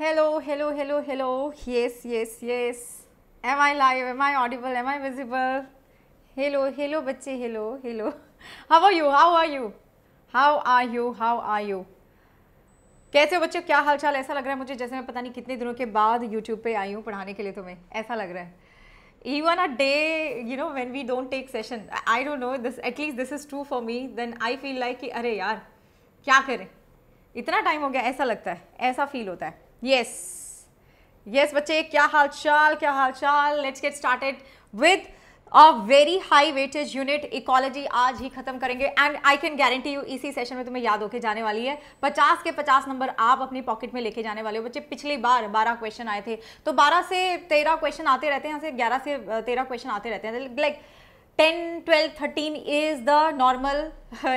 Hello hello hello hello yes yes yes am I live am I audible am I visible hello hello बच्चे hello hello how are you How are you How are you How are you कैसे हो बच्चे क्या हालचाल ऐसा लग रहा है मुझे जैसे मैं पता नहीं कितने दिनों के बाद YouTube पे आई हूँ पढ़ाने के लिए तुम्हें ऐसा लग रहा है even a day you know when we don't take session I don't know this at least this is true for me then I feel like कि अरे यार क्या करें इतना टाइम हो गया ऐसा लगता है ऐसा फील होता है यस यस बच्चे क्या हालचाल क्या हालचाल let's get started with a very high weightage unit ecology आज ही खत्म करेंगे and I can guarantee you इसी सेशन में तुम्हें याद होके जाने वाली है 50 के 50 नंबर आप अपनी पॉकेट में लेके जाने वाले हो बच्चे पिछली बार 12 क्वेश्चन आए थे तो 12 से 13 क्वेश्चन आते रहते हैं से 11 से 13 क्वेश्चन आते रहते हैं like ten twelve thirteen is the normal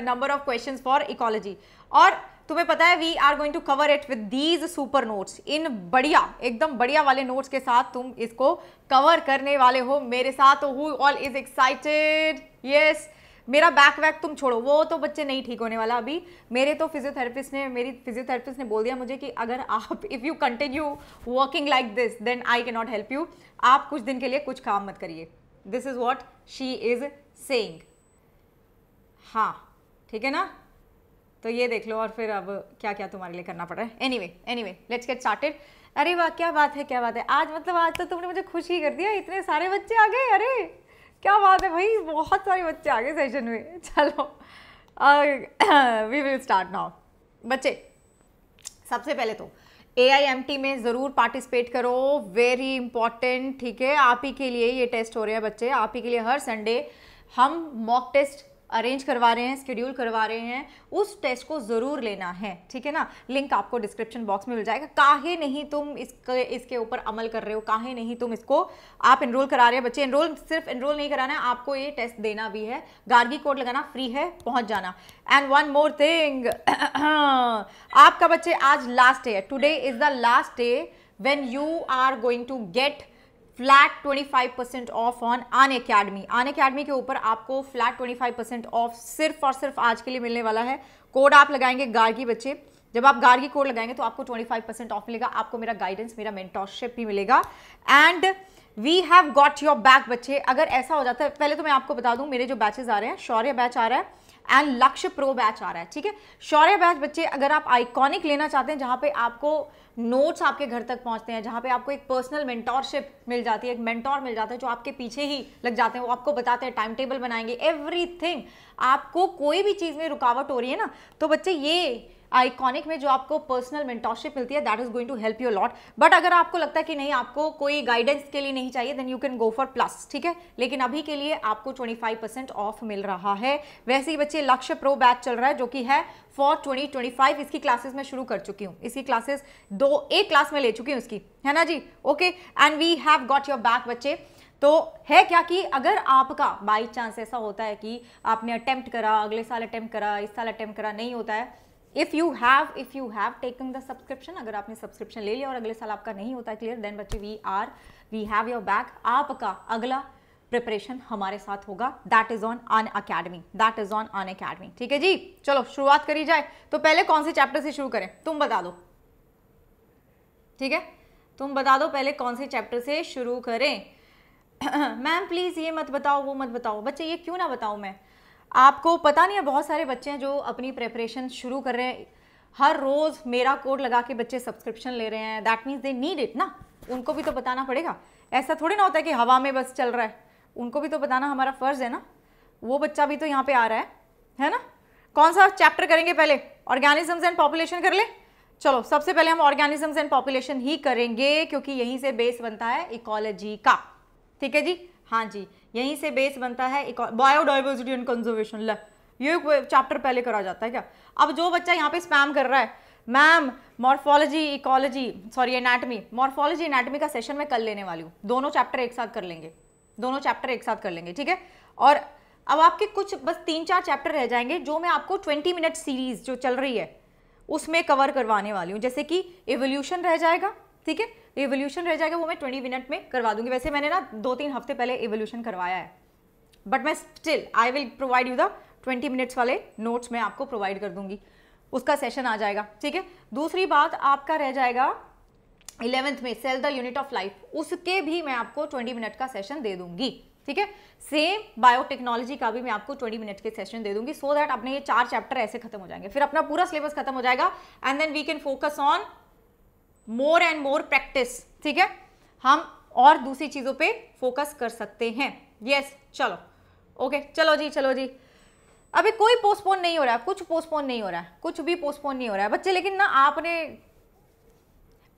number of question for ecology और तुम्हें पता है we are going to cover it with these super notes इन बढ़िया एकदम बढ़िया वाले नोट्स के साथ तुम इसको कवर करने वाले हो मेरे साथ who all is excited yes मेरा बैक वैक तुम छोड़ो वो तो बच्चे नहीं ठीक होने वाला अभी मेरे तो फिजियोथेरेपिस्ट ने मेरी फिजियोथेरेपिस्ट ने बोल दिया मुझे कि अगर आप if you continue working like this then I can not help you आप कुछ दिन के लिए कुछ काम मत करिए this is what she is saying हाँ ठीक है ना तो ये देख लो और फिर अब क्या क्या तुम्हारे लिए करना पड़ रहा है anyway anyway let's get started अरे वाह क्या बात है क्या बात है आज मतलब आज तो तुमने मुझे खुश ही कर दिया इतने सारे बच्चे आ गए अरे क्या बात है भाई बहुत सारे बच्चे आ गए सेशन में चलो वी विल स्टार्ट नाउ बच्चे सबसे पहले तो ए आई एम टी में ज़रूर पार्टिसिपेट करो वेरी इंपॉर्टेंट ठीक है आप ही के लिए ये टेस्ट हो रहे हैं बच्चे आप ही के लिए हर संडे हम मॉक टेस्ट अरेंज करवा रहे हैं स्केड्यूल करवा रहे हैं उस टेस्ट को ज़रूर लेना है ठीक है ना लिंक आपको डिस्क्रिप्शन बॉक्स में मिल जाएगा काहे नहीं तुम इसके इसके ऊपर अमल कर रहे हो काहे नहीं तुम इसको आप इनरोल करा रहे हो बच्चे इनरोल सिर्फ इनरोल नहीं कराना है आपको ये टेस्ट देना भी है गार्गी कोड लगाना फ्री है पहुँच जाना एंड वन मोर थिंग आपका बच्चे आज लास्ट डे है today is the last day when you are going to get flat 25 percent off on Unacademy Unacademy के ऊपर आपको फ्लैट 25 परसेंट ऑफ सिर्फ और सिर्फ आज के लिए मिलने वाला है कोड आप लगाएंगे गार्गी बच्चे जब आप गार्गी कोड लगाएंगे तो आपको 25 परसेंट ऑफ मिलेगा आपको मेरा गाइडेंस मेरा मेंटोरशिप भी मिलेगा and we have got your back बच्चे अगर ऐसा हो जाता है पहले तो मैं आपको बता दूं मेरे जो बैचेज आ रहे हैं शौर्य बैच आ रहा है एंड लक्ष्य प्रो बैच आ रहा है ठीक है शौर्य बैच बच्चे अगर आप आइकॉनिक लेना चाहते हैं जहाँ पे आपको नोट्स आपके घर तक पहुँचते हैं जहाँ पे आपको एक पर्सनल मेंटोरशिप मिल जाती है एक मेंटोर मिल जाता है जो आपके पीछे ही लग जाते हैं वो आपको बताते हैं टाइम टेबल बनाएंगे एवरीथिंग आपको कोई भी चीज़ में रुकावट हो रही है ना तो बच्चे ये आइकॉनिक में जो आपको पर्सनल मेंटोरशिप मिलती है that is going to help you lot but अगर आपको लगता है कि नहीं आपको कोई गाइडेंस के लिए नहीं चाहिए then you can go for plus ठीक है लेकिन अभी के लिए आपको 25% ऑफ मिल रहा है वैसे ही बच्चे लक्ष्य प्रो बैच चल रहा है जो कि है फॉर 2025 इसकी क्लासेस मैं शुरू कर चुकी हूँ इसकी क्लासेस दो एक क्लास में ले चुकी हूँ इसकी है ना जी okay and we have got your back बच्चे तो है क्या कि अगर आपका बाई चांस ऐसा होता है कि आपने अटैम्प्ट करा अगले साल अटैम्प्ट करा इस साल अटैम्प्ट करा नहीं होता है if you have if you have taken the subscription अगर आपने सब्सक्रिप्शन ले लिया और अगले साल आपका नहीं होता क्लियर देन बच्चे we are we have your back आपका अगला प्रिपरेशन हमारे साथ होगा that is on Unacademy that is on Unacademy ठीक है जी चलो शुरुआत करी जाए तो पहले कौन से चैप्टर से शुरू करें तुम बता दो ठीक है तुम बता दो पहले कौन से चैप्टर से शुरू करें मैम प्लीज़ ये मत बताओ वो मत बताओ बच्चे ये क्यों ना बताऊँ मैं आपको पता नहीं है बहुत सारे बच्चे हैं जो अपनी प्रेपरेशन शुरू कर रहे हैं हर रोज़ मेरा कोड लगा के बच्चे सब्सक्रिप्शन ले रहे हैं that means they need it ना उनको भी तो बताना पड़ेगा ऐसा थोड़ी ना होता है कि हवा में बस चल रहा है उनको भी तो बताना हमारा फ़र्ज़ है ना वो बच्चा भी तो यहाँ पे आ रहा है है ना कौन सा चैप्टर करेंगे पहले ऑर्गेनिजम्स एंड पॉपुलेशन कर ले चलो सबसे पहले हम ऑर्गेनिजम्स एंड पॉपुलेशन ही करेंगे क्योंकि यहीं से बेस बनता है इकोलॉजी का ठीक है जी हाँ जी यहीं से बेस बनता है बायोडाइवर्सिटी एंड कंजर्वेशन ये चैप्टर पहले करा जाता है क्या अब जो बच्चा यहाँ पे स्पैम कर रहा है ma'am morphology ecology sorry anatomy morphology anatomy का सेशन मैं कल लेने वाली हूँ दोनों चैप्टर एक साथ कर लेंगे दोनों चैप्टर एक साथ कर लेंगे ठीक है और अब आपके कुछ बस तीन चार चैप्टर रह जाएंगे जो मैं आपको ट्वेंटी मिनट सीरीज जो चल रही है उसमें कवर करवाने वाली हूँ जैसे कि एवोल्यूशन रह जाएगा ठीक है एवोल्यूशन रह जाएगा वो मैं ट्वेंटी मिनट में करवा दूंगी वैसे मैंने ना दो तीन हफ्ते पहले एवोल्यूशन करवाया है बट मैं still I will provide you the twenty minutes वाले नोट्स मैं आपको प्रोवाइड कर दूंगी उसका सेशन आ जाएगा ठीक है दूसरी बात आपका रह जाएगा इलेवेंथ में cell the unit of life उसके भी मैं आपको ट्वेंटी मिनट का सेशन दे दूंगी ठीक है सेम बायोटेक्नोलॉजी का भी मैं आपको 20 मिनट के सेशन दे दूंगी सो so दैट अपने ये चार चैप्टर ऐसे खत्म हो जाएंगे फिर अपना पूरा सिलेबस खत्म हो जाएगा and then we can focus on more and more practice ठीक है हम और दूसरी चीज़ों पे फोकस कर सकते हैं यस yes, चलो ओके चलो जी चलो जी अभी कोई पोस्टपोन नहीं हो रहा है कुछ पोस्टपोन नहीं हो रहा है कुछ भी पोस्टपोन नहीं हो रहा है बच्चे लेकिन ना आपने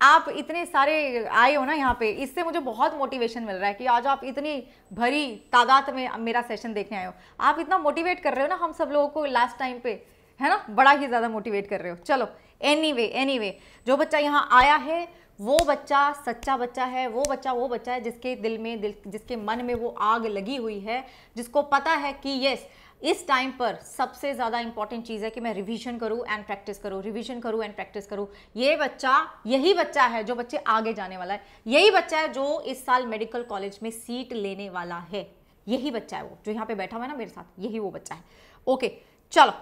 आप इतने सारे आए हो ना यहाँ पे इससे मुझे बहुत मोटिवेशन मिल रहा है कि आज आप इतनी भरी तादाद में मेरा सेशन देखने आए हो आप इतना मोटिवेट कर रहे हो ना हम सब लोगों को लास्ट टाइम पे है ना बड़ा ही ज़्यादा मोटिवेट कर रहे हो चलो एनी वे एनी वे जो बच्चा यहाँ आया है वो बच्चा सच्चा बच्चा है वो बच्चा वो बच्चा है जिसके दिल में दिल जिसके मन में वो आग लगी हुई है जिसको पता है कि यस इस टाइम पर सबसे ज़्यादा इंपॉर्टेंट चीज़ है कि मैं रिवीजन करूँ एंड प्रैक्टिस करूँ रिवीजन करूँ एंड प्रैक्टिस करूँ ये बच्चा यही बच्चा है जो बच्चे आगे जाने वाला है यही बच्चा है जो इस साल मेडिकल कॉलेज में सीट लेने वाला है यही बच्चा है वो जो यहाँ पे बैठा हुआ है ना मेरे साथ यही वो बच्चा है ओके चलो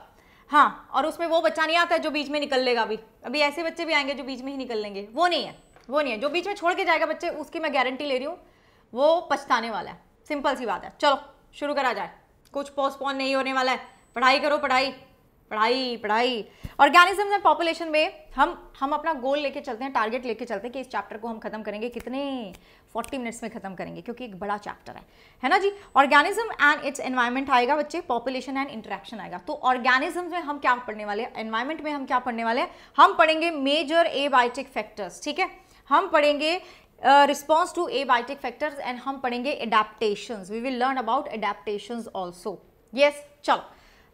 हाँ और उसमें वो बच्चा नहीं आता है जो बीच में निकल लेगा अभी अभी ऐसे बच्चे भी आएंगे जो बीच में ही निकल लेंगे वो नहीं है वो नहीं है जो बीच में छोड़ के जाएगा बच्चे उसकी मैं गारंटी ले रही हूँ वो पछताने वाला है सिंपल सी बात है चलो शुरू करा जाए कुछ पोस्टपोन नहीं होने वाला है पढ़ाई करो पढ़ाई पढ़ाई पढ़ाई ऑर्गेनिज्म एंड पॉपुलेशन में हम हम अपना गोल लेके चलते हैं टारगेट लेके चलते हैं कि इस चैप्टर को हम खत्म करेंगे कितने 40 मिनट्स में ख़त्म करेंगे क्योंकि एक बड़ा चैप्टर है है ना जी ऑर्गेनिज्म एंड इट्स एनवायरमेंट आएगा बच्चे पॉपुलेशन एंड इंटरेक्शन आएगा तो ऑर्गेनिज्म में हम क्या पढ़ने वाले हैं एनवायरमेंट में हम क्या पढ़ने वाले हैं हम पढ़ेंगे मेजर ए बायोटिक फैक्टर्स ठीक है हम पढ़ेंगे response to abiotic factors and हम पढ़ेंगे adaptation we will learn about adaptation also yes चलो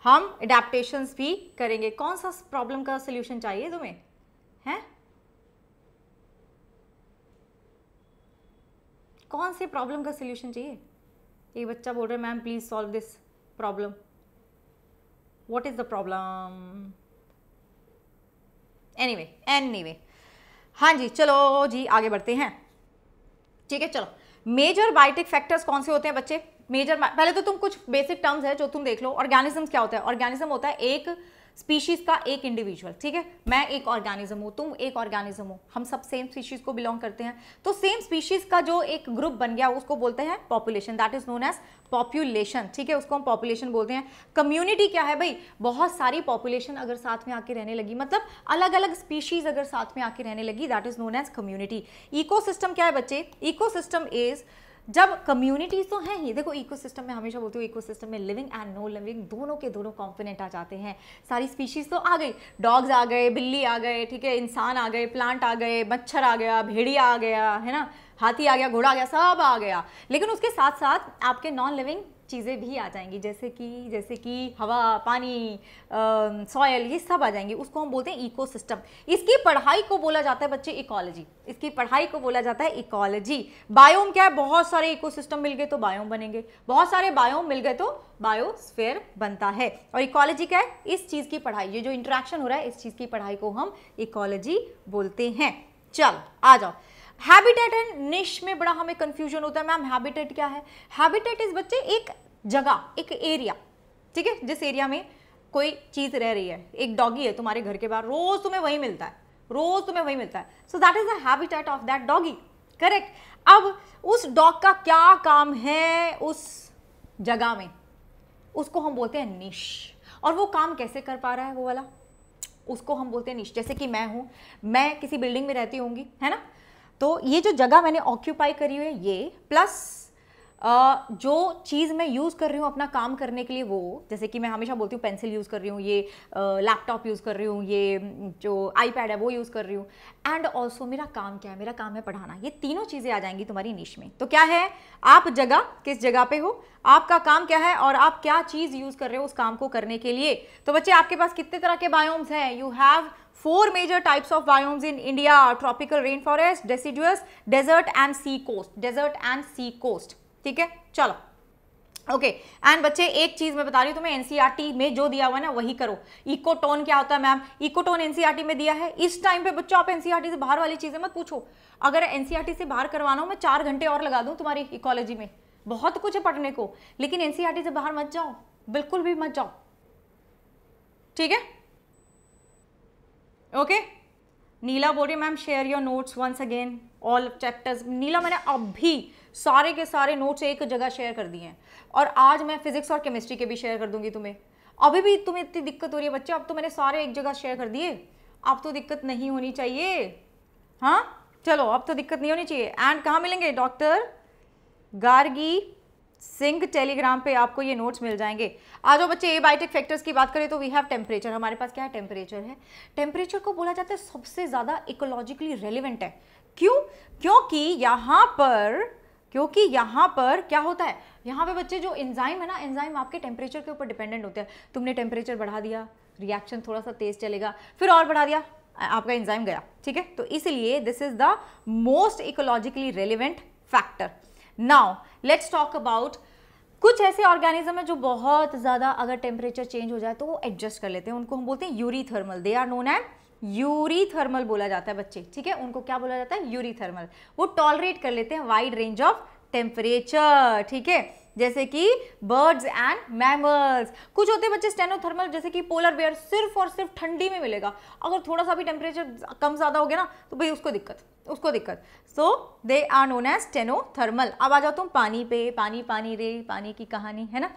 हम एडेप्टेशन भी करेंगे कौन सा प्रॉब्लम का सोल्यूशन चाहिए तुम्हें हैं कौन से प्रॉब्लम का सोल्यूशन चाहिए एक बच्चा बोल रहा है ma'am please solve this problem what is the problem anyway anyway हाँ जी चलो जी आगे बढ़ते हैं ठीक है चलो मेजर बायोटिक फैक्टर्स कौन से होते हैं बच्चे मेजर पहले तो तुम कुछ बेसिक टर्म्स है जो तुम देख लो ऑर्गेनिज्म क्या होता है ऑर्गेनिज्म होता है एक स्पीशीज का एक इंडिविजुअल ठीक है मैं एक ऑर्गेनिज्म हूँ तुम एक ऑर्गेनिज्म हो हम सब सेम स्पीशीज को बिलोंग करते हैं तो सेम स्पीशीज का जो एक ग्रुप बन गया उसको बोलते हैं population that is known as population ठीक है उसको हम पॉपुलेशन बोलते हैं कम्युनिटी क्या है भाई बहुत सारी पॉपुलेशन अगर साथ में आके रहने लगी मतलब अलग अलग स्पीशीज अगर साथ में आके रहने लगी that is known as community eco क्या है बच्चे इको इज जब कम्युनिटीज तो हैं ही देखो इकोसिस्टम में हमेशा बोलती हूँ इकोसिस्टम में लिविंग एंड नो लिविंग दोनों के दोनों कॉम्पोनेंट आ जाते हैं सारी स्पीशीज़ तो आ गई डॉग्स आ गए बिल्ली आ गए ठीक है इंसान आ गए प्लांट आ गए मच्छर आ गया भेड़िया आ गया है ना हाथी आ गया घोड़ा आ गया सब आ गया लेकिन उसके साथ साथ आपके नॉन लिविंग चीज़ें भी आ जाएंगी जैसे कि जैसे कि हवा पानी सॉयल ये सब आ जाएंगे उसको हम बोलते हैं इकोसिस्टम इसकी पढ़ाई को बोला जाता है बच्चे इकोलॉजी इसकी पढ़ाई को बोला जाता है इकोलॉजी बायोम क्या है बहुत सारे इकोसिस्टम मिल गए तो बायोम बनेंगे बहुत सारे बायोम मिल गए तो बायोस्फेयर बनता है और इकोलॉजी क्या है इस चीज़ की पढ़ाई ये जो इंट्रैक्शन हो रहा है इस चीज़ की पढ़ाई को हम इकोलॉजी बोलते हैं चल आ जाओ हैबिटेट एंड निश में बड़ा हमें कंफ्यूजन होता है मैम हैबिटेट क्या है हैबिटेट इज बच्चे एक जगह एक एरिया ठीक है जिस एरिया में कोई चीज़ रह रही है एक डॉगी है तुम्हारे घर के बाहर रोज़ तुम्हें वही मिलता है रोज़ तुम्हें वही मिलता है so that is the habitat of that doggy correct अब उस डॉग का क्या काम है उस जगह में उसको हम बोलते हैं निश और वो काम कैसे कर पा रहा है वो वाला उसको हम बोलते हैं निश जैसे कि मैं हूं मैं किसी बिल्डिंग में रहती होंगी है ना तो ये जो जगह मैंने ऑक्यूपाई करी हुई है ये प्लस Uh, जो चीज़ मैं यूज़ कर रही हूँ अपना काम करने के लिए वो जैसे कि मैं हमेशा बोलती हूँ पेंसिल यूज़ कर रही हूँ ये लैपटॉप uh, यूज़ कर रही हूँ ये जो आईपैड है वो यूज़ कर रही हूँ एंड ऑल्सो मेरा काम क्या है मेरा काम है पढ़ाना ये तीनों चीज़ें आ जाएंगी तुम्हारी नीच में तो क्या है आप जगह किस जगह पर हो आपका काम क्या है और आप क्या चीज़ यूज़ कर रहे हो उस काम को करने के लिए तो बच्चे आपके पास कितने तरह के बायोम्स हैं you have Four major types of biomes in India are tropical rainforest, deciduous, desert and sea coast. Desert and sea coast. ठीक है चलो ओके okay. एंड बच्चे एक चीज़ मैं बता रही हूं तुम्हें एनसीईआरटी e में जो दिया हुआ है ना वही करो इकोटोन क्या होता है मैम इकोटोन एनसीईआरटी में दिया है इस टाइम पे बच्चों आप एनसीईआरटी e से बाहर वाली चीज़ें मत पूछो अगर एनसीईआरटी e से बाहर करवाना हो मैं चार घंटे और लगा दूं तुम्हारी इकोलॉजी में बहुत कुछ है पढ़ने को लेकिन एनसीआरटी से बाहर मत जाओ बिल्कुल भी मत जाओ ठीक है ओके नीला बोल रही ma'am share your notes once again all chapters Neela मैंने अब भी सारे के सारे नोट्स एक जगह शेयर कर दिए हैं और आज मैं फिजिक्स और केमिस्ट्री के भी शेयर कर दूंगी तुम्हें अभी भी तुम्हें इतनी दिक्कत हो रही है बच्चे अब तो मैंने सारे एक जगह शेयर कर दिए अब तो दिक्कत नहीं होनी चाहिए हाँ चलो अब तो दिक्कत नहीं होनी चाहिए एंड कहाँ मिलेंगे डॉक्टर गार्गी सिंह टेलीग्राम पे आपको ये नोट्स मिल जाएंगे आज वो बच्चे ए बायोटिक फैक्टर्स की बात करें तो वी हैव टेम्परेचर हमारे पास क्या है टेम्परेचर है टेम्परेचर को बोला जाता है सबसे ज़्यादा इकोलॉजिकली रेलिवेंट है क्यों क्योंकि यहाँ पर क्योंकि यहाँ पर क्या होता है यहाँ पे बच्चे जो एंजाइम है ना एंजाइम आपके टेम्परेचर के ऊपर डिपेंडेंट होते हैं तुमने टेम्परेचर बढ़ा दिया रिएक्शन थोड़ा सा तेज चलेगा फिर और बढ़ा दिया आपका एंजाइम गया ठीक है तो इसलिए this is the most ecologically relevant factor now let's talk about कुछ ऐसे ऑर्गेनिज्म है जो बहुत ज़्यादा अगर टेम्परेचर चेंज हो जाए तो वो एडजस्ट कर लेते हैं उनको हम बोलते हैं eurythermal they are known as eurythermal बोला जाता है बच्चे ठीक है उनको क्या बोला जाता है यूरीथर्मल वो टॉलरेट कर लेते हैं वाइड रेंज ऑफ टेम्परेचर ठीक है जैसे कि बर्ड्स एंड मैमल्स कुछ होते हैं बच्चे स्टेनोथर्मल जैसे कि पोलर बेयर सिर्फ और सिर्फ ठंडी में मिलेगा अगर थोड़ा सा भी टेम्परेचर कम ज़्यादा हो गया ना तो भाई उसको दिक्कत उसको दिक्कत so they are known as stenothermal अब आ जाओ तुम पानी पे पानी पानी रे पानी की कहानी है ना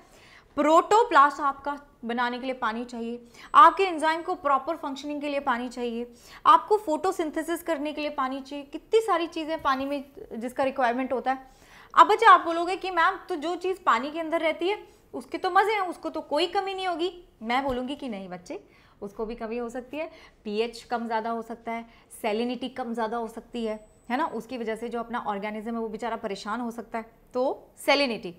प्रोटोप्लास्ट आपका बनाने के लिए पानी चाहिए आपके एंजाइम को प्रॉपर फंक्शनिंग के लिए पानी चाहिए आपको फोटोसिंथेसिस करने के लिए पानी चाहिए कितनी सारी चीज़ें पानी में जिसका रिक्वायरमेंट होता है अब बच्चे अच्छा, आप बोलोगे कि मैम तो जो चीज़ पानी के अंदर रहती है उसके तो मज़े हैं उसको तो कोई कमी नहीं होगी मैं बोलूँगी कि नहीं बच्चे उसको भी कमी हो सकती है पीएच कम ज़्यादा हो सकता है सेलिनिटी कम ज़्यादा हो सकती है है ना उसकी वजह से जो अपना ऑर्गेनिज्म है वो बेचारा परेशान हो सकता है तो सेलिनिटी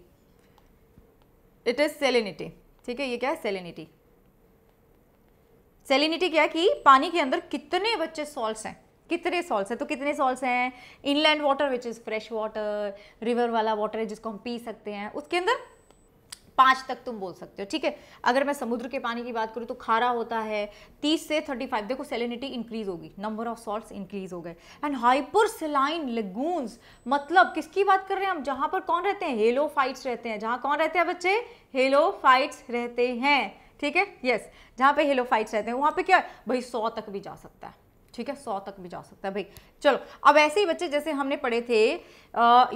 इट इज़ सेलिनिटी ठीक है ये क्या है सेलिनिटी सेलिनिटी क्या है कि पानी के अंदर कितने बच्चे सॉल्ट्स हैं कितने सॉल्ट्स हैं तो कितने सॉल्ट हैं inland water which is fresh water river वाला वाटर है जिसको हम पी सकते हैं उसके अंदर पाँच तक तुम बोल सकते हो ठीक है अगर मैं समुद्र के पानी की बात करूँ तो खारा होता है तीस से थर्टी फाइव देखो सेलिनिटी इंक्रीज होगी नंबर ऑफ सॉल्ट इंक्रीज हो गए एंड हाइपर सेलाइन लेगून्स मतलब किसकी बात कर रहे हैं हम जहाँ पर कौन रहते हैं हेलो फाइट्स रहते हैं जहाँ कौन रहते हैं बच्चे हेलो फाइट्स रहते हैं ठीक है यस जहां जहाँ पे हेलो फाइट्स रहते हैं वहाँ पे क्या भाई सौ तक भी जा सकता है ठीक है सौ तक भी जा सकता है भाई चलो अब ऐसे ही बच्चे जैसे हमने पढ़े थे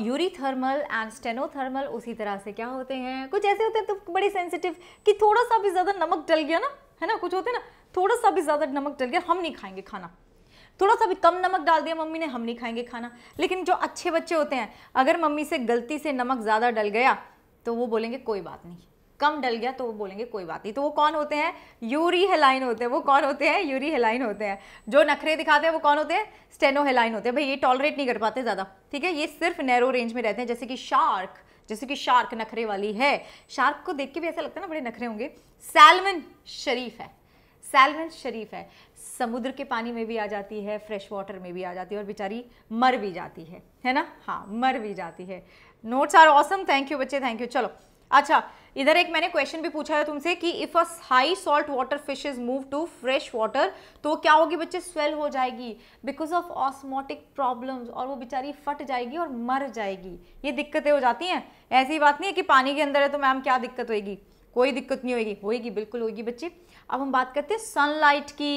यूरीथर्मल एंड स्टेनोथर्मल उसी तरह से क्या होते हैं कुछ ऐसे होते हैं तो बड़े सेंसिटिव कि थोड़ा सा भी ज़्यादा नमक डल गया ना है ना कुछ होते ना थोड़ा सा भी ज़्यादा नमक डल गया हम नहीं खाएंगे खाना थोड़ा सा भी कम नमक डाल दिया मम्मी ने हम नहीं खाएंगे खाना लेकिन जो अच्छे बच्चे होते हैं अगर मम्मी से गलती से नमक ज़्यादा डल गया तो वो बोलेंगे कोई बात नहीं कम डल गया तो वो बोलेंगे कोई बात नहीं तो वो कौन होते हैं यूरी हेलाइन होते हैं वो कौन होते हैं यूरी हेलाइन होते हैं जो नखरे दिखाते हैं वो कौन होते हैं स्टेनो हेलाइन होते हैं भाई ये टॉलरेट नहीं कर पाते ज़्यादा ठीक है ये सिर्फ नैरो रेंज में रहते हैं जैसे कि शार्क जैसे कि शार्क नखरे वाली है शार्क को देख के भी ऐसा लगता है ना बड़े नखरे होंगे सैलमन शरीफ है सैलमन शरीफ है समुद्र के पानी में भी आ जाती है फ्रेश वाटर में भी आ जाती है और बेचारी मर भी जाती है है ना हाँ मर भी जाती है notes are awesome thank you बच्चे थैंक यू चलो अच्छा इधर एक मैंने क्वेश्चन भी पूछा है तुमसे कि if a high salt water fish is move to fresh water तो क्या होगी बच्चे स्वेल हो जाएगी बिकॉज ऑफ ऑस्मोटिक प्रॉब्लम्स और वो बेचारी फट जाएगी और मर जाएगी ये दिक्कतें हो जाती हैं ऐसी बात नहीं है कि पानी के अंदर है तो मैम क्या दिक्कत होगी कोई दिक्कत नहीं होगी होएगी बिल्कुल होगी बच्चे अब हम बात करते हैं सनलाइट की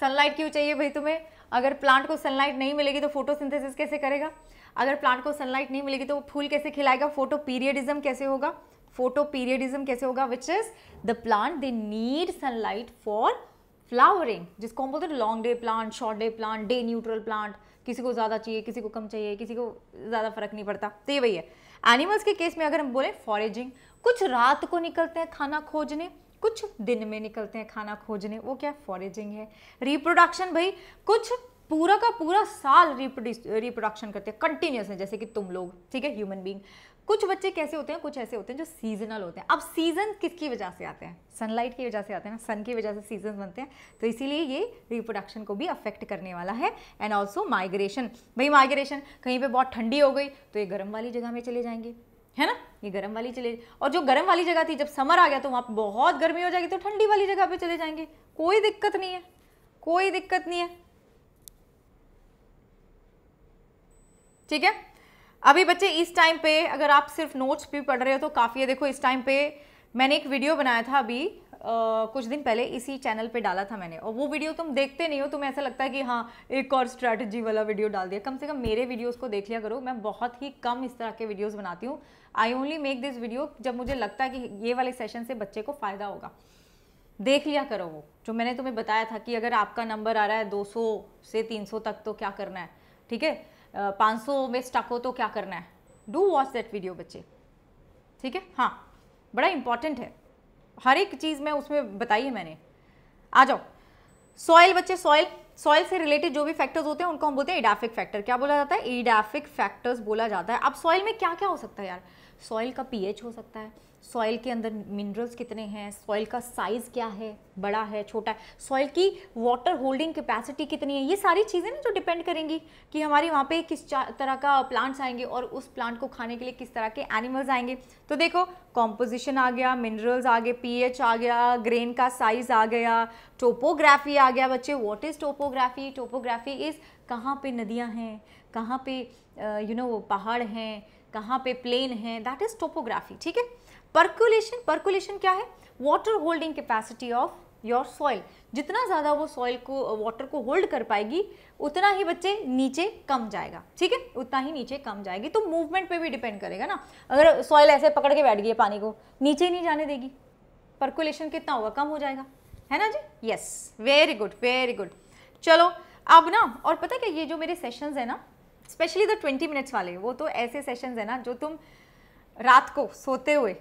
सनलाइट क्यों चाहिए भाई तुम्हें अगर प्लांट को सनलाइट नहीं मिलेगी तो फोटोसिंथेसिस कैसे करेगा अगर प्लांट को सनलाइट नहीं मिलेगी तो वो फूल कैसे खिलाएगा फोटो पीरियडिज्म कैसे होगा फोटो पीरियडिज्म कैसे होगा which is the plant they need sunlight for flowering जिसको हम बोलते हैं long day plant short day plant day neutral plant किसी को ज़्यादा चाहिए किसी को कम चाहिए किसी को ज़्यादा फर्क नहीं पड़ता तो ये वही है एनिमल्स के केस में अगर हम बोलें फॉरेजिंग कुछ रात को निकलते हैं खाना खोजने कुछ दिन में निकलते हैं खाना खोजने वो क्या फॉरेजिंग है रिप्रोडक्शन भाई कुछ पूरा का पूरा साल रिप्रोडक्शन करते हैं कंटिन्यूस है जैसे कि तुम लोग ठीक है ह्यूमन बींग कुछ बच्चे कैसे होते हैं कुछ ऐसे होते हैं जो सीजनल होते हैं अब सीजन किसकी वजह से आते हैं सनलाइट की वजह से आते हैं ना सन की वजह से सीजन बनते हैं तो इसीलिए ये रिप्रोडक्शन को भी अफेक्ट करने वाला है एंड ऑल्सो माइग्रेशन भाई माइग्रेशन कहीं पे बहुत ठंडी हो गई तो ये गर्म वाली जगह में चले जाएंगे है ना ये गर्म वाली चले और जो गर्म वाली जगह थी जब समर आ गया तो वहाँ बहुत गर्मी हो जाएगी तो ठंडी वाली जगह पर चले जाएंगे कोई दिक्कत नहीं है कोई दिक्कत नहीं है ठीक है अभी बच्चे इस टाइम पे अगर आप सिर्फ नोट्स भी पढ़ रहे हो तो काफ़ी है देखो इस टाइम पे मैंने एक वीडियो बनाया था अभी आ, कुछ दिन पहले इसी चैनल पे डाला था मैंने और वो वीडियो तुम देखते नहीं हो तुम्हें ऐसा लगता है कि हाँ एक और स्ट्रैटेजी वाला वीडियो डाल दिया कम से कम मेरे वीडियोज को देख लिया करो मैं बहुत ही कम इस तरह के वीडियोज बनाती हूँ I only make this video जब मुझे लगता है कि ये वाले सेशन से बच्चे को फ़ायदा होगा देख लिया करो वो जो मैंने तुम्हें बताया था कि अगर आपका नंबर आ रहा है 200 से 300 तक तो क्या करना है ठीक है पाँच में स्टक हो तो क्या करना है डू वॉच दैट वीडियो बच्चे ठीक है हाँ बड़ा इंपॉर्टेंट है हर एक चीज़ में उसमें बताई है मैंने आ जाओ सॉइल बच्चे सॉइल सॉइल से रिलेटेड जो भी फैक्टर्स होते हैं उनको हम बोलते हैं इडाफिक फैक्टर क्या बोला जाता है इडाफिक फैक्टर्स बोला जाता है अब सॉयल में क्या क्या हो सकता है यार सॉइल का पीएच हो सकता है सॉइल के अंदर मिनरल्स कितने हैं सॉइल का साइज़ क्या है बड़ा है छोटा है सॉइल की वाटर होल्डिंग कैपेसिटी कितनी है ये सारी चीज़ें ना जो डिपेंड करेंगी कि हमारे वहाँ पे किस तरह का प्लांट्स आएंगे और उस प्लांट को खाने के लिए किस तरह के एनिमल्स आएंगे तो देखो कॉम्पोजिशन आ गया मिनरल्स आ गए पी आ गया ग्रेन का साइज़ आ गया टोपोग्राफी आ गया बच्चे what is topography topography is कहाँ पर नदियाँ हैं कहाँ पर यू नो पहाड़ हैं कहाँ पे प्लेन हैं दैट इज़ टोपोग्राफी ठीक है परकुलेशन परकुलेशन क्या है water holding capacity of your soil जितना ज़्यादा वो सॉइल को वाटर को होल्ड कर पाएगी उतना ही बच्चे नीचे कम जाएगा ठीक है उतना ही नीचे कम जाएगी तो मूवमेंट पे भी डिपेंड करेगा ना अगर सॉइल ऐसे पकड़ के बैठ गई है पानी को नीचे ही नहीं जाने देगी परकुलेशन कितना होगा कम हो जाएगा है ना जी yes very good very good चलो अब ना और पता क्या ये जो मेरे सेशंस है ना स्पेशली द ट्वेंटी मिनट्स वाले वो तो ऐसे सेशंस है ना जो तुम रात को सोते हुए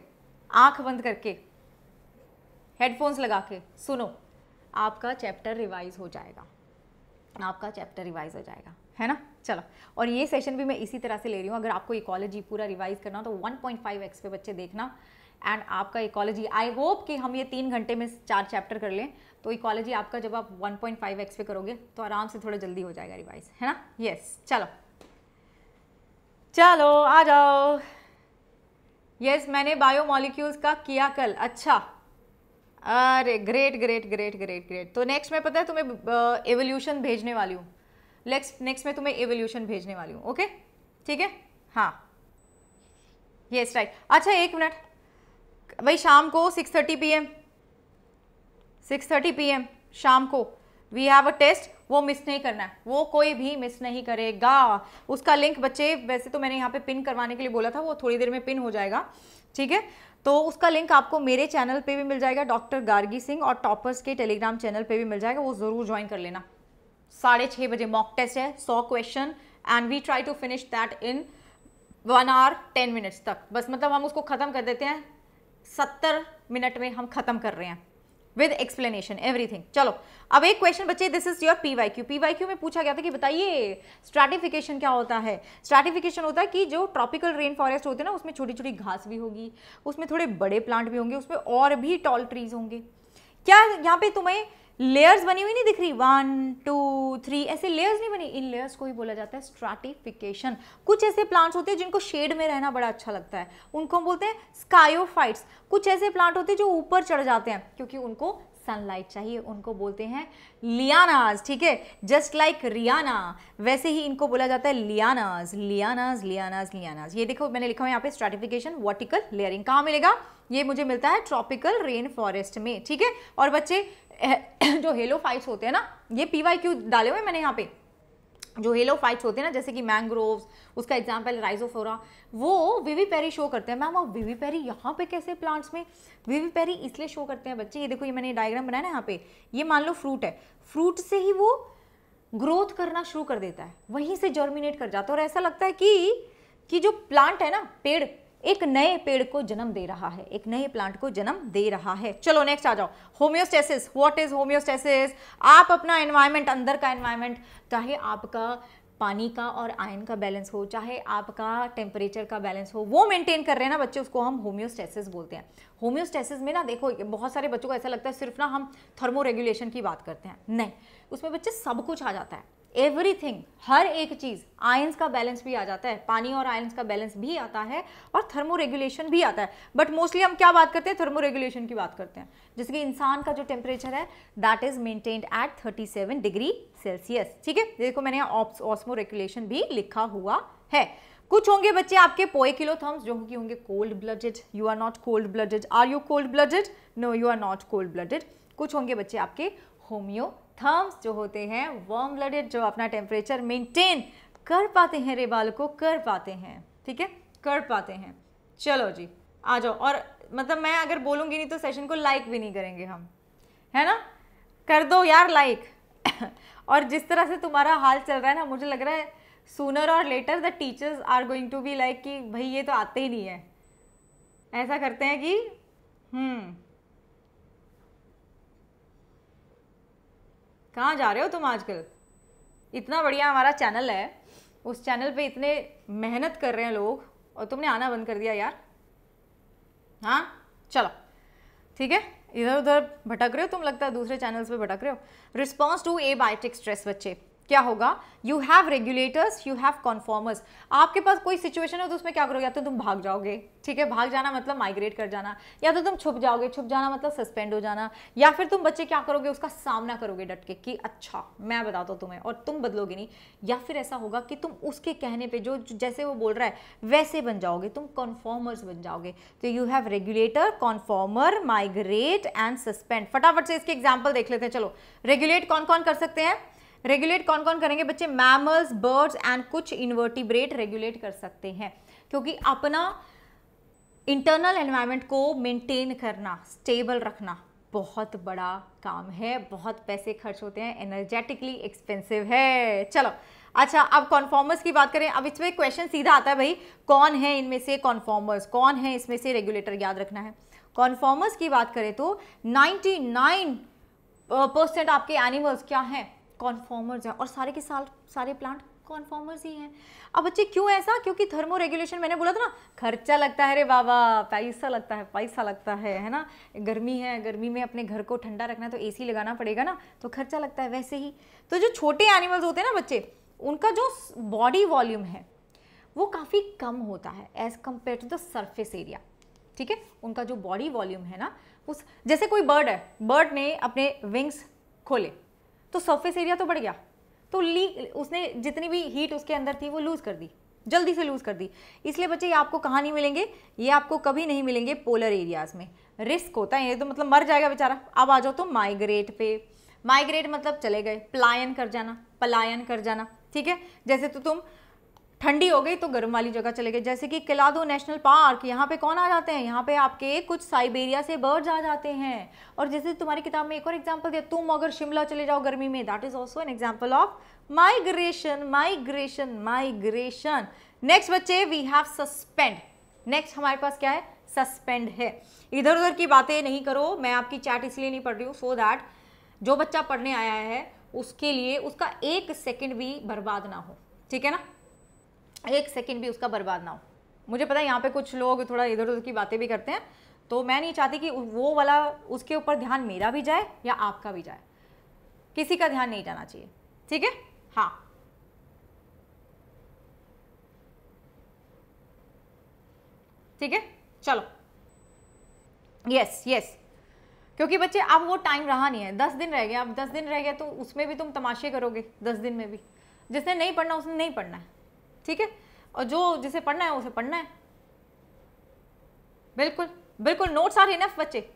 आंख बंद करके हेडफोन्स लगा के सुनो आपका चैप्टर रिवाइज हो जाएगा आपका चैप्टर रिवाइज हो जाएगा है ना चलो और ये सेशन भी मैं इसी तरह से ले रही हूँ अगर आपको इकोलॉजी पूरा रिवाइज करना हो तो 1.5 एक्स पे बच्चे देखना एंड आपका इकोलॉजी आई होप कि हम ये तीन घंटे में चार चैप्टर कर लें तो इकोलॉजी आपका जब आप 1.5 एक्स पे करोगे तो आराम से थोड़ा जल्दी हो जाएगा रिवाइज है ना यस yes, चलो चलो आ जाओ यस मैंने बायो मॉलिक्यूल्स का किया कल अच्छा अरे great great great great great तो नेक्स्ट में पता है तुम्हें एवोल्यूशन भेजने वाली हूँ नेक्स्ट नेक्स्ट में तुम्हें एवोल्यूशन भेजने वाली हूँ ओके ठीक है हाँ यस राइट अच्छा एक मिनट भाई शाम को six thirty P M six thirty P M शाम को वी हैव अ टेस्ट वो मिस नहीं करना है वो कोई भी मिस नहीं करेगा उसका लिंक बच्चे वैसे तो मैंने यहाँ पे पिन करवाने के लिए बोला था वो थोड़ी देर में पिन हो जाएगा ठीक है तो उसका लिंक आपको मेरे चैनल पे भी मिल जाएगा डॉक्टर गार्गी सिंह और टॉपर्स के टेलीग्राम चैनल पे भी मिल जाएगा वो ज़रूर ज्वाइन कर लेना साढ़े छः बजे मॉक टेस्ट है सौ question and we try to finish that in one hour ten minutes तक बस मतलब हम उसको ख़त्म कर देते हैं सत्तर मिनट में हम ख़त्म कर रहे हैं विद एक्सप्लेनेशन एवरीथिंग चलो अब एक क्वेश्चन बच्चे this is your P Y Q Y Q में पूछा गया था कि बताइए स्ट्रैटिफिकेशन क्या होता है स्ट्रैटिफिकेशन होता है कि जो ट्रॉपिकल रेन फॉरेस्ट होते हैं ना उसमें छोटी छोटी घास भी होगी उसमें थोड़े बड़े प्लांट भी होंगे उसमें और भी टॉल ट्रीज होंगे क्या यहाँ पे तुम्हें लेयर्स बनी हुई नहीं दिख रही वन टू थ्री ऐसे लेयर्स नहीं बनी इन लेयर्स को ही बोला जाता है स्ट्राटिफिकेशन कुछ ऐसे प्लांट्स होते हैं जिनको शेड में रहना बड़ा अच्छा लगता है उनको हम बोलते हैं स्कायोफाइट्स कुछ ऐसे प्लांट होते हैं जो ऊपर चढ़ जाते हैं क्योंकि उनको सनलाइट चाहिए उनको बोलते हैं लियानाज ठीक है जस्ट लाइक रियाना वैसे ही इनको बोला जाता है लियानाज लियानाज लियानाज लियानाज ये देखो मैंने लिखा हुआ यहाँ पे स्ट्राटिफिकेशन वर्टिकल लेयरिंग कहाँ मिलेगा ये मुझे मिलता है ट्रॉपिकल रेन फॉरेस्ट में ठीक है और बच्चे जो हेलो फाइट्स होते हैं ना ये पी वाई क्यू डाले हुए मैंने यहाँ पे जो हेलो फाइट्स होते हैं ना जैसे कि मैंग्रोव उसका एग्जाम्पल राइजोफोरा वो विवी पेरी शो करते हैं मैम और विवी पेरी यहाँ पे कैसे प्लांट्स में विवी पेरी इसलिए शो करते हैं बच्चे ये देखो ये मैंने डायग्राम बनाया ना यहाँ पे ये मान लो फ्रूट है फ्रूट से ही वो ग्रोथ करना शुरू कर देता है वहीं से जर्मिनेट कर जाता है और ऐसा लगता है कि कि जो प्लांट है ना पेड़ एक नए पेड़ को जन्म दे रहा है एक नए प्लांट को जन्म दे रहा है चलो नेक्स्ट आ जाओ होम्योस्टेसिस व्हाट इज होम्योस्टेसिस आप अपना एनवायरमेंट अंदर का एनवायरमेंट चाहे आपका पानी का और आयन का बैलेंस हो चाहे आपका टेम्परेचर का बैलेंस हो वो मेंटेन कर रहे हैं ना बच्चे उसको हम होम्योस्टेसिस बोलते हैं होम्योस्टेसिस में ना देखो बहुत सारे बच्चों को ऐसा लगता है सिर्फ ना हम थर्मो रेगुलेशन की बात करते हैं नहीं उसमें बच्चे सब कुछ आ जाता है एवरीथिंग हर एक चीज़ आयंस का बैलेंस भी आ जाता है पानी और आयंस का बैलेंस भी आता है और थर्मो रेगुलेशन भी आता है बट मोस्टली हम क्या बात करते हैं थर्मो रेगुलेशन की बात करते हैं जैसे कि इंसान का जो टेम्परेचर है that is maintained at 37 degree Celsius ठीक है देखो मैंने यहाँ ऑस्मो रेगुलेशन भी लिखा हुआ है कुछ होंगे बच्चे आपके पोए किलोथम्स जो कि होंगे cold blooded you are not cold blooded are you cold blooded no you are not cold blooded कुछ होंगे बच्चे आपके होम्यो थम्स जो होते हैं वार्म ब्लडेड जो अपना टेम्परेचर मेंटेन कर पाते हैं रे बालकों कर पाते हैं ठीक है कर पाते हैं चलो जी आ जाओ और मतलब मैं अगर बोलूंगी नहीं तो सेशन को लाइक भी नहीं करेंगे हम है ना कर दो यार लाइक और जिस तरह से तुम्हारा हाल चल रहा है ना मुझे लग रहा है सूनर और later the teachers are going to be like कि भाई ये तो आते ही नहीं है ऐसा करते हैं कि हम्म कहाँ जा रहे हो तुम आजकल इतना बढ़िया हमारा चैनल है उस चैनल पे इतने मेहनत कर रहे हैं लोग और तुमने आना बंद कर दिया यार हाँ चलो ठीक है इधर उधर भटक रहे हो तुम लगता है दूसरे चैनल्स पे भटक रहे हो response to abiotic stress बच्चे क्या होगा you have regulators you have conformers आपके पास कोई सिचुएशन है तो उसमें क्या करोगे या तो तुम भाग जाओगे ठीक है भाग जाना मतलब माइग्रेट कर जाना या तो तुम छुप जाओगे छुप जाना मतलब सस्पेंड हो जाना या फिर तुम बच्चे क्या करोगे उसका सामना करोगे डट के कि अच्छा मैं बताता हूँ तुम्हें और तुम बदलोगे नहीं या फिर ऐसा होगा कि तुम उसके कहने पर जो जैसे वो बोल रहा है वैसे बन जाओगे तुम कॉन्फॉर्मर्स बन जाओगे तो you have regulator conformer migrate and suspend फटाफट से इसके एग्जाम्पल देख लेते हैं चलो रेगुलेट कौन कौन कर सकते हैं रेगुलेट कौन कौन करेंगे बच्चे मैमल्स बर्ड्स एंड कुछ इन्वर्टिब्रेट रेगुलेट कर सकते हैं क्योंकि अपना इंटरनल एनवायरनमेंट को मेंटेन करना स्टेबल रखना बहुत बड़ा काम है बहुत पैसे खर्च होते हैं एनर्जेटिकली एक्सपेंसिव है चलो अच्छा अब कॉन्फॉर्मर्स की बात करें अब इसमें क्वेश्चन सीधा आता है भाई कौन है इनमें से कॉन्फॉर्मर्स कौन है इसमें से रेगुलेटर याद रखना है कॉन्फॉर्मर्स की बात करें तो 99 परसेंट आपके एनिमल्स क्या हैं कॉन्फॉर्मर्स हैं और सारे के साल सारे प्लांट कॉन्फॉर्मर्स ही हैं अब बच्चे क्यों ऐसा क्योंकि थर्मो रेगुलेशन मैंने बोला था ना खर्चा लगता है रे बाबा पैसा लगता है पैसा लगता है है ना गर्मी है गर्मी में अपने घर को ठंडा रखना है तो एसी लगाना पड़ेगा ना तो खर्चा लगता है वैसे ही तो जो छोटे एनिमल्स होते हैं ना बच्चे उनका जो बॉडी वॉल्यूम है वो काफ़ी कम होता है as compare to the surface area ठीक है उनका जो बॉडी वॉल्यूम है ना उस जैसे कोई बर्ड है बर्ड ने अपने विंग्स खोले तो सरफेस एरिया तो बढ़ गया तो ली उसने जितनी भी हीट उसके अंदर थी वो लूज़ कर दी जल्दी से लूज़ कर दी इसलिए बच्चे ये आपको कहाँ नहीं मिलेंगे ये आपको कभी नहीं मिलेंगे पोलर एरियाज़ में रिस्क होता है ये तो मतलब मर जाएगा बेचारा अब आ जाओ तो माइग्रेट पे माइग्रेट मतलब चले गए पलायन कर जाना पलायन कर जाना ठीक है जैसे तो तुम ठंडी हो गई तो गर्म वाली जगह चले गए जैसे कि किलादो नेशनल पार्क यहाँ पे कौन आ जाते हैं यहाँ पे आपके कुछ साइबेरिया से बर्ड्स आ जाते हैं और जैसे तुम्हारी किताब में एक और एग्जाम्पल दिया तुम अगर शिमला चले जाओ गर्मी में that is also an example of migration migration migration next बच्चे वी हैव सस्पेंड नेक्स्ट हमारे पास क्या है सस्पेंड है इधर उधर की बातें नहीं करो मैं आपकी चैट इसलिए नहीं पढ़ रही हूँ सो दैट जो बच्चा पढ़ने आया है उसके लिए उसका एक सेकेंड भी बर्बाद ना हो ठीक है ना एक सेकेंड भी उसका बर्बाद ना हो मुझे पता है यहाँ पे कुछ लोग थोड़ा इधर उधर की बातें भी करते हैं तो मैं नहीं चाहती कि वो वाला उसके ऊपर ध्यान मेरा भी जाए या आपका भी जाए किसी का ध्यान नहीं जाना चाहिए ठीक है हाँ ठीक है चलो यस यस क्योंकि बच्चे अब वो टाइम रहा नहीं है दस दिन रह गया अब दस दिन रह गया तो उसमें भी तुम तमाशे करोगे दस दिन में भी जिसने नहीं पढ़ना उसने नहीं पढ़ना है ठीक है और जो जिसे पढ़ना है उसे पढ़ना है बिल्कुल बिल्कुल नोट्स आर इनफ बच्चे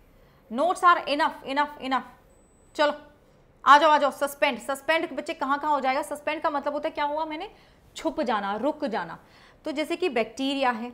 notes are enough enough enough चलो आ जाओ आ जाओ सस्पेंड सस्पेंड बच्चे कहाँ कहाँ हो जाएगा सस्पेंड का मतलब होता है क्या हुआ मैंने छुप जाना रुक जाना तो जैसे कि बैक्टीरिया है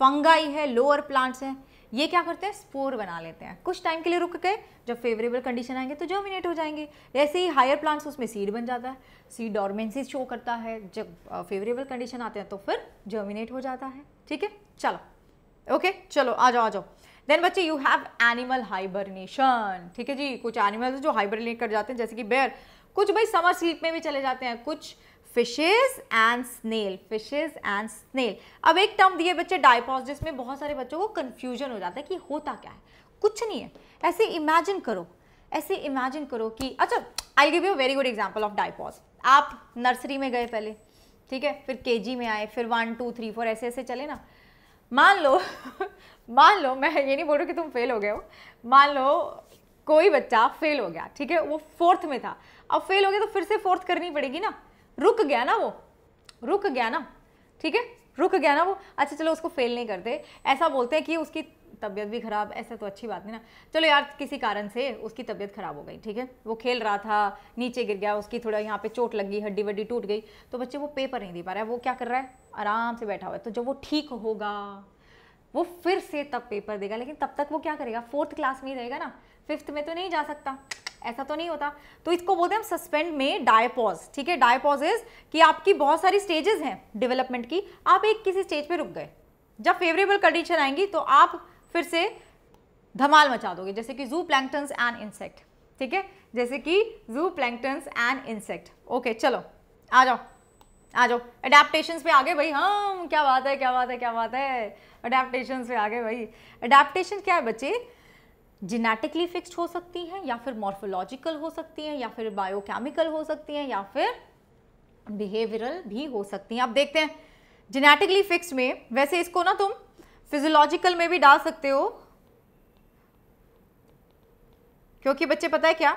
फंगाई है लोअर प्लांट्स हैं ये क्या करते हैं स्पोर बना लेते हैं कुछ टाइम के लिए रुक गए जब फेवरेबल कंडीशन आएंगे तो जर्मिनेट हो जाएंगे ऐसे ही हायर प्लांट्स उसमें सीड बन जाता है सीड डॉर्मेंसी शो करता है जब फेवरेबल कंडीशन आते हैं तो फिर जर्मिनेट हो जाता है ठीक है चलो ओके चलो आ जाओ आ जाओ देन बच्चे यू हैव एनिमल हाइबरनेशन ठीक है जी कुछ एनिमल्स जो हाइबरनेट कर जाते हैं जैसे कि बेयर कुछ भाई समर स्लीप में भी चले जाते हैं कुछ fishes and snail fishes and snail अब एक टर्म दिए बच्चे डाइपॉस जिसमें बहुत सारे बच्चों को कन्फ्यूजन हो जाता है कि होता क्या है कुछ नहीं है ऐसे इमेजिन करो ऐसे इमेजिन करो कि अच्छा I give you very good example of diapause आप नर्सरी में गए पहले ठीक है फिर के में आए फिर वन टू थ्री फोर ऐसे ऐसे चले ना मान लो मान लो मैं ये नहीं बोल रही कि तुम फेल हो गए हो मान लो कोई बच्चा फेल हो गया ठीक है वो फोर्थ में था अब फेल हो गया तो फिर से फोर्थ करनी पड़ेगी ना रुक गया ना वो रुक गया ना ठीक है रुक गया ना वो अच्छा चलो उसको फेल नहीं करते ऐसा बोलते हैं कि उसकी तबीयत भी ख़राब ऐसा तो अच्छी बात नहीं ना चलो यार किसी कारण से उसकी तबीयत ख़राब हो गई ठीक है वो खेल रहा था नीचे गिर गया उसकी थोड़ा यहाँ पे चोट लगी हड्डी वड्डी टूट गई तो बच्चे वो पेपर नहीं दे पा रहा है वो क्या कर रहा है आराम से बैठा हुआ है तो जब वो ठीक होगा वो फिर से तब पेपर देगा लेकिन तब तक वो क्या करेगा फोर्थ क्लास में ही रहेगा ना फिफ्थ में तो नहीं जा सकता ऐसा तो नहीं होता तो इसको बोलते हैं हम सस्पेंड में डायपॉज ठीक है डायपॉज इज कि आपकी बहुत सारी स्टेजेस हैं डेवलपमेंट की आप एक किसी स्टेज पे रुक गए जब फेवरेबल कंडीशन आएंगी तो आप फिर से धमाल मचा दोगे जैसे कि जू प्लैंक्टन्स एंड इंसेक्ट ठीक है जैसे कि जू प्लैंक्टन्स एंड इंसेक्ट ओके चलो आ जाओ आ जाओ अडेप्टेशन पे आ गए भाई हम हाँ, क्या बात है क्या बात है क्या बात है अडेप्टेशन पे आ गए भाई अडेप्टेशन क्या है बच्चे जेनेटिकली फिक्स्ड हो सकती हैं या फिर मॉर्फोलॉजिकल हो सकती हैं या फिर बायोकेमिकल हो सकती हैं या फिर बिहेवियरल भी हो सकती हैं आप देखते हैं जेनेटिकली फिक्स्ड में वैसे इसको ना तुम फिजियोलॉजिकल में भी डाल सकते हो क्योंकि बच्चे पता है क्या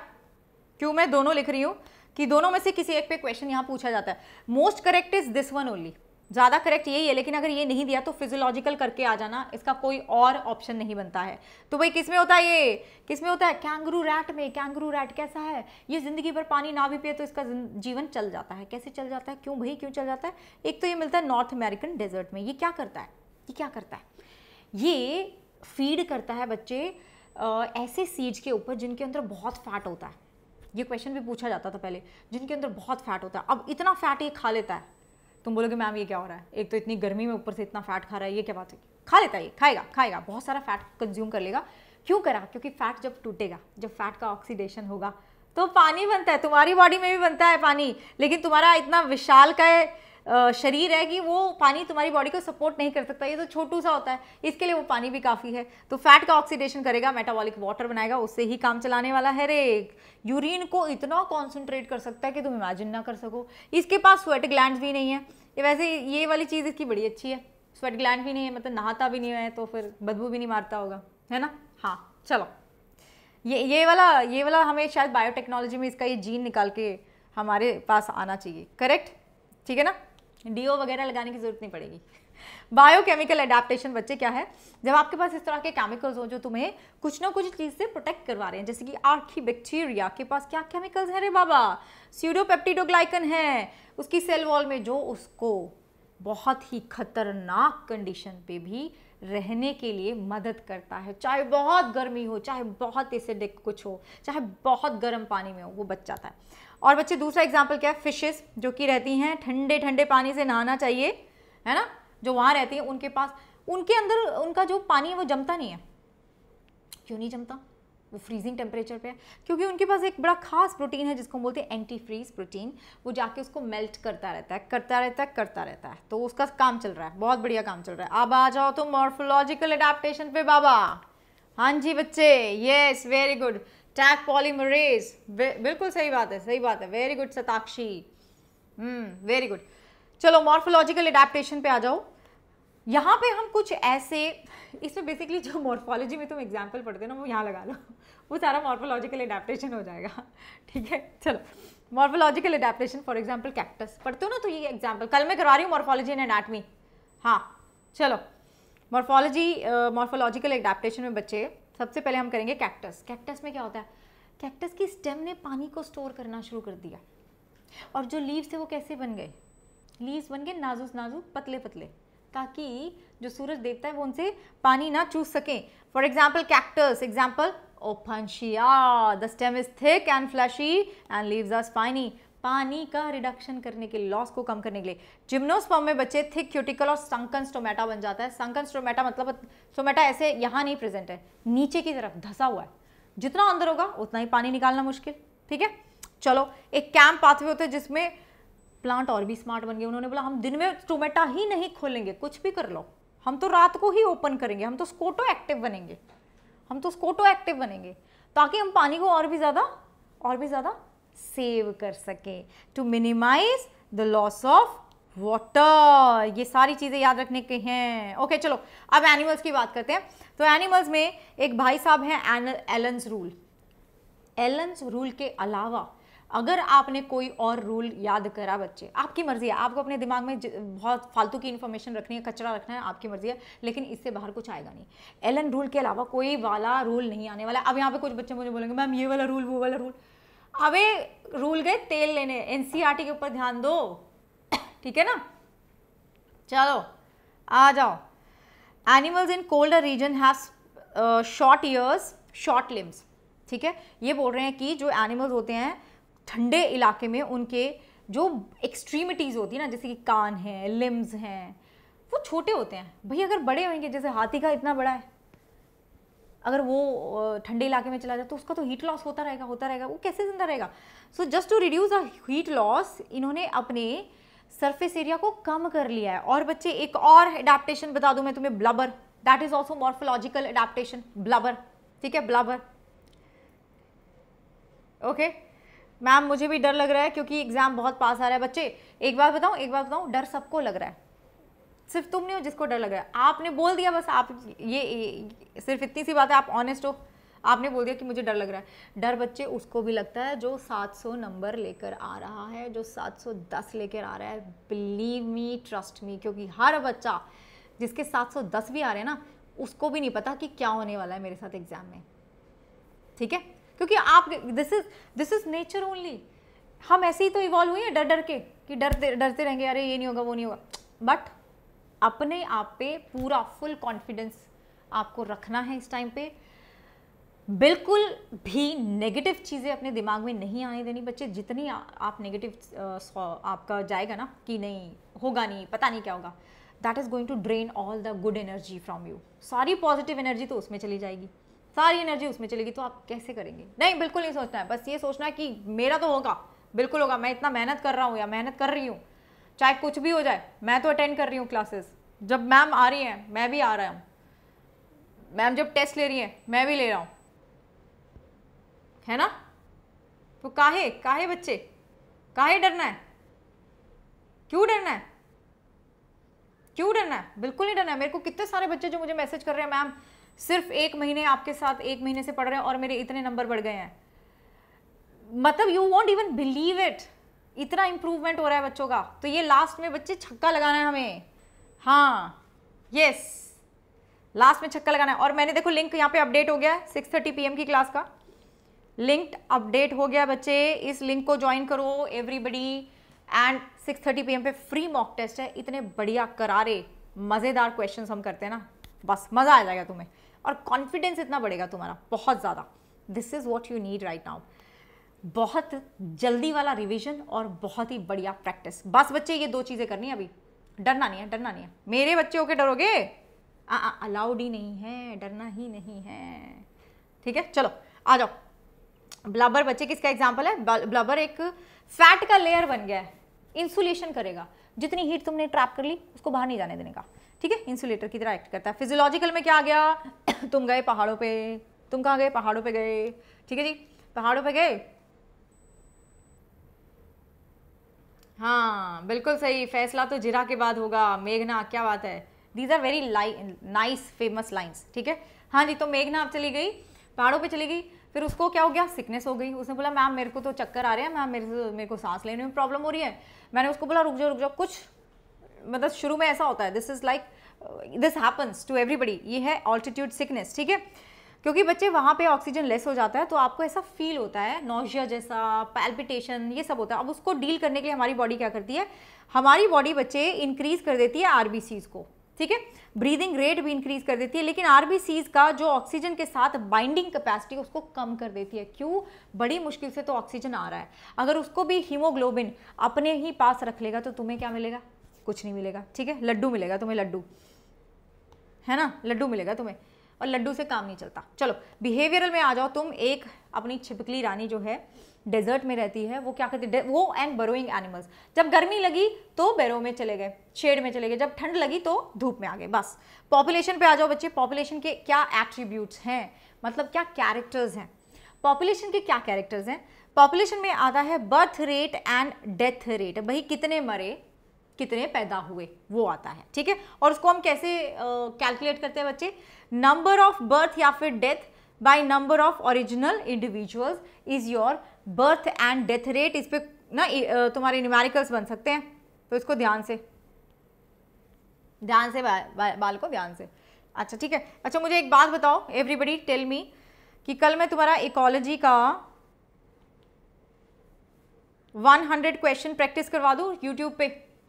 क्यों मैं दोनों लिख रही हूं कि दोनों में से किसी एक पे क्वेश्चन यहां पूछा जाता है most correct is this one only ज़्यादा करेक्ट यही है लेकिन अगर ये नहीं दिया तो फिजियोलॉजिकल करके आ जाना इसका कोई और ऑप्शन नहीं बनता है तो भाई किस में होता है ये किस में होता है कैंगरू रैट में कैंगरू रैट कैसा है ये ज़िंदगी भर पानी ना भी पिए तो इसका जीवन चल जाता है कैसे चल जाता है क्यों भाई क्यों चल जाता है एक तो ये मिलता है नॉर्थ अमेरिकन डेजर्ट में ये क्या करता है ये क्या करता है ये फीड करता है बच्चे ऐसे सीज के ऊपर जिनके अंदर बहुत फैट होता है ये क्वेश्चन भी पूछा जाता था पहले जिनके अंदर बहुत फैट होता है अब इतना फैट ये खा लेता है तुम बोलोगे मैम ये क्या हो रहा है एक तो इतनी गर्मी में ऊपर से इतना फैट खा रहा है ये क्या बात है खा लेता है खाएगा खाएगा बहुत सारा फैट कंज्यूम कर लेगा क्यों करा क्योंकि फैट जब टूटेगा जब फैट का ऑक्सीडेशन होगा तो पानी बनता है तुम्हारी बॉडी में भी बनता है पानी लेकिन तुम्हारा इतना विशाल का है शरीर है कि वो पानी तुम्हारी बॉडी को सपोर्ट नहीं कर सकता ये तो छोटू सा होता है इसके लिए वो पानी भी काफ़ी है तो फैट का ऑक्सीडेशन करेगा मेटाबॉलिक वाटर बनाएगा उससे ही काम चलाने वाला है रे यूरिन को इतना कॉन्सेंट्रेट कर सकता है कि तुम इमेजिन ना कर सको इसके पास स्वेट ग्लैंड भी नहीं है ये वैसे ये वाली चीज़ इसकी बड़ी अच्छी है स्वेट ग्लैंड भी नहीं है मतलब नहाता भी नहीं है तो फिर बदबू भी नहीं मारता होगा है ना हाँ चलो ये ये वाला ये वाला हमें शायद बायोटेक्नोलॉजी में इसका ये जीन निकाल के हमारे पास आना चाहिए करेक्ट ठीक है ना डीओ वगैरह लगाने की ज़रूरत नहीं पड़ेगी बायोकेमिकल एडाप्टेशन बच्चे क्या है जब आपके पास इस तरह के केमिकल्स हो जो तुम्हें कुछ ना कुछ चीज़ से प्रोटेक्ट करवा रहे हैं जैसे कि आर्खी बैक्टीरिया के पास क्या केमिकल्स हैं रे बाबा स्यूडोपेप्टिडोग्लाइकन है उसकी सेल वॉल में जो उसको बहुत ही खतरनाक कंडीशन पे भी रहने के लिए मदद करता है चाहे बहुत गर्मी हो चाहे बहुत एसिडिक कुछ हो चाहे बहुत गर्म पानी में हो वो बच जाता है और बच्चे दूसरा एग्जाम्पल क्या है फिशेस जो कि रहती हैं ठंडे ठंडे पानी से नहाना चाहिए है ना जो वहाँ रहती हैं उनके पास उनके अंदर उनका जो पानी है वो जमता नहीं है क्यों नहीं जमता वो फ्रीजिंग टेम्परेचर पे है क्योंकि उनके पास एक बड़ा खास प्रोटीन है जिसको बोलते हैं एंटी फ्रीज प्रोटीन वो जाके उसको मेल्ट करता रहता है करता रहता है करता रहता है तो उसका काम चल रहा है बहुत बढ़िया काम चल रहा है अब आ जाओ तो मॉर्फोलॉजिकल अडेप्टेशन पे बाबा हाँ जी बच्चे yes very good taq polymerase बिल्कुल सही बात है सही बात है very good Satakshi very good चलो मॉर्फोलॉजिकल एडेप्टेशन पे आ जाओ यहाँ पे हम कुछ ऐसे इसमें बेसिकली जो मॉर्फोलॉजी में तुम एग्जाम्पल पढ़ते ना वो यहाँ लगा लो वो सारा मॉर्फोलॉजिकल एडेप्टेशन हो जाएगा ठीक है चलो morphological adaptation for example cactus पढ़ते हो ना तो ये एग्जाम्पल कल मैं करवा रही हूँ मॉर्फोलॉजी एंड एनाटमी हाँ चलो मॉर्फोलॉजी मॉर्फोलॉजिकल एडेप्टेशन में बच्चे सबसे पहले हम करेंगे कैक्टस कैक्टस में क्या होता है कैक्टस की स्टेम ने पानी को स्टोर करना शुरू कर दिया और जो लीव्स थे वो कैसे बन गए लीव्स बन गए नाजुक नाजुक पतले पतले ताकि जो सूरज देवता है वो उनसे पानी ना चूस सकें for example cactus example opuntia the stem is thick and fleshy and leaves are spiny पानी का रिडक्शन करने के लिए लॉस को कम करने के लिए जिम्नोस्पर्म में बच्चे थिक क्यूटिकल और संकन स्टोमेटा बन जाता है संकन स्टोमेटा मतलब स्टोमेटा ऐसे यहाँ नहीं प्रेजेंट है नीचे की तरफ धसा हुआ है जितना अंदर होगा उतना ही पानी निकालना मुश्किल ठीक है चलो एक कैम्प पाथवे होते हैं जिसमें प्लांट और भी स्मार्ट बन गए उन्होंने बोला हम दिन में स्टोमेटा ही नहीं खोलेंगे कुछ भी कर लो हम तो रात को ही ओपन करेंगे हम तो स्कोटो एक्टिव बनेंगे हम तो स्कोटो एक्टिव बनेंगे ताकि हम पानी को और भी ज़्यादा और भी ज़्यादा सेव कर सकें to minimize the loss of water ये सारी चीज़ें याद रखने के हैं ओके okay, चलो अब एनिमल्स की बात करते हैं तो एनिमल्स में एक भाई साहब हैं एलन्स रूल एलन्स रूल के अलावा अगर आपने कोई और रूल याद करा बच्चे आपकी मर्ज़ी है आपको अपने दिमाग में बहुत फालतू की इन्फॉर्मेशन रखनी है कचरा रखना है आपकी मर्ज़ी है लेकिन इससे बाहर कुछ आएगा नहीं एलन रूल के अलावा कोई वाला रूल नहीं आने वाला अब यहाँ पे कुछ बच्चे मुझे बोलेंगे मैम ये वाला रूल वो वाला रूल अबे रूल गए तेल लेने एनसीईआरटी e के ऊपर ध्यान दो ठीक है ना चलो आ जाओ animals in cold region have short ears short limbs ठीक है ये बोल रहे हैं कि जो एनिमल्स होते हैं ठंडे इलाके में उनके जो एक्सट्रीमिटीज़ होती है ना जैसे कि कान हैं लिम्स हैं वो छोटे होते हैं भाई अगर बड़े होंगे जैसे हाथी का इतना बड़ा है अगर वो ठंडे इलाके में चला जाए तो उसका तो हीट लॉस होता रहेगा होता रहेगा वो कैसे जिंदा रहेगा so just to reduce a heat loss इन्होंने अपने सरफेस एरिया को कम कर लिया है और बच्चे एक और अडाप्टेशन बता दूं मैं तुम्हें blubber that is also morphological adaptation blubber ठीक है ब्लबर ओके मैम मुझे भी डर लग रहा है क्योंकि एग्जाम बहुत पास आ रहा है बच्चे एक बार बताऊँ एक बार बताऊँ डर सबको लग रहा है सिर्फ तुम नहीं हो जिसको डर लग रहा है आपने बोल दिया बस आप ये, ये सिर्फ इतनी सी बात है आप ऑनेस्ट हो आपने बोल दिया कि मुझे डर लग रहा है डर बच्चे उसको भी लगता है जो 700 नंबर लेकर आ रहा है जो 710 लेकर आ रहा है बिलीव मी ट्रस्ट मी क्योंकि हर बच्चा जिसके 710 भी आ रहे हैं ना उसको भी नहीं पता कि क्या होने वाला है मेरे साथ एग्जाम में ठीक है क्योंकि आप this is this is nature only हम ऐसे ही तो इवॉल्व हुए हैं डर डर के कि डरते डरते रहेंगे अरे ये नहीं होगा वो नहीं होगा बट अपने आप पे पूरा फुल कॉन्फिडेंस आपको रखना है इस टाइम पे बिल्कुल भी नेगेटिव चीज़ें अपने दिमाग में नहीं आने देनी बच्चे जितनी आ, आप नेगेटिव आपका जाएगा ना कि नहीं होगा नहीं पता नहीं क्या होगा that is going to drain all the good energy from you सारी पॉजिटिव एनर्जी तो उसमें चली जाएगी सारी एनर्जी उसमें चलेगी तो आप कैसे करेंगे नहीं बिल्कुल नहीं सोचना है बस ये सोचना है कि मेरा तो होगा बिल्कुल होगा मैं इतना मेहनत कर रहा हूँ या मेहनत कर रही हूँ चाहे कुछ भी हो जाए मैं तो अटेंड कर रही हूँ क्लासेस जब मैम आ रही हैं मैं भी आ रहा हूँ मैम जब टेस्ट ले रही हैं मैं भी ले रहा हूँ है ना तो काहे काहे बच्चे काहे डरना है क्यों डरना है क्यों डरना है बिल्कुल नहीं डरना है मेरे को कितने सारे बच्चे जो मुझे मैसेज कर रहे हैं मैम सिर्फ एक महीने आपके साथ एक महीने से पढ़ रहे हैं और मेरे इतने नंबर बढ़ गए हैं मतलब you won't even believe it इतना इम्प्रूवमेंट हो रहा है बच्चों का तो ये लास्ट में बच्चे छक्का लगाना है हमें हाँ यस लास्ट में छक्का लगाना है और मैंने देखो लिंक यहाँ पे अपडेट हो गया है सिक्स थर्टी पी की क्लास का लिंक अपडेट हो गया बच्चे इस लिंक को ज्वाइन करो everybody and six thirty P पे फ्री मॉक टेस्ट है इतने बढ़िया करारे मज़ेदार क्वेश्चन हम करते हैं ना बस मज़ा आ जाएगा तुम्हें और कॉन्फिडेंस इतना बढ़ेगा तुम्हारा बहुत ज़्यादा this is what you need right now बहुत जल्दी वाला रिवीजन और बहुत ही बढ़िया प्रैक्टिस बस बच्चे ये दो चीज़ें करनी है अभी डरना नहीं है डरना नहीं है मेरे बच्चे होके डरोगे अलाउड ही नहीं है डरना ही नहीं है ठीक है चलो आ जाओ ब्लबर बच्चे किसका एग्जाम्पल है ब्लबर एक फैट का लेयर बन गया है इंसुलेशन करेगा जितनी हीट तुमने ट्रैप कर ली उसको बाहर नहीं जाने देने का ठीक है इंसुलेटर की तरह एक्ट करता है फिजियोलॉजिकल में क्या आ गया तुम गए पहाड़ों पे तुम कहाँ गए पहाड़ों पे गए ठीक है जी पहाड़ों पे गए हाँ बिल्कुल सही फैसला तो जिरा के बाद होगा मेघना क्या बात है these are very nice famous lines ठीक है हाँ जी तो मेघना आप चली गई पहाड़ों पे चली गई फिर उसको क्या हो गया सिकनेस हो गई उसने बोला मैम मेरे को तो चक्कर आ रहे हैं मैम मेरे मेरे को सांस लेने में प्रॉब्लम हो रही है मैंने उसको बोला रुक जाओ रुक जाओ कुछ मतलब शुरू में ऐसा होता है this is like this happens to everybody ये है ऑल्टीट्यूड सिकनेस ठीक है क्योंकि बच्चे वहाँ पे ऑक्सीजन लेस हो जाता है तो आपको ऐसा फील होता है नोशिया जैसा पैल्पिटेशन ये सब होता है अब उसको डील करने के लिए हमारी बॉडी क्या करती है हमारी बॉडी बच्चे इंक्रीज कर देती है आर को ठीक है ब्रीदिंग रेट भी इंक्रीज कर देती है लेकिन आर का जो ऑक्सीजन के साथ बाइंडिंग कैपेसिटी उसको कम कर देती है क्यों बड़ी मुश्किल से तो ऑक्सीजन आ रहा है अगर उसको भी हीमोग्लोबिन अपने ही पास रख लेगा तो तुम्हें क्या मिलेगा कुछ नहीं मिलेगा ठीक है लड्डू मिलेगा तुम्हें लड्डू है ना लड्डू मिलेगा तुम्हें और लड्डू से काम नहीं चलता चलो बिहेवियरल में आ जाओ तुम एक अपनी छिपकली रानी जो है डेजर्ट में रहती है वो क्या करती है वो एंड बरोइंग एनिमल्स जब गर्मी लगी तो बैरो में चले गए शेड में चले गए जब ठंड लगी तो धूप में आ गए बस पॉपुलेशन पे आ जाओ बच्चे पॉपुलेशन के क्या एट्रीब्यूट्स हैं मतलब क्या कैरेक्टर्स हैं पॉपुलेशन के क्या कैरेक्टर्स हैं पॉपुलेशन में आता है birth rate and death rate भाई कितने मरे कितने पैदा हुए वो आता है ठीक है और उसको हम कैसे कैलकुलेट uh, करते हैं बच्चे नंबर ऑफ बर्थ या फिर death by number of original individuals is your birth and death rate इस पर ना तुम्हारे न्यूमेरिकल्स बन सकते हैं तो इसको ध्यान से ध्यान से बा, बा, बाल को ध्यान से अच्छा ठीक है अच्छा मुझे एक बात बताओ एवरीबडी टेल मी कि कल मैं तुम्हारा इकोलॉजी का 100 क्वेश्चन प्रैक्टिस करवा दूँ यूट्यूब पे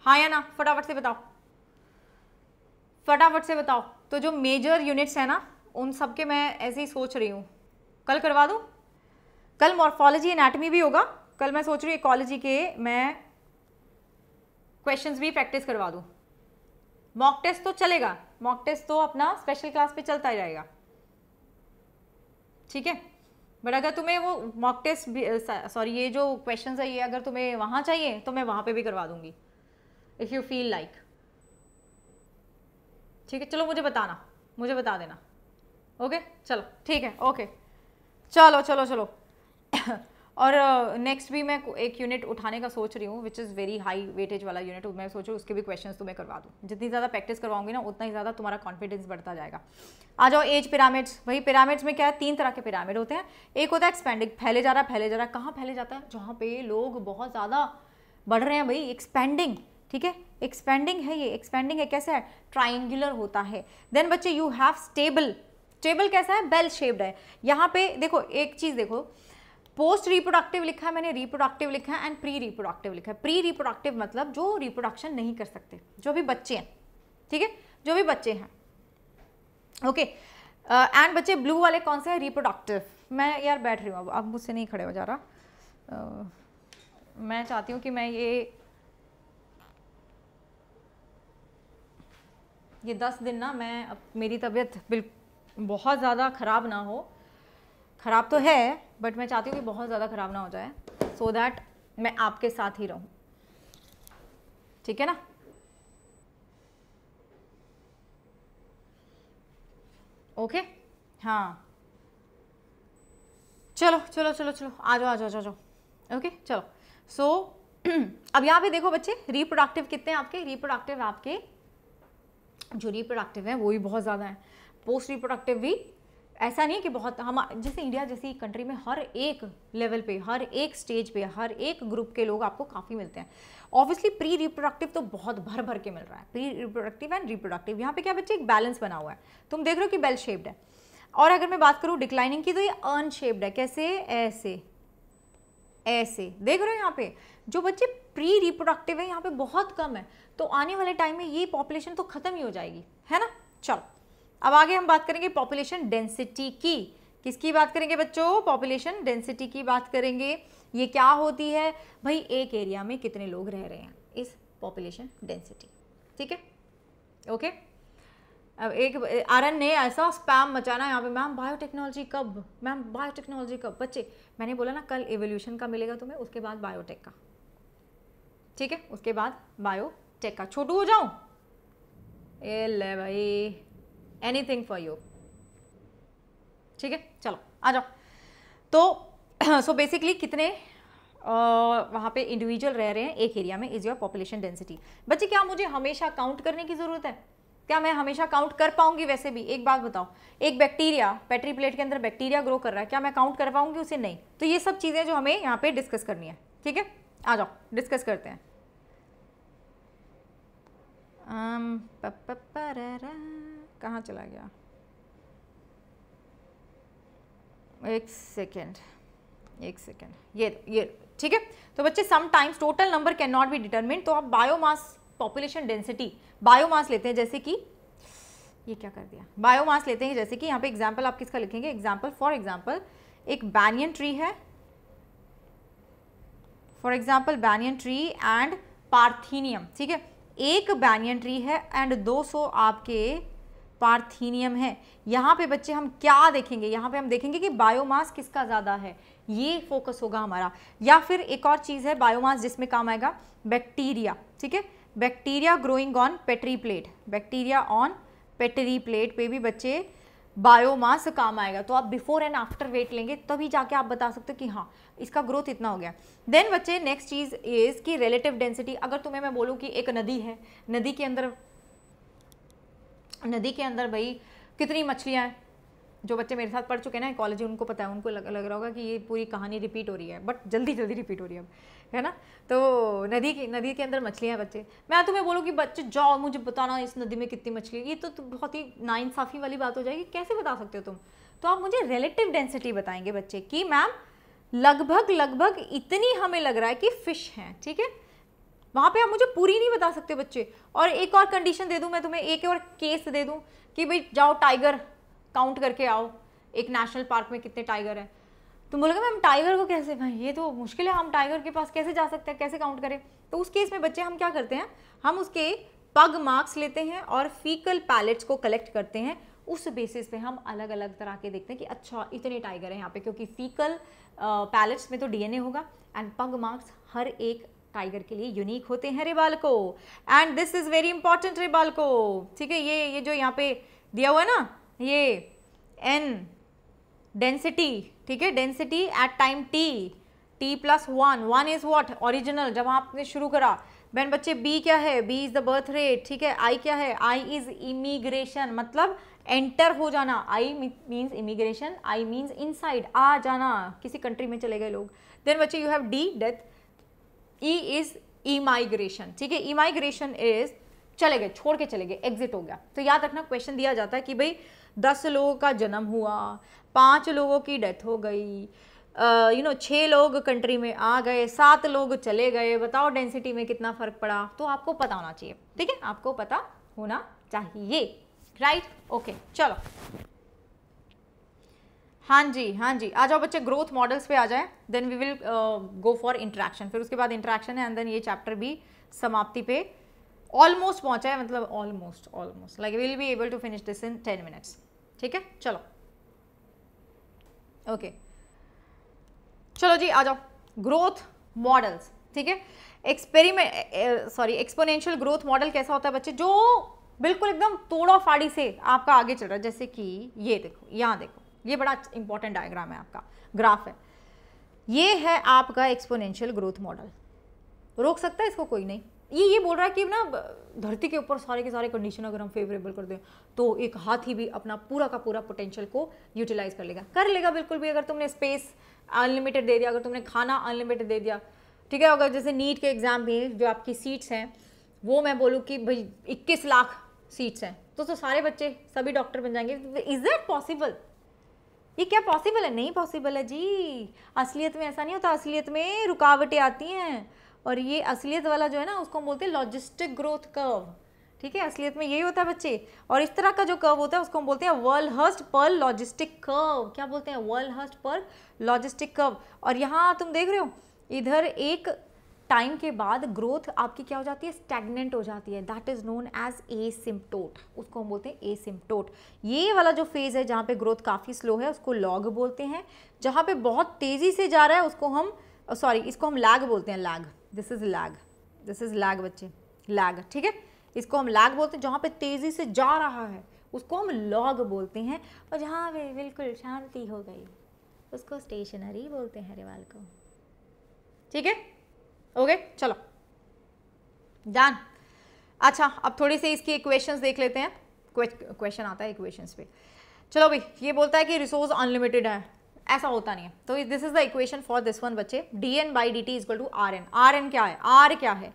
हाँ या ना फटाफट से बताओ फटाफट से बताओ तो जो मेजर यूनिट्स हैं ना उन सब के मैं ऐसे ही सोच रही हूँ कल करवा दूँ कल मॉर्फोलॉजी एनाटमी भी होगा कल मैं सोच रही हूँ इकोलॉजी के मैं क्वेश्चंस भी प्रैक्टिस करवा दूँ मॉक टेस्ट तो चलेगा मॉक टेस्ट तो अपना स्पेशल क्लास पे चलता ही रहेगा ठीक है बट अगर तुम्हें वो मॉक टेस्ट सॉरी ये जो क्वेश्चंस है ये अगर तुम्हें वहाँ चाहिए तो मैं वहाँ पे भी करवा दूँगी इफ़ यू फील लाइक ठीक है चलो मुझे बताना मुझे बता देना ओके चलो ठीक है ओके चलो चलो चलो और नेक्स्ट uh, भी मैं एक यूनिट उठाने का सोच रही हूँ which is very high weightage वाला यूनिट मैं सोच रही उसके भी क्वेश्चन तुम्हें तो करवा दूँ जितनी ज़्यादा प्रैक्टिस करवाऊंगी ना उतना ही ज़्यादा तुम्हारा कॉन्फिडेंस बढ़ता जाएगा आ जाओ एज पिरामिड्स भाई पिरामिड्स में क्या है तीन तरह के पिरामिड होते हैं एक होता है एक्सपेंडिंग फैले जा रहा है फैले जा रहा है कहाँ फैले जाता है जहाँ पे लोग बहुत ज़्यादा बढ़ रहे हैं भाई एक्सपेंडिंग ठीक है एक्सपेंडिंग है ये एक्सपेंडिंग है कैसा है ट्राइंगुलर होता है देन बच्चे यू हैव स्टेबल स्टेबल कैसा है बेल शेप्ड है यहाँ पे देखो एक चीज़ देखो पोस्ट रिप्रोडक्टिव लिखा है मैंने रिप्रोडक्टिव लिखा है एंड प्री रिप्रोडक्टिव लिखा है प्री रिप्रोडक्टिव मतलब जो रिप्रोडक्शन नहीं कर सकते जो भी बच्चे हैं ठीक है जो भी बच्चे हैं ओके okay. एंड uh, बच्चे ब्लू वाले कौन से हैं रिप्रोडक्टिव मैं यार बैठ रही हूँ अब अब मुझसे नहीं खड़े हो जा रहा uh, मैं चाहती हूँ कि मैं ये ये दस दिन ना मैं अब मेरी तबीयत बिल बहुत ज़्यादा ख़राब ना हो ख़राब तो है बट मैं चाहती हूँ कि बहुत ज़्यादा ख़राब ना हो जाए सो so दैट मैं आपके साथ ही रहूँ ठीक है ना ओके okay? हाँ चलो चलो चलो चलो आ जाओ आ जाओ आ जाओ ओके चलो सो so, अब यहाँ पे देखो बच्चे रिप्रोडक्टिव कितने हैं आपके रिप्रोडक्टिव आपके जो रिप्रोडक्टिव हैं वो भी बहुत ज़्यादा हैं पोस्ट रिप्रोडक्टिव भी ऐसा नहीं है कि बहुत हम जैसे इंडिया जैसी कंट्री में हर एक लेवल पे हर एक स्टेज पे हर एक ग्रुप के लोग आपको काफ़ी मिलते हैं ऑब्वियसली प्री रिप्रोडक्टिव तो बहुत भर भर के मिल रहा है प्री रिप्रोडक्टिव एंड रिप्रोडक्टिव यहाँ पे क्या बच्चे एक बैलेंस बना हुआ है तुम देख रहे हो कि बेल शेप्ड है और अगर मैं बात करूँ डिक्लाइनिंग की तो ये अनशेप्ड है कैसे ऐसे ऐसे देख रहे हो यहाँ पे जो बच्चे प्री रिप्रोडक्टिव है यहाँ पे बहुत कम है तो आने वाले टाइम में ये पॉपुलेशन तो ख़त्म ही हो जाएगी है ना चलो अब आगे हम बात करेंगे पॉपुलेशन डेंसिटी की किसकी बात करेंगे बच्चों पॉपुलेशन डेंसिटी की बात करेंगे ये क्या होती है भाई एक एरिया में कितने लोग रह रहे हैं इस पॉपुलेशन डेंसिटी ठीक है ओके अब एक आरन ने ऐसा स्पैम मचाना यहाँ पे मैम बायोटेक्नोलॉजी कब मैम बायोटेक्नोलॉजी कब बच्चे मैंने बोला ना कल एवोल्यूशन का मिलेगा तुम्हें उसके बाद बायोटेक का ठीक है उसके बाद बायो का छोटू हो जाऊं ए ले भाई एनीथिंग फॉर यू ठीक है चलो आ जाओ तो सो बेसिकली कितने Uh, वहां पे इंडिविजुअल रह रहे हैं एक एरिया में इज योर पॉपुलेशन डेंसिटी बच्चे क्या मुझे हमेशा काउंट करने की ज़रूरत है क्या मैं हमेशा काउंट कर पाऊंगी वैसे भी एक बात बताओ एक बैक्टीरिया पेट्री प्लेट के अंदर बैक्टीरिया ग्रो कर रहा है क्या मैं काउंट कर पाऊंगी उसे नहीं तो ये सब चीज़ें जो हमें यहाँ पे डिस्कस करनी है ठीक है आ जाओ डिस्कस करते हैं um, कहाँ चला गया एक सेकेंड एक सेकेंड ये ये ठीक है तो बच्चे sometimes total number can not be determine तो आप बायोमास पॉपुलेशन डेंसिटी बायोमास लेते हैं जैसे कि ये क्या कर दिया बायोमास लेते हैं जैसे कि यहाँ पे एग्जाम्पल आप किसका लिखेंगे एग्जाम्पल फॉर एग्जाम्पल एक बैनियन ट्री है for example banyan tree and parthenium ठीक है एक बैनियन ट्री है एंड 200 आपके पार्थीनियम है यहाँ पे बच्चे हम क्या देखेंगे यहाँ पे हम देखेंगे कि बायोमास किसका ज़्यादा है ये फोकस होगा हमारा या फिर एक और चीज़ है बायोमास जिसमें काम आएगा बैक्टीरिया ठीक है bacteria growing on petri plate bacteria on petri plate पे भी बच्चे बायोमास काम आएगा तो आप बिफोर एंड आफ्टर वेट लेंगे तभी जाके आप बता सकते हो कि हाँ इसका ग्रोथ इतना हो गया देन बच्चे नेक्स्ट चीज़ इज़ कि रिलेटिव डेंसिटी अगर तुम्हें मैं बोलूँ कि एक नदी है नदी के अंदर नदी के अंदर भाई कितनी मछलियाँ हैं जो बच्चे मेरे साथ पढ़ चुके हैं ना कॉलेज उनको पता है उनको लग, लग रहा होगा कि ये पूरी कहानी रिपीट हो रही है बट जल्दी जल्दी रिपीट हो रही है अब है ना तो नदी की नदी के अंदर मछलियाँ हैं बच्चे मैं तुम्हें बोलूँ कि बच्चे जाओ मुझे बताना इस नदी में कितनी मछली ये तो, तो बहुत ही नाइंसाफ़ी वाली बात हो जाएगी कैसे बता सकते हो तुम तो आप मुझे रिलेटिव डेंसिटी बताएंगे बच्चे कि मैम लगभग लगभग इतनी हमें लग रहा है कि फ़िश हैं ठीक है वहाँ पे आप मुझे पूरी नहीं बता सकते बच्चे और एक और कंडीशन दे दूँ मैं तुम्हें एक और केस दे दूँ कि भाई जाओ टाइगर काउंट करके आओ एक नेशनल पार्क में कितने टाइगर हैं तुम तो बोलोगे मैम टाइगर को कैसे भाई ये तो मुश्किल है हम टाइगर के पास कैसे जा सकते हैं कैसे काउंट करें तो उस केस में बच्चे हम क्या करते हैं हम उसके पग मार्क्स लेते हैं और फीकल पैलेट्स को कलेक्ट करते हैं उस बेसिस पे हम अलग अलग तरह के देखते हैं कि अच्छा इतने टाइगर हैं यहाँ पे क्योंकि फीकल पैलेट्स में तो डीएनए होगा एंड पग मार्क्स हर एक टाइगर के लिए यूनिक होते हैं रेबाल को and this is very important रेबाल को ठीक है ये ये जो यहाँ पे दिया हुआ है ना ये एन डेंसिटी ठीक है density at time T T plus one one is what original जब आपने शुरू करा बहन बच्चे बी क्या है B is the birth rate ठीक है आई क्या है आई इज़ इमिग्रेशन मतलब एंटर हो जाना I means immigration I means inside आ जाना किसी कंट्री में चले गए लोग देन बच्चे you have D death E is emigration ठीक है ई माइग्रेशन इज़ चले गए छोड़ के चले गए एग्जिट हो गया तो याद रखना क्वेश्चन दिया जाता है कि भाई दस लोगों का जन्म हुआ पाँच लोगों की डेथ हो गई यू नो छः लोग कंट्री में आ गए सात लोग चले गए बताओ डेंसिटी में कितना फ़र्क पड़ा तो आपको पता होना चाहिए ठीक है आपको पता होना चाहिए राइट right? ओके okay, चलो हाँ जी हाँ जी आ जाओ बच्चे ग्रोथ मॉडल्स पे आ जाए then we will go for interaction फिर उसके बाद इंट्रैक्शन है एंड देन ये चैप्टर भी समाप्ति पे ऑलमोस्ट पहुंचा है मतलब almost almost like will be able to finish this in ten minutes ठीक है चलो ओके चलो जी आ जाओ ग्रोथ मॉडल्स ठीक है experiment sorry exponential growth model कैसा होता है बच्चे जो बिल्कुल एकदम तोड़ा फाड़ी से आपका आगे चल रहा है जैसे कि ये देखो यहाँ देखो ये बड़ा इंपॉर्टेंट डायग्राम है आपका ग्राफ है ये है आपका एक्सपोनेंशियल ग्रोथ मॉडल रोक सकता है इसको कोई नहीं ये ये बोल रहा है कि ना धरती के ऊपर सारे के सारे कंडीशन अगर हम फेवरेबल कर दें तो एक हाथी भी अपना पूरा का पूरा पोटेंशियल को यूटिलाइज कर लेगा कर लेगा बिल्कुल भी अगर तुमने स्पेस अनलिमिटेड दे दिया अगर तुमने खाना अनलिमिटेड दे दिया ठीक है अगर जैसे नीट के एग्ज़ाम भी जो आपकी सीट्स हैं वो मैं बोलूँ कि भाई इक्कीस लाख सीट्स हैं तो तो सारे बच्चे सभी डॉक्टर बन जाएंगे इज़ दैट पॉसिबल ये क्या पॉसिबल है नहीं पॉसिबल है जी असलियत में ऐसा नहीं होता असलियत में रुकावटें आती हैं और ये असलियत वाला जो है ना उसको हम बोलते हैं लॉजिस्टिक ग्रोथ कर्व ठीक है असलियत में यही होता है बच्चे और इस तरह का जो कर्व होता है उसको हम बोलते हैं Verhulst Pearl logistic curve क्या बोलते हैं Verhulst Pearl logistic curve और यहाँ तुम देख रहे हो इधर एक टाइम के बाद ग्रोथ आपकी क्या हो जाती है स्टैगनेंट हो जाती है that is known as asymptote उसको हम बोलते हैं ए सिम्टोट ये वाला जो फेज़ है जहाँ पे ग्रोथ काफ़ी स्लो है उसको लॉग बोलते हैं जहाँ पे बहुत तेज़ी से जा रहा है उसको हम सॉरी इसको हम लैग बोलते हैं lag this is lag this is lag बच्चे लैग ठीक है इसको हम लैग बोलते हैं जहाँ पे तेज़ी से जा रहा है उसको हम लॉग बोलते हैं और जहाँ पे बिल्कुल शांति हो गई उसको स्टेशनरी बोलते हैं रिवाल को ठीक है ओके चलो डन अच्छा अब थोड़ी सी इसकी इक्वेशंस देख लेते हैं क्वेश्चन आता है इक्वेशंस पे चलो भाई ये बोलता है कि रिसोर्स अनलिमिटेड है ऐसा होता नहीं है तो this is the equation for this one बच्चे D N by D T is to R N R N क्या है आर क्या है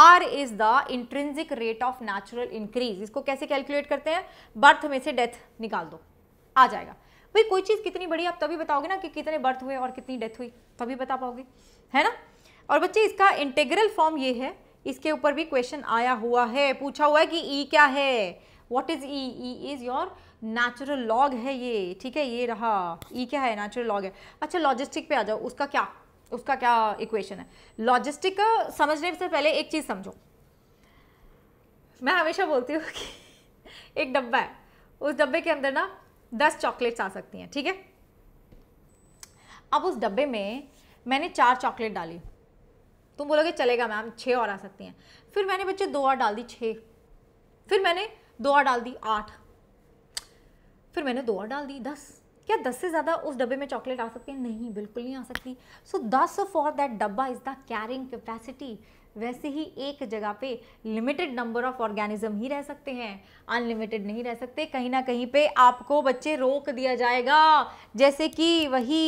R is the intrinsic rate of natural increase इसको कैसे कैलकुलेट करते हैं बर्थ में से डेथ निकाल दो आ जाएगा भाई कोई चीज़ कितनी बड़ी आप तभी बताओगे ना कि कितने बर्थ हुए और कितनी डेथ हुई तभी बता पाओगे है ना और बच्चे इसका इंटेग्रल फॉर्म ये है इसके ऊपर भी क्वेश्चन आया हुआ है पूछा हुआ है कि ई e क्या है what is E E is your natural log है ये ठीक है ये रहा ई e क्या है नेचुरल लॉग है अच्छा लॉजिस्टिक पे आ जाओ उसका क्या उसका क्या इक्वेशन है लॉजिस्टिक समझने से पहले एक चीज़ समझो मैं हमेशा बोलती हूँ कि एक डब्बा है उस डब्बे के अंदर ना दस चॉकलेट्स आ सकती हैं ठीक है अब उस डब्बे में मैंने चार चॉकलेट डाली तुम बोलोगे चलेगा मैम छः और आ सकती हैं फिर मैंने बच्चे दो और डाल दी छः फिर मैंने दो और डाल दी आठ फिर मैंने दो और डाल दी दस क्या दस से ज़्यादा उस डब्बे में चॉकलेट आ सकती है नहीं बिल्कुल नहीं आ सकती सो दस फॉर दैट डब्बा इज़ द कैरिंग कैपेसिटी वैसे ही एक जगह पे लिमिटेड नंबर ऑफ ऑर्गेनिज्म ही रह सकते हैं अनलिमिटेड नहीं रह सकते कहीं ना कहीं पे आपको बच्चे रोक दिया जाएगा जैसे कि वही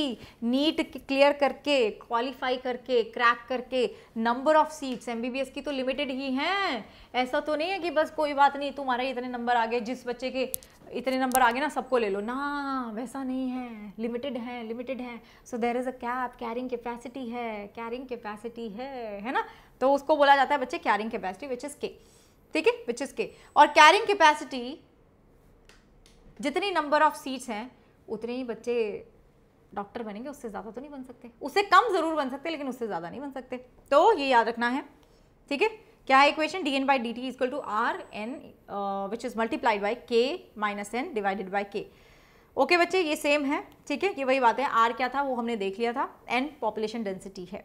नीट क्लियर करके क्वालिफाई करके क्रैक करके नंबर ऑफ सीट्स एमबीबीएस की तो लिमिटेड ही हैं ऐसा तो नहीं है कि बस कोई बात नहीं तुम्हारे इतने नंबर आ गए जिस बच्चे के इतने नंबर आगे ना सबको ले लो ना वैसा नहीं है लिमिटेड है लिमिटेड है so there is a cap carrying capacity है कैरिंग कैपेसिटी है है ना तो उसको बोला जाता है बच्चे कैरिंग कैपेसिटी विच इज़ के ठीक है विच इज़ के और कैरिंग कैपेसिटी जितनी नंबर ऑफ सीट्स हैं उतने ही बच्चे डॉक्टर बनेंगे उससे ज़्यादा तो नहीं बन सकते उससे कम ज़रूर बन सकते लेकिन उससे ज़्यादा नहीं बन सकते तो ये याद रखना है ठीक है क्या है equation D N by D T is to R N which is multiplied by K minus N divided by K okay बच्चे ये सेम है ठीक है ये वही बात है आर क्या था वो हमने देख लिया था एन पॉपुलेशन डेंसिटी है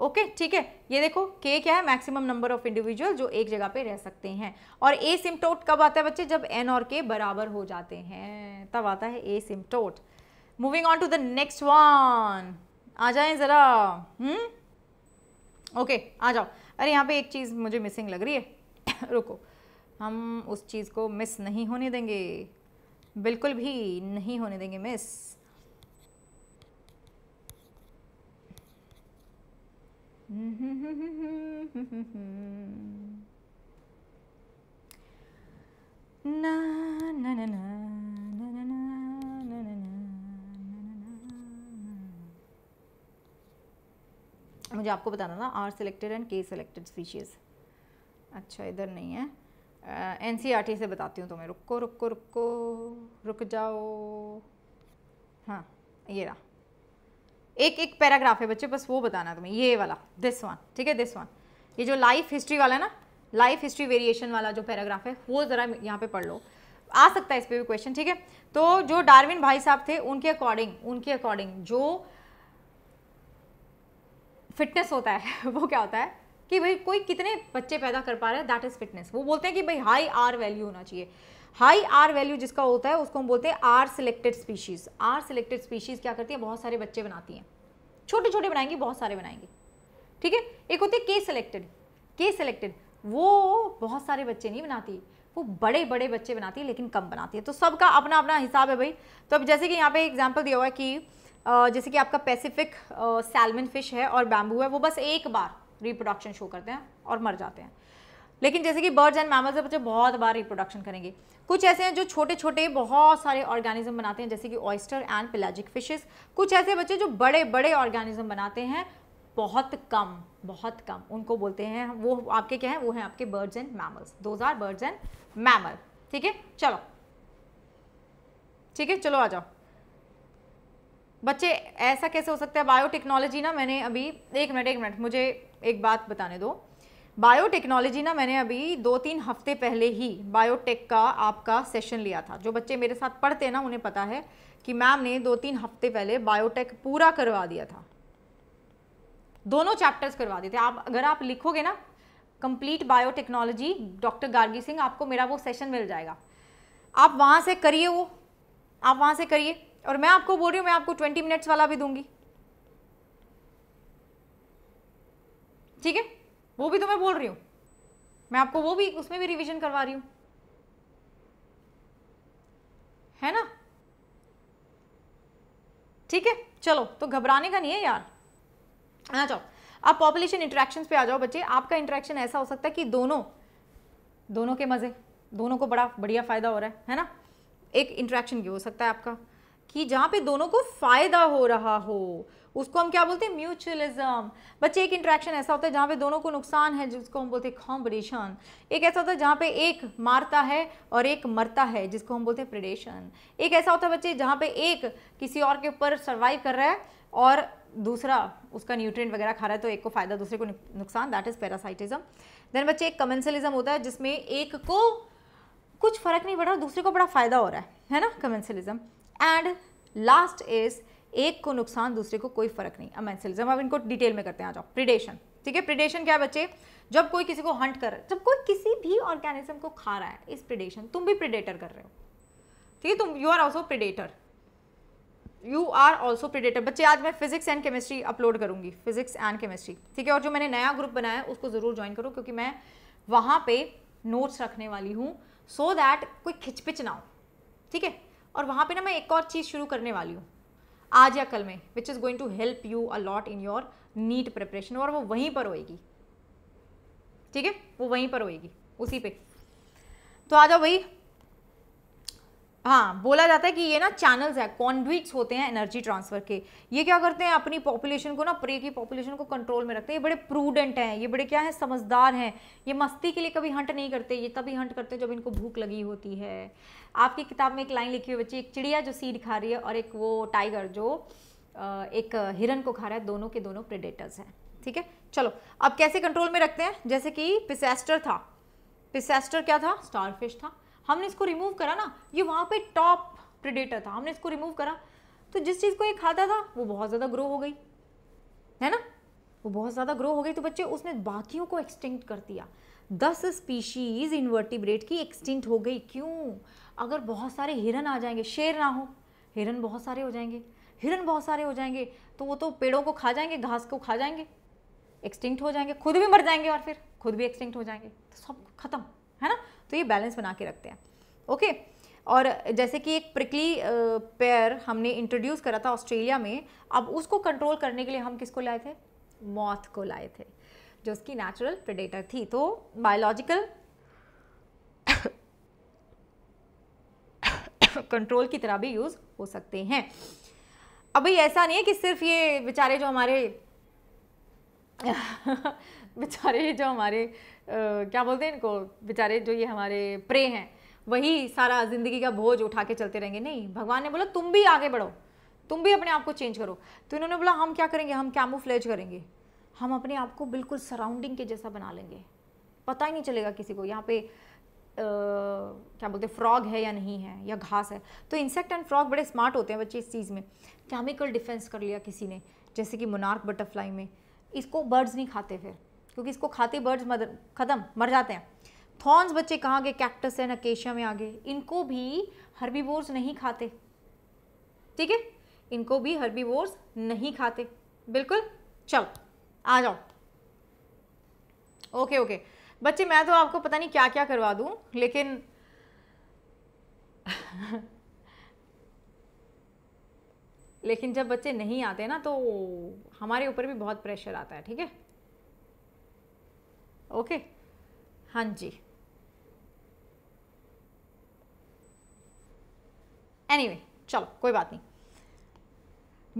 ओके okay, ठीक है ये देखो के क्या है मैक्सिमम नंबर ऑफ इंडिविजुअल जो एक जगह पे रह सकते हैं और ए सिमटोट कब आता है बच्चे जब एन और के बराबर हो जाते हैं तब आता है asymptote moving on to the next one आ जाए ज़रा ओके हम्म? okay, आ जाओ अरे यहाँ पे एक चीज़ मुझे मिसिंग लग रही है रुको हम उस चीज़ को मिस नहीं होने देंगे बिल्कुल भी नहीं होने देंगे मिस ना ना ना ना मुझे आपको बताना था R selected and K selected species अच्छा इधर नहीं है एन uh, e से बताती हूँ तुम्हें रुको रुको रुको रुक जाओ हाँ ये रहा एक एक पैराग्राफ है बच्चे बस वो बताना तुम्हें ये वाला दिस वन ठीक है दिस वन ये जो लाइफ हिस्ट्री वाला है ना लाइफ हिस्ट्री वेरिएशन वाला जो पैराग्राफ है वो ज़रा यहाँ पे पढ़ लो आ सकता है इस पर भी क्वेश्चन ठीक है तो जो डार्विन भाई साहब थे उनके अकॉर्डिंग उनके अकॉर्डिंग जो फिटनेस होता है वो क्या होता है कि भाई कोई कितने बच्चे पैदा कर पा रहा है दैट इज़ फिटनेस वो बोलते हैं कि भाई हाई आर वैल्यू होना चाहिए हाई आर वैल्यू जिसका होता है उसको हम बोलते हैं R selected species R selected species क्या करती है बहुत सारे बच्चे बनाती हैं छोटे छोटे बनाएंगी बहुत सारे बनाएंगी ठीक है एक होती है के सिलेक्टेड के सिलेक्टेड वो बहुत सारे बच्चे नहीं बनाती वो बड़े बड़े बच्चे बनाती है लेकिन कम बनाती है तो सबका अपना अपना हिसाब है भाई तो अब जैसे कि यहाँ पे एग्जाम्पल दिया हुआ है कि जैसे कि आपका पैसिफिक सैलमन फिश है और बैम्बू है वो बस एक बार रिप्रोडक्शन शो करते हैं और मर जाते हैं लेकिन जैसे कि बर्ड्स एंड मैमल्स बच्चे बहुत बार रिप्रोडक्शन करेंगे कुछ ऐसे हैं जो छोटे छोटे बहुत सारे ऑर्गेनिज्म बनाते हैं जैसे कि ऑयस्टर एंड पिलाजिक फिशेस कुछ ऐसे बच्चे जो बड़े बड़े ऑर्गेनिज्म बनाते हैं बहुत कम बहुत कम उनको बोलते हैं वो आपके क्या है वो हैं आपके birds and mammals those are birds and mammal ठीक है चलो ठीक है चलो आ जाओ बच्चे ऐसा कैसे हो सकता है बायोटेक्नोलॉजी ना मैंने अभी एक मिनट एक मिनट मुझे एक बात बताने दो बायोटेक्नोलॉजी ना मैंने अभी दो तीन हफ्ते पहले ही बायोटेक का आपका सेशन लिया था जो बच्चे मेरे साथ पढ़ते हैं ना उन्हें पता है कि मैम ने दो तीन हफ्ते पहले बायोटेक पूरा करवा दिया था दोनों चैप्टर्स करवा दिए थे आप अगर आप लिखोगे ना complete biotechnology doctor Gargi Singh आपको मेरा वो सेशन मिल जाएगा आप वहाँ से करिए वो आप वहाँ से करिए और मैं आपको बोल रही हूँ मैं आपको ट्वेंटी मिनट्स वाला भी दूंगी ठीक है वो भी तो मैं बोल रही हूँ मैं आपको वो भी उसमें भी रिवीजन करवा रही हूँ है ना ठीक है चलो तो घबराने का नहीं है यार आ जाओ आप पॉपुलेशन इंट्रैक्शन पे आ जाओ बच्चे आपका इंटरेक्शन ऐसा हो सकता है कि दोनों दोनों के मज़े दोनों को बड़ा बढ़िया फ़ायदा हो रहा है है ना एक इंटरेक्शन भी हो सकता है आपका कि जहाँ पे दोनों को फ़ायदा हो रहा हो उसको हम क्या बोलते हैं म्यूचुअलिज्म बच्चे एक इंट्रैक्शन ऐसा होता है जहाँ पे दोनों को नुकसान है जिसको हम बोलते हैं कॉम्पिटिशन एक ऐसा होता है जहाँ पे एक मारता है और एक मरता है जिसको हम बोलते हैं प्रडेशन एक ऐसा होता है बच्चे जहाँ पे एक किसी और के ऊपर सर्वाइव कर रहा है और दूसरा उसका न्यूट्रिएंट वगैरह खा रहा है तो एक को फ़ायदा दूसरे को नुकसान दैट इज़ पैरासाइटिज्म देन बच्चे एक कमेंसलिज्म होता है जिसमें एक को कुछ फ़र्क नहीं पड़ रहा दूसरे को बड़ा फ़ायदा हो रहा है है ना कमेंसलिज्म एंड लास्ट इज एक को नुकसान दूसरे को कोई फर्क नहीं अमेंसलिज्म अब इनको डिटेल में करते हैं आ जाओ प्रिडेशन ठीक है प्रिडेशन क्या है बच्चे जब कोई किसी को हंट कर जब कोई किसी भी ऑर्गेनिज्म को खा रहा है इस प्रिडेशन तुम भी प्रिडेटर कर रहे हो ठीक है तुम you are also predator you are also predator बच्चे आज मैं फिजिक्स एंड केमिस्ट्री अपलोड करूंगी फिजिक्स एंड केमिस्ट्री ठीक है और जो मैंने नया ग्रुप बनाया है उसको ज़रूर ज्वाइन करो क्योंकि मैं वहां पे नोट्स रखने वाली हूँ सो so दैट कोई खिचपिच ना हो ठीक है और वहाँ पे ना मैं एक और चीज़ शुरू करने वाली हूँ आज या कल में which is going to help you a lot in your NEET preparation और वो वहीं पर होएगी ठीक है वो वहीं पर होएगी उसी पे तो आ जाओ भाई हाँ बोला जाता है कि ये ना चैनल्स है कॉन्ड्विट्स होते हैं एनर्जी ट्रांसफर के ये क्या करते हैं अपनी पॉपुलेशन को ना प्रे की पॉपुलेशन को कंट्रोल में रखते हैं ये बड़े प्रूडेंट हैं ये बड़े क्या हैं समझदार हैं ये मस्ती के लिए कभी हंट नहीं करते ये तभी हंट करते जब इनको भूख लगी होती है आपकी किताब में एक लाइन लिखी हुई बच्ची एक चिड़िया जो सीड खा रही है और एक वो टाइगर जो एक हिरन को खा रहा है दोनों के दोनों प्रेडेटर्स हैं ठीक है चलो अब कैसे कंट्रोल में रखते हैं जैसे कि पिसेस्टर था पिसेस्टर क्या था स्टारफिश था हमने इसको रिमूव करा ना ये वहाँ पे टॉप प्रिडेटर था हमने इसको रिमूव करा तो जिस चीज़ को ये खाता था वो बहुत ज़्यादा ग्रो हो गई है ना वो बहुत ज़्यादा ग्रो हो गई तो बच्चे उसने बाकियों को एक्सटिंक्ट कर दिया दस स्पीशीज इन्वर्टिब्रेट की एक्सटिंक्ट हो गई क्यों अगर बहुत सारे हिरन आ जाएंगे शेर ना हो हिरन बहुत सारे हो जाएंगे हिरन बहुत सारे हो जाएंगे तो वो तो पेड़ों को खा जाएंगे घास को खा जाएंगे एक्सटिंक्ट हो जाएंगे खुद भी मर जाएंगे और फिर खुद भी एक्सटिंक्ट हो जाएंगे तो सब खत्म है ना तो ये बैलेंस बना के रखते हैं ओके और जैसे कि एक प्रिकली पेयर हमने इंट्रोड्यूस करा था ऑस्ट्रेलिया में अब उसको कंट्रोल करने के लिए हम किसको लाए थे मौत को लाए थे जो उसकी नेचुरल प्रेडेटर थी तो बायोलॉजिकल कंट्रोल की तरह भी यूज़ हो सकते हैं अब भाई ऐसा नहीं है कि सिर्फ ये बेचारे जो हमारे बेचारे जो हमारे क्या बोलते हैं इनको बेचारे जो ये हमारे प्रे हैं वही सारा ज़िंदगी का बोझ उठा के चलते रहेंगे नहीं भगवान ने बोला तुम भी आगे बढ़ो तुम भी अपने आप को चेंज करो तो इन्होंने बोला हम क्या करेंगे हम कैमोफ्लेज करेंगे हम अपने आप को बिल्कुल सराउंडिंग के जैसा बना लेंगे पता ही नहीं चलेगा किसी को यहाँ पे आ, क्या बोलते फ्रॉग है या नहीं है या घास है तो इंसेक्ट एंड फ्रॉग बड़े स्मार्ट होते हैं बच्चे इस चीज़ में केमिकल डिफेंस कर लिया किसी ने जैसे कि मोनार्क बटरफ्लाई में इसको बर्ड्स नहीं खाते फिर क्योंकि इसको खाते बर्ड्स मदर ख़त्म मर जाते हैं थॉर्न्स बच्चे कहाँ गए कैक्टस है नकेशिया में आगे इनको भी हर्बीवोर्स नहीं खाते ठीक है इनको भी हर्बीवोर्स नहीं खाते बिल्कुल चलो आ जाओ ओके ओके बच्चे मैं तो आपको पता नहीं क्या क्या करवा दूँ लेकिन लेकिन जब बच्चे नहीं आते ना तो हमारे ऊपर भी बहुत प्रेशर आता है ठीक है ओके हाँ जी एनीवे anyway, चलो कोई बात नहीं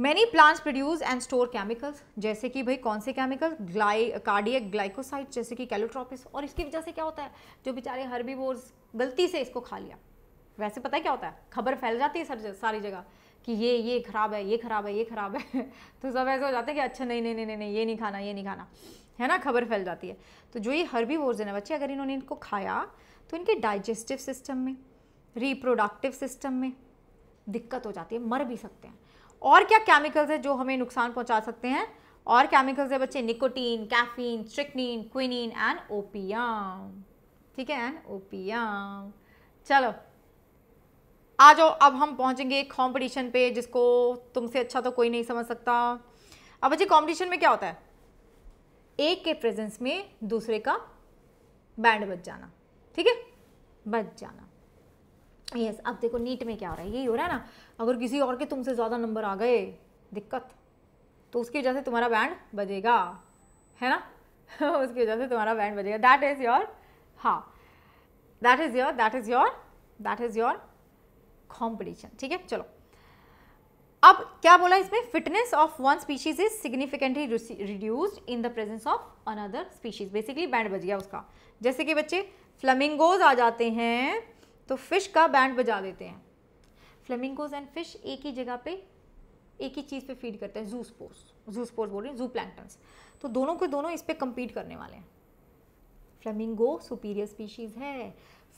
many plants produce and store chemicals जैसे कि भाई कौन से केमिकल ग्लाई कार्डियक ग्लाइकोसाइड जैसे कि कैलोट्रोपिस और इसकी वजह से क्या होता है जो बेचारे बोर्स गलती से इसको खा लिया वैसे पता है क्या होता है खबर फैल जाती है सर सारी जगह कि ये ये खराब है ये खराब है ये खराब है तो सब ऐसे हो जाते हैं कि अच्छा नहीं नहीं नहीं नहीं ये नहीं खाना ये नहीं खाना है ना खबर फैल जाती है तो जो ये हर्बी वोर्स है ना बच्चे अगर इन्होंने इनको खाया तो इनके डाइजेस्टिव सिस्टम में रिप्रोडक्टिव सिस्टम में दिक्कत हो जाती है मर भी सकते हैं और क्या केमिकल्स है जो हमें नुकसान पहुंचा सकते हैं और केमिकल्स है बच्चे nicotine caffeine strychnine quinine and opium ठीक है एंड ओपियम चलो आ जाओ अब हम पहुंचेंगे कॉम्पिटिशन पे जिसको तुमसे अच्छा तो कोई नहीं समझ सकता अब बच्चे कॉम्पिटिशन में क्या होता है एक के प्रेजेंस में दूसरे का बैंड बच जाना ठीक है बच जाना यस yes, अब देखो नीट में क्या हो रहा है यही हो रहा है ना अगर किसी और के तुमसे ज़्यादा नंबर आ गए दिक्कत तो उसकी वजह से तुम्हारा बैंड बजेगा है ना उसकी वजह से तुम्हारा बैंड बजेगा दैट इज़ योर हाँ that is your that is your that is your competition ठीक है चलो अब क्या बोला इसमें fitness of one species is significantly reduced in the presence of another species basically band बज गया उसका जैसे कि बच्चे फ्लमिंगोज आ जाते हैं तो फिश का बैंड बजा देते हैं फ्लमिंगोज एंड फिश एक ही जगह पे एक ही चीज़ पे फीड करते हैं जू स्पोर्स जू स्पोर्स बोल रहे हैं जू प्लैंटन तो दोनों के दोनों इस पर कम्पीट करने वाले हैं फ्लमिंगो सुपीरियर स्पीशीज़ है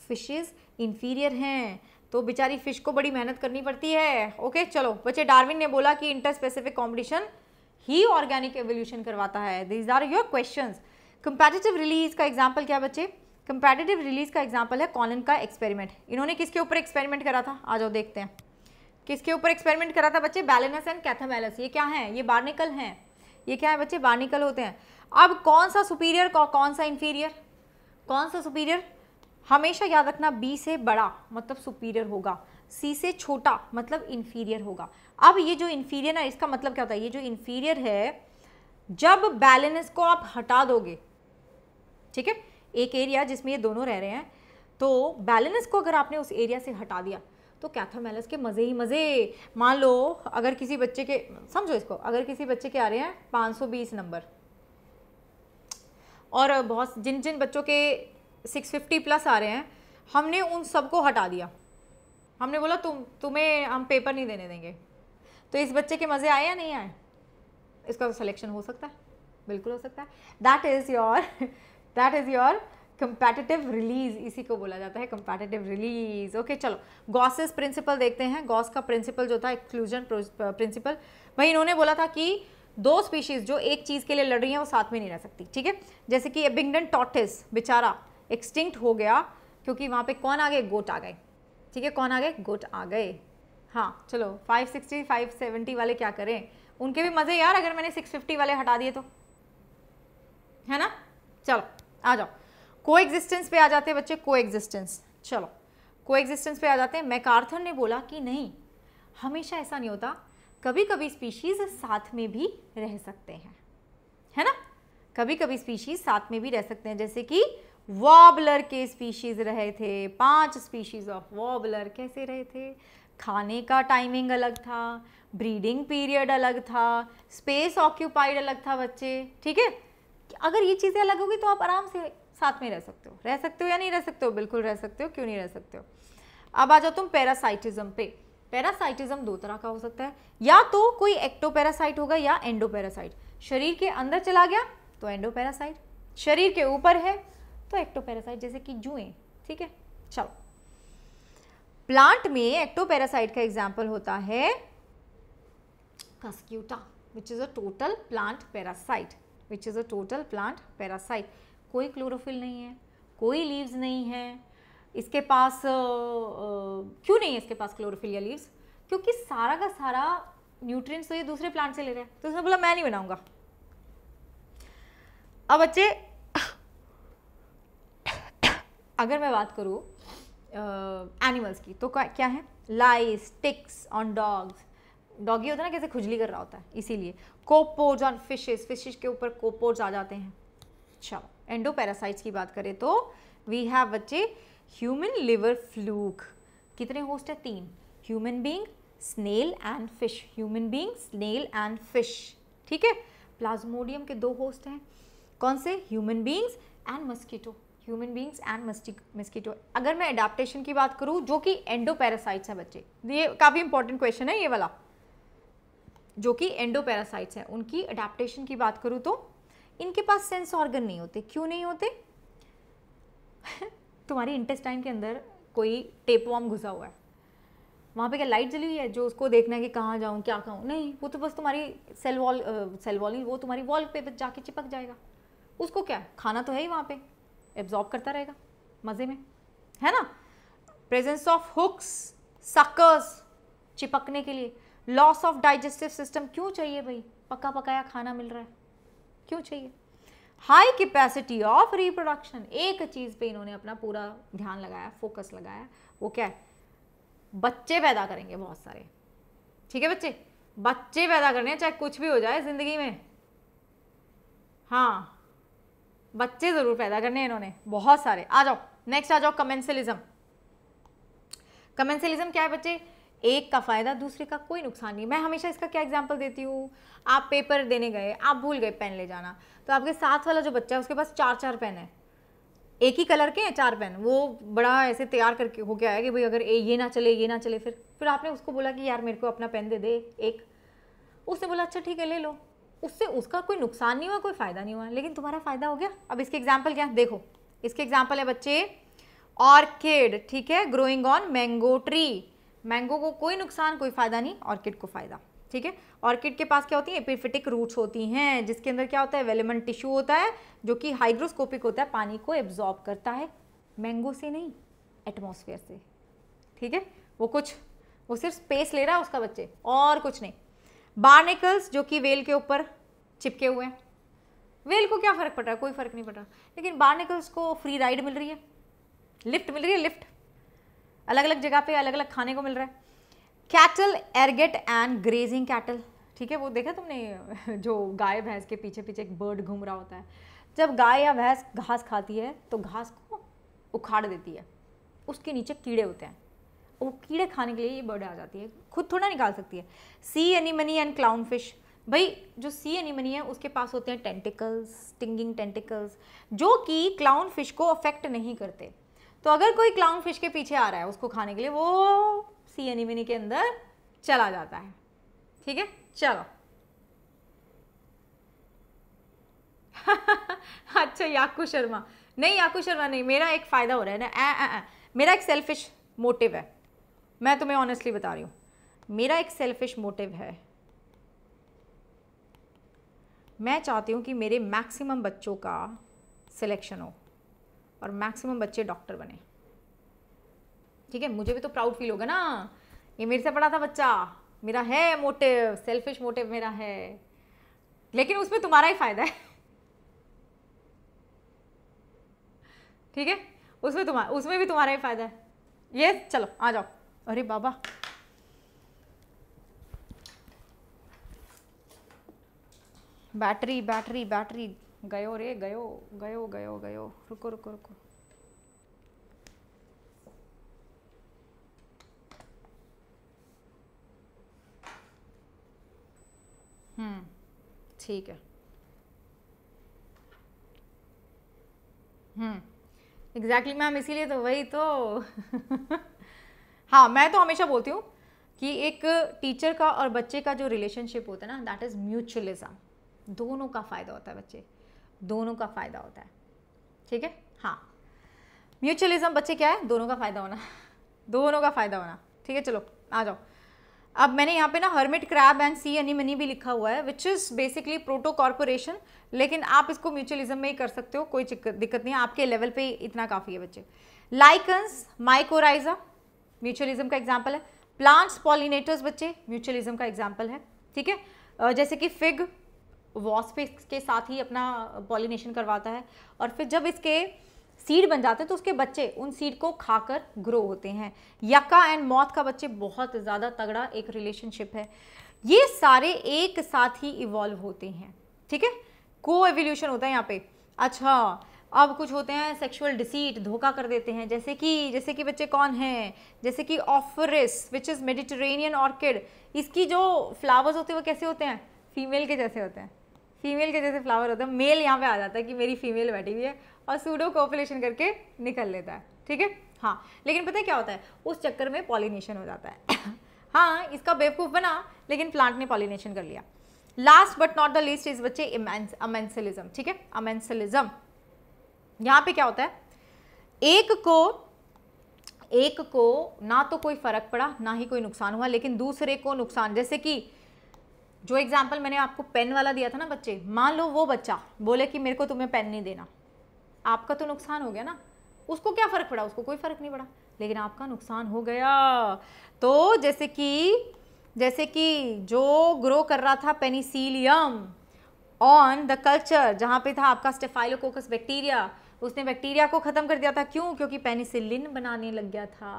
फिशेज इंफीरियर हैं तो बेचारी फिश को बड़ी मेहनत करनी पड़ती है ओके चलो बच्चे डार्विन ने बोला कि इंटर स्पेसिफिक कॉम्पिटिशन ही ऑर्गेनिक एवोल्यूशन करवाता है these are your question competitive release का एग्जाम्पल क्या बच्चे कंपेटिटिव रिलीज का एग्जाम्पल है कॉलन का एक्सपेरिमेंट इन्होंने किसके ऊपर एक्सपेरिमेंट करा था आ जाओ देखते हैं किसके ऊपर एक्सपेरिमेंट करा था बच्चे बैलेनस एंड कैथमेलस ये क्या है ये बार्निकल हैं ये क्या है बच्चे बार्निकल होते हैं अब कौन सा सुपीरियर कौन सा इन्फीरियर कौन सा सुपीरियर हमेशा याद रखना बी से बड़ा मतलब सुपीरियर होगा सी से छोटा मतलब इन्फीरियर होगा अब ये जो इन्फीरियर है इसका मतलब क्या होता है ये जो इन्फीरियर है जब बैलेंस को आप हटा दोगे ठीक है एक एरिया जिसमें ये दोनों रह रहे हैं तो बैलेंस को अगर आपने उस एरिया से हटा दिया तो कैथोमेलस के मज़े ही मज़े मान लो अगर किसी बच्चे के समझो इसको अगर किसी बच्चे के आ रहे हैं 520 नंबर और बहुत जिन जिन बच्चों के सिक्स फिफ्टी प्लस आ रहे हैं हमने उन सबको हटा दिया हमने बोला तुम तुम्हें हम पेपर नहीं देने देंगे तो इस बच्चे के मज़े आए या नहीं आए इसका सिलेक्शन तो हो सकता है बिल्कुल हो सकता है that is your that is your competitive release इसी को बोला जाता है कंपेटिटिव रिलीज ओके चलो गॉसेस प्रिंसिपल देखते हैं गॉस का प्रिंसिपल जो था एक्सक्लूजन प्रिंसिपल भाई इन्होंने बोला था कि दो स्पीशीज़ जो एक चीज़ के लिए लड़ रही हैं वो साथ में नहीं रह सकती ठीक है जैसे कि एबिंगडन टॉटिस बेचारा एक्सटिंक्ट हो गया क्योंकि वहाँ पे कौन आ गए गोट आ गए ठीक है कौन आ गए गोट आ गए हाँ चलो 560 570 वाले क्या करें उनके भी मज़े यार अगर मैंने 650 वाले हटा दिए तो है ना चलो आ जाओ को एग्जिस्टेंस पे आ जाते हैं बच्चे को एग्जिस्टेंस चलो को एग्जिस्टेंस पे आ जाते हैं मैकार्थन ने बोला कि नहीं हमेशा ऐसा नहीं होता कभी कभी स्पीशीज़ साथ में भी रह सकते हैं है ना कभी कभी स्पीशीज़ साथ में भी रह सकते हैं जैसे कि वॉबलर के स्पीशीज़ रहे थे पांच स्पीशीज़ ऑफ वॉबलर कैसे रहे थे खाने का टाइमिंग अलग था ब्रीडिंग पीरियड अलग था स्पेस ऑक्यूपाइड अलग था बच्चे ठीक है अगर ये चीज़ें अलग होगी तो आप आराम से साथ में रह सकते हो रह सकते हो या नहीं रह सकते हो बिल्कुल रह सकते हो क्यों नहीं रह सकते हो अब आ जाओ तुम पैरासाइटिज्म पे पैरासाइटिज्म दो तरह का हो सकता है या तो कोई एक्टोपैरासाइट होगा या एंडोपैरासाइट शरीर के अंदर चला गया तो एंडोपैरासाइट शरीर के ऊपर है तो एक्टोपैरासाइट जैसे कि जुएं ठीक है चलो प्लांट में एक्टोपैरासाइट का एग्जाम्पल होता है cuscuta which is a total plant parasite which is a total plant parasite कोई क्लोरोफिल नहीं है कोई लीव्स नहीं है इसके पास क्यों नहीं है इसके पास क्लोरोफिल या लीव्स क्योंकि सारा का सारा न्यूट्रिएंट्स तो ये दूसरे प्लांट से ले रहे हैं तो उसने बोला मैं नहीं बनाऊंगा अब बच्चे अगर मैं बात करूँ एनिमल्स की तो क्या है lice ticks on dogs doggy होता है ना कैसे खुजली कर रहा होता है इसीलिए कोपोज ऑन फिशेज फिशेज के ऊपर कोपोज आ जाते हैं अच्छा एंडो पैरासाइट्स की बात करें तो वी हैव बच्चे ह्यूमन लिवर फ्लूक कितने होस्ट है तीन human being snail and fish human being snail and fish ठीक है प्लाज्मोडियम के दो होस्ट हैं कौन से human beings and mosquito human beings and mosquito अगर मैं अडाप्टेशन की बात करूँ जो कि एंडो पैरासाइट्स हैं बच्चे ये काफ़ी इंपॉर्टेंट क्वेश्चन है ये वाला जो कि एंडो पैरासाइट्स हैं उनकी अडाप्टेशन की बात करूँ तो इनके पास सेंस ऑर्गन नहीं होते क्यों नहीं होते तुम्हारी इंटेस्टाइन के अंदर कोई टेपवॉम घुसा हुआ है वहाँ पे क्या लाइट जली हुई है जो उसको देखना है कि कहाँ जाऊँ क्या खाऊँ नहीं वो तो बस तुम्हारी सेल वॉल सेल वॉल नहीं वो तुम्हारी वॉल पे जाके चिपक जाएगा उसको क्या खाना तो है ही वहाँ पे एब्जॉर्ब करता रहेगा मज़े में है ना प्रेजेंस ऑफ हुक्स सकर्स चिपकने के लिए लॉस ऑफ डाइजेस्टिव सिस्टम क्यों चाहिए भाई पका पकाया खाना मिल रहा है क्यों चाहिए हाई कैपेसिटी ऑफ रिप्रोडक्शन एक चीज़ पे इन्होंने अपना पूरा ध्यान लगाया फोकस लगाया वो क्या है बच्चे पैदा करेंगे बहुत सारे ठीक है बच्चे बच्चे पैदा करने चाहे कुछ भी हो जाए ज़िंदगी में हाँ बच्चे ज़रूर पैदा करने हैं इन्होंने बहुत सारे आ जाओ नेक्स्ट आ जाओ कमेंसलिज्म कमेंसलिज्म क्या है बच्चे एक का फ़ायदा दूसरे का कोई नुकसान नहीं मैं हमेशा इसका क्या एग्जाम्पल देती हूँ आप पेपर देने गए आप भूल गए पेन ले जाना तो आपके साथ वाला जो बच्चा है उसके पास चार चार पेन है एक ही कलर के हैं चार पेन वो बड़ा ऐसे तैयार करके हो गया है कि भाई अगर ए ये ना चले ये ना चले फिर फिर आपने उसको बोला कि यार मेरे को अपना पेन दे दे एक उसने बोला अच्छा ठीक है ले लो उससे उसका कोई नुकसान नहीं हुआ कोई फ़ायदा नहीं हुआ लेकिन तुम्हारा फ़ायदा हो गया अब इसके एग्जाम्पल क्या देखो इसके एग्जाम्पल है बच्चे ऑर्किड ठीक है growing on mango tree mango को कोई नुकसान कोई फ़ायदा नहीं ऑर्किड को फ़ायदा ठीक है ऑर्किड के पास क्या होती है एपिफिटिक रूट्स होती हैं जिसके अंदर क्या होता है वेलेमेंट टिश्यू होता है जो कि हाइड्रोस्कोपिक होता है पानी को एब्जॉर्ब करता है मैंगो से नहीं एटमोसफियर से ठीक है वो कुछ वो सिर्फ स्पेस ले रहा है उसका बच्चे और कुछ नहीं बार्निकल्स जो कि वेल के ऊपर चिपके हुए हैं वेल को क्या फ़र्क पड़ रहा है कोई फ़र्क नहीं पड़ रहा लेकिन बार्निकल्स को फ्री राइड मिल रही है लिफ्ट मिल रही है लिफ्ट अलग अलग जगह पे अलग अलग खाने को मिल रहा है कैटल एरगेट एंड ग्रेजिंग कैटल ठीक है वो देखा तुमने जो गाय भैंस के पीछे पीछे एक बर्ड घूम रहा होता है जब गाय या भैंस घास खाती है तो घास को उखाड़ देती है उसके नीचे कीड़े होते हैं वो कीड़े खाने के लिए ये बर्ड आ जाती है खुद थोड़ा निकाल सकती है sea anemone and clown fish भाई जो सी एनिमनी है उसके पास होते हैं टेंटिकल्स स्टिंगिंग टेंटिकल्स जो कि क्लाउन फिश को अफेक्ट नहीं करते तो अगर कोई क्लाउन फिश के पीछे आ रहा है उसको खाने के लिए वो सी एनीमनी के अंदर चला जाता है ठीक है चलो अच्छा याकू शर्मा नहीं याकू शर्मा नहीं मेरा एक फ़ायदा हो रहा है ना आ, आ, आ, मेरा एक सेल्फिश मोटिव है मैं तुम्हें ऑनेस्टली बता रही हूँ मेरा एक सेल्फिश मोटिव है मैं चाहती हूँ कि मेरे मैक्सिमम बच्चों का सिलेक्शन हो और मैक्सिमम बच्चे डॉक्टर बने ठीक है मुझे भी तो प्राउड फील होगा ना ये मेरे से पढ़ा था बच्चा मेरा है मोटिव सेल्फिश मोटिव मेरा है लेकिन उसमें तुम्हारा ही फ़ायदा है ठीक है उसमें तुम्हारा उसमें भी तुम्हारा ही फ़ायदा है ये चलो आ जाओ अरे बाबा बैटरी बैटरी बैटरी गयो रे गयो गयो गयो गयो रुको रुको रुको हम्म ठीक है हम्म एग्जैक्टली मैम इसीलिए तो वही तो हाँ मैं तो हमेशा बोलती हूँ कि एक टीचर का और बच्चे का जो रिलेशनशिप होता है ना दैट इज़ म्यूचुअलिज्म दोनों का फ़ायदा होता है बच्चे दोनों का फ़ायदा होता है ठीक है हाँ म्यूचुअलिज्म बच्चे क्या है दोनों का फ़ायदा होना दोनों का फ़ायदा होना ठीक है चलो आ जाओ अब मैंने यहाँ पे ना hermit crab and sea anemone लिखा हुआ है which is basically proto cooperation लेकिन आप इसको म्यूचुअलिज्म में ही कर सकते हो कोई दिक्कत नहीं है आपके लेवल पे इतना काफ़ी है बच्चे लाइकन्स माइकोराइजा म्यूचुअलिज्म का एग्जाम्पल है प्लांट्स पॉलिनेटर्स बच्चे म्यूचुअलिज्म का एग्जाम्पल है ठीक है जैसे कि फिग वॉस्प के साथ ही अपना पॉलिनेशन करवाता है और फिर जब इसके सीड बन जाते हैं तो उसके बच्चे उन सीड को खाकर ग्रो होते हैं यका एंड मौत का बच्चे बहुत ज़्यादा तगड़ा एक रिलेशनशिप है ये सारे एक साथ ही इवॉल्व होते हैं ठीक है को एवोल्यूशन होता है यहाँ पे अच्छा अब कुछ होते हैं सेक्सुअल डिसीट धोखा कर देते हैं जैसे कि जैसे कि बच्चे कौन हैं जैसे कि Ophrys which is Mediterranean orchid इसकी जो फ्लावर्स होते हैं वो कैसे होते हैं फीमेल के जैसे होते हैं फीमेल के जैसे फ्लावर होते हैं मेल यहाँ पे आ जाता है कि मेरी फीमेल बैठी हुई है और सूडो कॉपुलेशन करके निकल लेता है ठीक है हाँ लेकिन पता है क्या होता है उस चक्कर में पॉलिनेशन हो जाता है हाँ इसका बेवकूफ़ बना लेकिन प्लांट ने पॉलिनेशन कर लिया last but not the least is बच्चे अमेंसलिज्म ठीक है अमेंसलिज्म यहाँ पे क्या होता है एक को एक को ना तो कोई फर्क पड़ा ना ही कोई नुकसान हुआ लेकिन दूसरे को नुकसान जैसे कि जो एग्जाम्पल मैंने आपको पेन वाला दिया था ना बच्चे मान लो वो बच्चा बोले कि मेरे को तुम्हें पेन नहीं देना आपका तो नुकसान हो गया ना उसको क्या फ़र्क पड़ा उसको कोई फ़र्क नहीं पड़ा लेकिन आपका नुकसान हो गया तो जैसे कि जैसे कि जो ग्रो कर रहा था पेनिसिलियम ऑन द कल्चर जहाँ पे था आपका स्टेफाइलोकोकस बैक्टीरिया उसने बैक्टीरिया को ख़त्म कर दिया था क्यों क्योंकि पेनिसिलिन बनाने लग गया था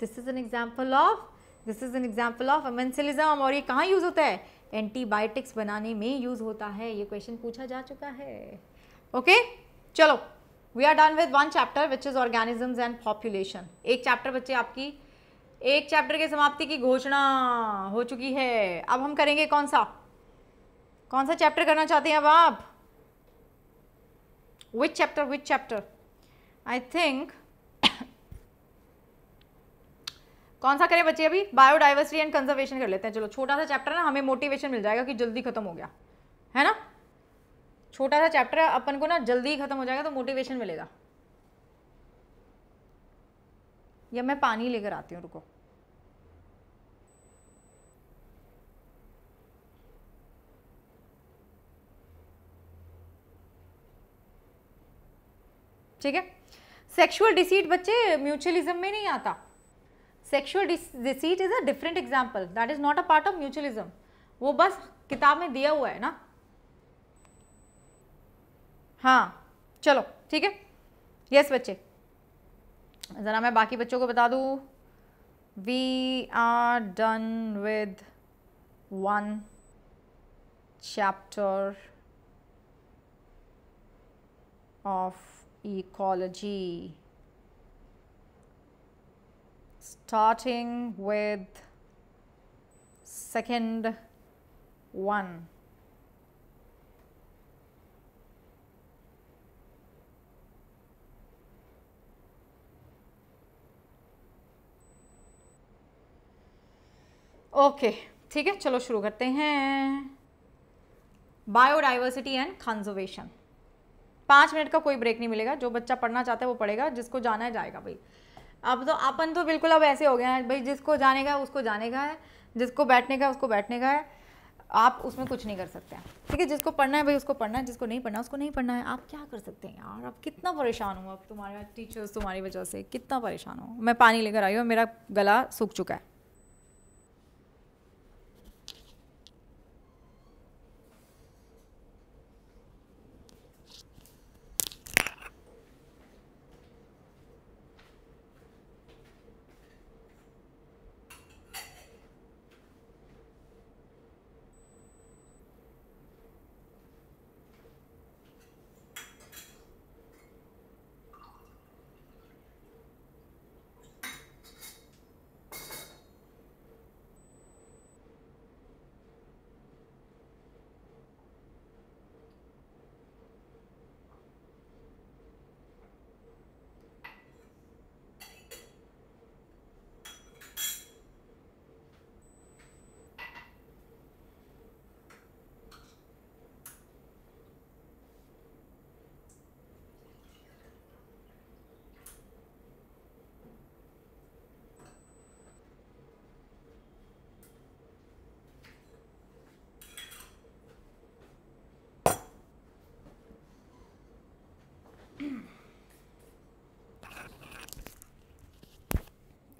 this is an example of this is an example of amensalism और ये कहाँ यूज़ होता है एंटीबायोटिक्स बनाने में यूज़ होता है ये क्वेश्चन पूछा जा चुका है ओके okay? चलो we are done with one chapter which is organisms and population एक चैप्टर बच्चे आपकी एक चैप्टर के समाप्ति की घोषणा हो चुकी है अब हम करेंगे कौन सा कौन सा चैप्टर करना चाहते हैं अब आप which chapter which chapter I think कौन सा करें बच्चे अभी बायोडाइवर्सिटी एंड कंजर्वेशन कर लेते हैं चलो छोटा सा चैप्टर ना हमें मोटिवेशन मिल जाएगा कि जल्दी खत्म हो गया है ना छोटा सा चैप्टर अपन को ना जल्दी खत्म हो जाएगा तो मोटिवेशन मिलेगा या मैं पानी लेकर आती हूँ रुको ठीक है सेक्शुअल डिसीट बच्चे म्यूचुअलिज्म में नहीं आता sexual deceit is a different example that is not a part of mutualism वो बस किताब में दिया हुआ है ना हाँ चलो ठीक है यस बच्चे ज़रा मैं बाकी बच्चों को बता दू we are done with one chapter of ecology starting with second one okay ठीक है चलो शुरू करते हैं बायोडाइवर्सिटी एंड कंजर्वेशन पाँच मिनट का कोई ब्रेक नहीं मिलेगा जो बच्चा पढ़ना चाहता है वो पढ़ेगा जिसको जाना है जाएगा भाई अब तो अपन तो बिल्कुल अब ऐसे हो गए हैं भाई जिसको जाने का उसको जाने का है जिसको बैठने का है उसको बैठने का है आप उसमें कुछ नहीं कर सकते हैं ठीक है जिसको पढ़ना है भाई उसको पढ़ना है जिसको नहीं पढ़ना उसको नहीं पढ़ना है आप क्या कर सकते हैं यार आप कितना परेशान हो अब तुम्हारा टीचर्स तुम्हारी वजह से कितना परेशान हो मैं पानी लेकर आई हूँ मेरा गला सूख चुका है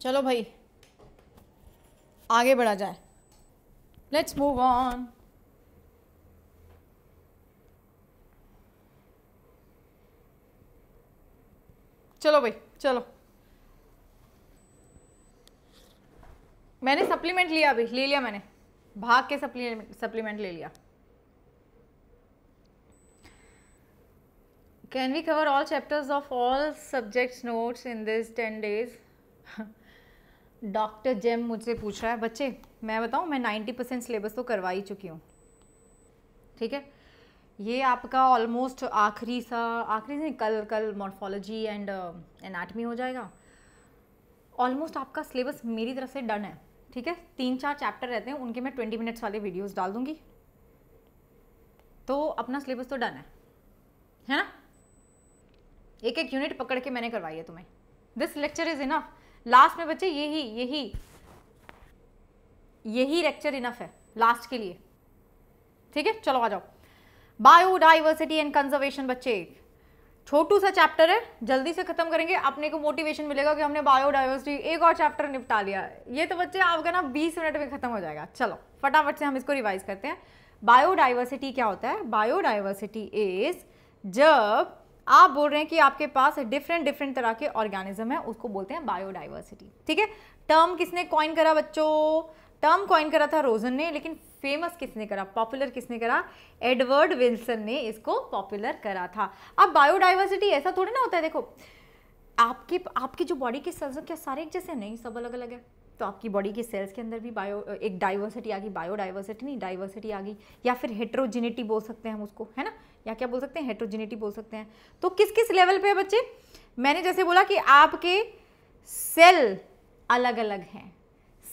चलो भाई आगे बढ़ा जाए लेट्स मूव ऑन चलो भाई चलो मैंने सप्लीमेंट लिया अभी ले लिया मैंने भाग के सप्लीमेंट सप्लीमेंट ले लिया can we cover all chapters of all subjects notes in this ten days doctor जेम मुझसे पूछ रहा है बच्चे मैं बताऊँ मैं 90 परसेंट सिलेबस तो करवा ही चुकी हूँ ठीक है ये आपका ऑलमोस्ट आखिरी सा आखिरी नहीं कल कल मॉर्फोलॉजी एंड एनाटमी हो जाएगा ऑलमोस्ट आपका सिलेबस मेरी तरफ से डन है ठीक है तीन चार चैप्टर रहते हैं उनके मैं ट्वेंटी मिनट्स वाले वीडियोस डाल दूँगी तो अपना सिलेबस तो डन है है ना एक एक यूनिट पकड़ के मैंने करवाई है तुम्हें this lecture is enough last में बच्चे यही यही यही लेक्चर इनफ है लास्ट के लिए ठीक है चलो आ जाओ बायोडाइवर्सिटी एंड कंजर्वेशन बच्चे छोटू सा चैप्टर है जल्दी से खत्म करेंगे अपने को मोटिवेशन मिलेगा कि हमने बायोडाइवर्सिटी एक और चैप्टर निपटा लिया ये तो बच्चे आपका ना 20 मिनट में खत्म हो जाएगा चलो फटाफट से हम इसको रिवाइज करते हैं बायोडाइवर्सिटी क्या होता है बायोडाइवर्सिटी इज जब आप बोल रहे हैं कि आपके पास डिफरेंट डिफरेंट तरह के ऑर्गेनिज्म है उसको बोलते हैं बायोडाइवर्सिटी ठीक है टर्म किसने कॉइन करा बच्चों टर्म कॉइन करा था रोजन ने लेकिन फेमस किसने करा पॉपुलर किसने करा एडवर्ड विल्सन ने इसको पॉपुलर करा था अब बायोडाइवर्सिटी ऐसा थोड़ी ना होता है देखो आपके आपकी जो बॉडी के सेल्स क्या सारे एक जैसे नहीं सब अलग अलग है तो आपकी बॉडी के सेल्स के अंदर भी बायो एक डाइवर्सिटी आ गई बायोडाइवर्सिटी नहीं डाइवर्सिटी आ गई या फिर हेट्रोजिनिटी बोल सकते हैं हम उसको है ना या क्या बोल सकते हैं हेट्रोजिनिटी बोल सकते हैं तो किस किस लेवल पे बच्चे मैंने जैसे बोला कि आपके सेल अलग अलग हैं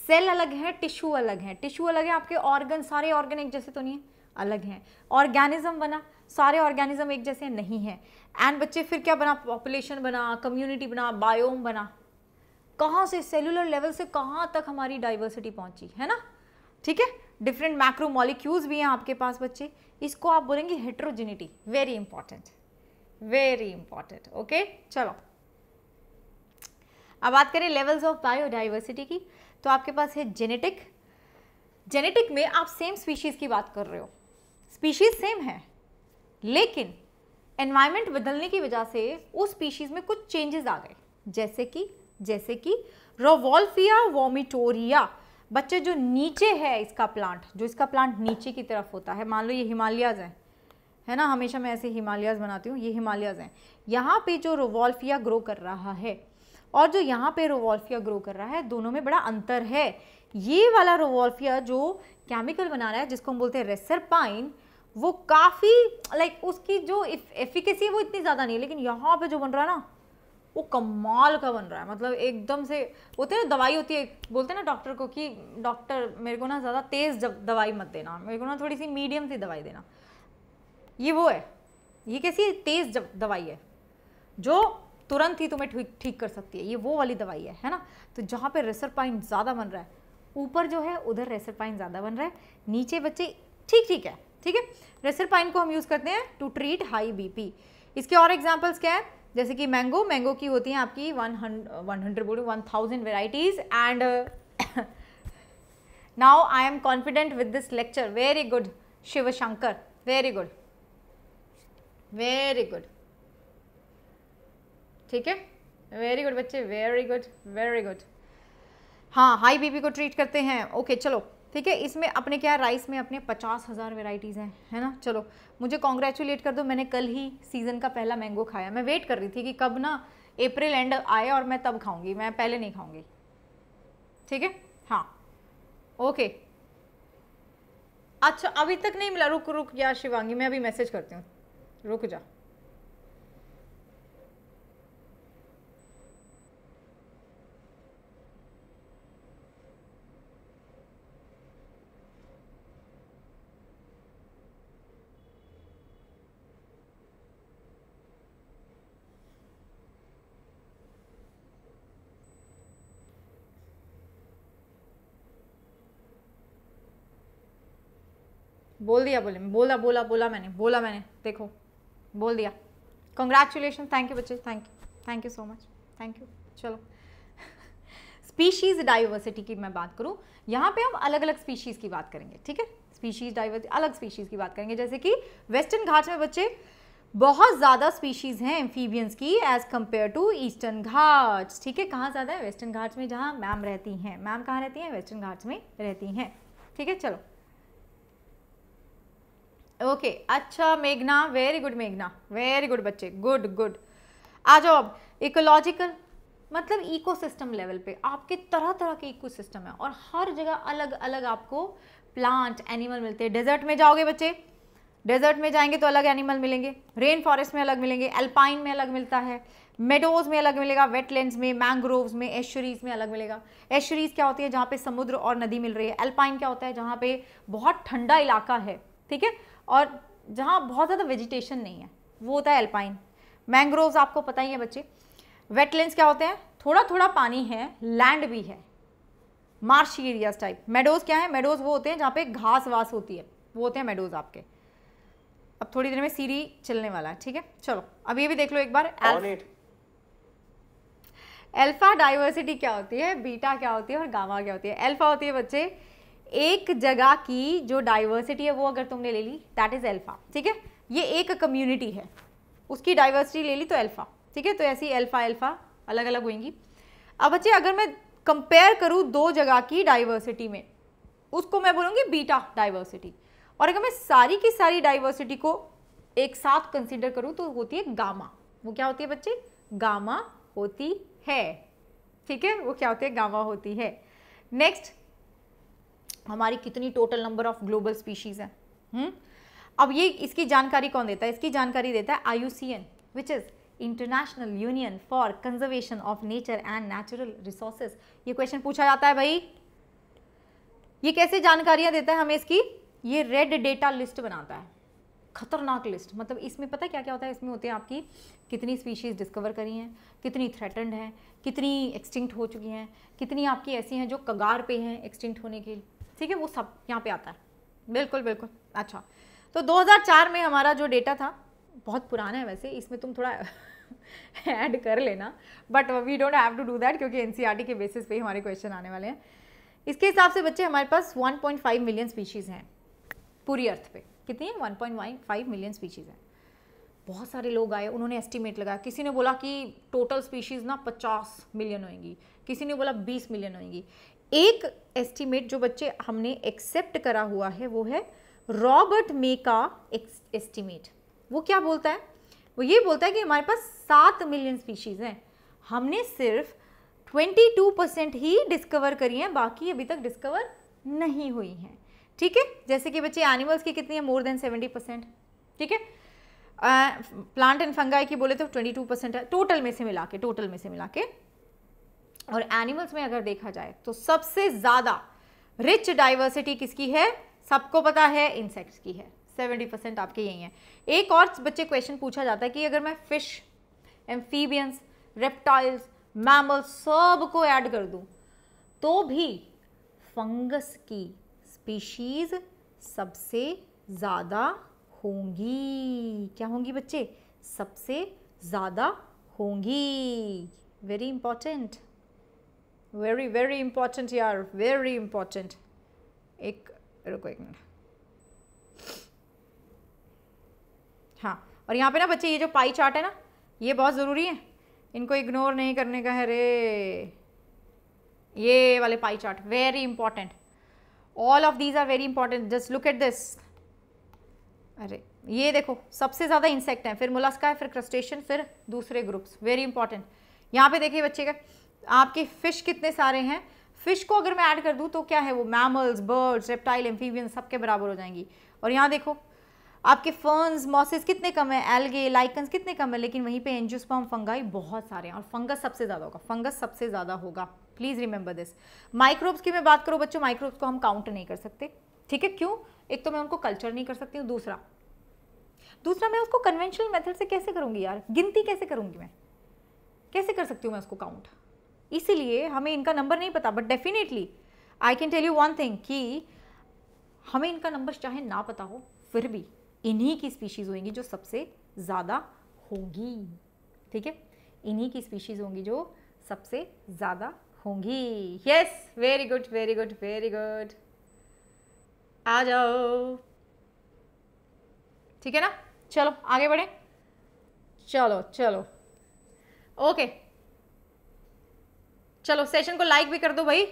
सेल अलग है टिश्यू अलग है टिश्यू अलग है आपके ऑर्गन सारे ऑर्गन एक जैसे तो नहीं है अलग हैं ऑर्गेनिज्म बना सारे ऑर्गेनिज्म एक जैसे नहीं है एंड बच्चे फिर क्या बना पॉपुलेशन बना कम्युनिटी बना बायोम बना कहाँ से सेलुलर लेवल से कहाँ तक हमारी डाइवर्सिटी पहुँची है ना ठीक है डिफरेंट मैक्रो मॉलिक्यूल्स भी हैं आपके पास बच्चे इसको आप बोलेंगे heterogeneity very important very important okay चलो अब बात करें लेवल्स ऑफ बायोडाइवर्सिटी की तो आपके पास है जेनेटिक जेनेटिक में आप सेम स्पीशीज़ की बात कर रहे हो स्पीशीज़ सेम है लेकिन एनवायरमेंट बदलने की वजह से उस स्पीशीज़ में कुछ चेंजेस आ गए जैसे कि जैसे कि रोवॉल्फिया वोमिटोरिया बच्चे जो नीचे है इसका प्लांट जो इसका प्लांट नीचे की तरफ होता है मान लो ये हिमालयाज़ हैं है ना हमेशा मैं ऐसे हिमालयाज़ बनाती हूँ ये हिमालयाज़ हैं यहाँ पे जो रोवॉल्फिया ग्रो कर रहा है और जो यहाँ पे रोवॉल्फिया ग्रो कर रहा है दोनों में बड़ा अंतर है ये वाला रोवॉल्फिया जो केमिकल बना रहा है जिसको हम बोलते हैं रेसर पाइन वो काफ़ी लाइक उसकी जो एफिकेसी है वो इतनी ज़्यादा नहीं है लेकिन यहाँ पर जो बन रहा है ना वो कमाल का बन रहा है मतलब एकदम से होते ना दवाई होती है बोलते हैं ना डॉक्टर को कि डॉक्टर मेरे को ना ज़्यादा तेज़ दवाई मत देना मेरे को ना थोड़ी सी मीडियम सी दवाई देना ये वो है ये कैसी तेज़ जब दवाई है जो तुरंत ही तुम्हें ठीक ठीक कर सकती है ये वो वाली दवाई है है ना तो जहाँ पे रेसर पाइन ज़्यादा बन रहा है ऊपर जो है उधर रेसर पाइन ज़्यादा बन रहा है नीचे बच्चे ठीक ठीक है ठीक है रेसर पाइन को हम यूज़ करते हैं टू ट्रीट हाई बीपी इसके और एग्जाम्पल्स क्या है जैसे कि मैंगो मैंगो की होती हैं आपकी वन वन हंड्रेड बोलूँ one thousand varieties and now I am confident with this lecture very good Shivshankar very good very good ठीक है वेरी गुड बच्चे वेरी गुड वेरी गुड हाँ हाई बीपी को ट्रीट करते हैं ओके okay, चलो ठीक है इसमें अपने क्या राइस में अपने पचास हज़ार वेराइटीज़ हैं है ना चलो मुझे कॉन्ग्रेचुलेट कर दो मैंने कल ही सीज़न का पहला मैंगो खाया मैं वेट कर रही थी कि कब ना अप्रैल एंड आए और मैं तब खाऊंगी मैं पहले नहीं खाऊंगी ठीक है हाँ ओके अच्छा अभी तक नहीं मिला रुक रुक या शिवांगी मैं अभी मैसेज करती हूँ रुक जा बोल दिया बोले बोला बोला बोला मैंने बोला मैंने देखो बोल दिया कंग्रेचुलेशन थैंक यू बच्चे thank you thank you so much thank you चलो स्पीशीज़ डाइवर्सिटी की मैं बात करूँ यहाँ पे हम अलग अलग स्पीशीज़ की बात करेंगे ठीक है स्पीशीज़ डाइवर्सिटी अलग स्पीशीज़ की बात करेंगे जैसे कि वेस्टर्न घाट में बच्चे बहुत ज़्यादा स्पीशीज़ हैं एम्फीबियंस की as compare to Eastern Ghats ठीक है कहाँ ज़्यादा है वेस्टर्न घाट्स में जहाँ मैम रहती हैं मैम कहाँ रहती हैं वेस्टर्न घाट्स में रहती हैं ठीक है चलो ओके अच्छा मेघना वेरी गुड मेघना वेरी गुड बच्चे गुड गुड आ जाओ अब इकोलॉजिकल मतलब इकोसिस्टम लेवल पे आपके तरह तरह के इकोसिस्टम है और हर जगह अलग अलग आपको प्लांट एनिमल मिलते हैं डेजर्ट में जाओगे बच्चे डेजर्ट में जाएंगे तो अलग एनिमल मिलेंगे रेन फॉरेस्ट में अलग मिलेंगे एल्पाइन में अलग मिलता है मेडोज में अलग मिलेगा वेटलैंड्स में मैंग्रोव्स में एशरीज में अलग मिलेगा एशरीज क्या होती है जहाँ पे समुद्र और नदी मिल रही है एल्पाइन क्या होता है जहाँ पे बहुत ठंडा इलाका है ठीक है और जहाँ बहुत ज़्यादा वेजिटेशन नहीं है वो होता है एल्पाइन मैंग्रोव्स आपको पता ही है बच्चे वेटलैंड क्या होते हैं थोड़ा थोड़ा पानी है लैंड भी है मार्शी एरियाज टाइप मेडोज क्या है मेडोज वो होते हैं जहाँ पे घास वास होती है वो होते हैं मेडोज आपके अब थोड़ी देर में सीरी चलने वाला है ठीक है चलो अब ये भी देख लो एक बार एल्फा डाइवर्सिटी क्या होती है बीटा क्या होती है और गामा क्या होती है एल्फा होती है बच्चे एक जगह की जो डाइवर्सिटी है वो अगर तुमने ले ली दैट इज़ एल्फ़ा ठीक है ये एक कम्युनिटी है उसकी डाइवर्सिटी ले ली तो एल्फ़ा ठीक है तो ऐसी एल्फ़ा एल्फ़ा अलग अलग होंगी अब बच्चे अगर मैं कंपेयर करूँ दो जगह की डाइवर्सिटी में उसको मैं बोलूँगी बीटा डाइवर्सिटी और अगर मैं सारी की सारी डाइवर्सिटी को एक साथ कंसिडर करूँ तो होती है गामा वो क्या होती है बच्चे गामा होती है ठीक है वो क्या होती है गामा होती है नेक्स्ट हमारी कितनी total number of global species है हुँ? अब ये इसकी जानकारी कौन देता है इसकी जानकारी देता है I which is International Union for Conservation of Nature and Natural Resources ये क्वेश्चन पूछा जाता है भाई ये कैसे जानकारियाँ देता है हमें इसकी ये रेड डेटा लिस्ट बनाता है खतरनाक लिस्ट मतलब इसमें पता है क्या क्या होता है इसमें होते हैं आपकी कितनी स्पीशीज़ डिस्कवर करी हैं कितनी थ्रेटन्ड हैं कितनी एक्सटिंक्ट हो चुकी हैं कितनी आपकी ऐसी हैं जो कगार पे हैं एक्सटिंक्ट होने के ठीक है वो सब यहाँ पे आता है बिल्कुल बिल्कुल अच्छा तो 2004 में हमारा जो डेटा था बहुत पुराना है वैसे इसमें तुम थोड़ा ऐड कर लेना but we don't have to do that क्योंकि एन e के बेसिस पे हमारे क्वेश्चन आने वाले हैं इसके हिसाब से बच्चे हमारे पास 1.5 मिलियन स्पीशीज़ हैं पूरी अर्थ पे कितनी है 1.5 मिलियन स्पीशीज़ हैं बहुत सारे लोग आए उन्होंने एस्टिमेट लगाया किसी ने बोला कि टोटल स्पीशीज़ ना 50 मिलियन होएंगी किसी ने बोला 20 मिलियन होएंगी एक एस्टीमेट जो बच्चे हमने एक्सेप्ट करा हुआ है वो है रॉबर्ट मे का एस्टीमेट वो क्या बोलता है वो ये बोलता है कि हमारे पास सात मिलियन स्पीशीज़ हैं हमने सिर्फ 22 परसेंट ही डिस्कवर करी हैं बाकी अभी तक डिस्कवर नहीं हुई हैं ठीक है जैसे कि बच्चे एनिमल्स की कितनी है मोर देन 70 परसेंट ठीक है प्लांट एंड फंगाई की बोले तो 22 परसेंट है टोटल में से मिला के टोटल में से मिला के और एनिमल्स में अगर देखा जाए तो सबसे ज़्यादा रिच डाइवर्सिटी किसकी है सबको पता है इंसेक्ट्स की है सेवेंटी परसेंट आपके यही है एक और बच्चे क्वेश्चन पूछा जाता है कि अगर मैं फ़िश एम्फीबियंस रेप्टाइल्स मैमल्स सबको ऐड कर दूं तो भी फंगस की स्पीशीज़ सबसे ज़्यादा होंगी क्या होंगी बच्चे सबसे ज़्यादा होंगी very important very very important यार वेरी इंपॉर्टेंट एक रुको एक मिनट हाँ और यहाँ पे ना बच्चे ये जो पाई चार्ट है ना ये बहुत ज़रूरी है इनको इग्नोर नहीं करने का है रे ये वाले pie chart very important all of these are very important just look at this अरे ये देखो सबसे ज़्यादा इंसेक्ट हैं फिर मुलास्का है फिर क्रस्टेशन फिर दूसरे ग्रुप्स वेरी इंपॉर्टेंट यहाँ पे देखिए बच्चे का आपके फ़िश कितने सारे हैं फ़िश को अगर मैं ऐड कर दूँ तो क्या है वो मैमल्स बर्ड्स रेप्टाइल एम्फीवियन सब के बराबर हो जाएंगी और यहाँ देखो आपके फर्न्स मॉसेस कितने कम है एलगे लाइकन्स कितने कम है लेकिन वहीं पे एंजियोस्पर्म फंगाई बहुत सारे हैं और फंगस सबसे ज़्यादा होगा फंगस सबसे ज़्यादा होगा प्लीज़ रिमेंबर दिस माइक्रोब्स की मैं बात करूँ बच्चों माइक्रोब्स को हम काउंट नहीं कर सकते ठीक है क्यों एक तो मैं उनको कल्चर नहीं कर सकती हूँ दूसरा दूसरा मैं उसको कन्वेंशनल मेथड से कैसे करूँगी यार गिनती कैसे करूँगी मैं कैसे कर सकती हूँ मैं उसको काउंट इसीलिए हमें इनका नंबर नहीं पता but definitely I can tell you one thing कि हमें इनका नंबर चाहे ना पता हो फिर भी इन्हीं की स्पीशीज़ होंगी जो सबसे ज़्यादा होगी ठीक है इन्हीं की स्पीशीज़ होंगी जो सबसे ज़्यादा होंगी yes very good very good very good आ जाओ ठीक है ना चलो आगे बढ़े चलो चलो ओके चलो सेशन को लाइक भी कर दो भाई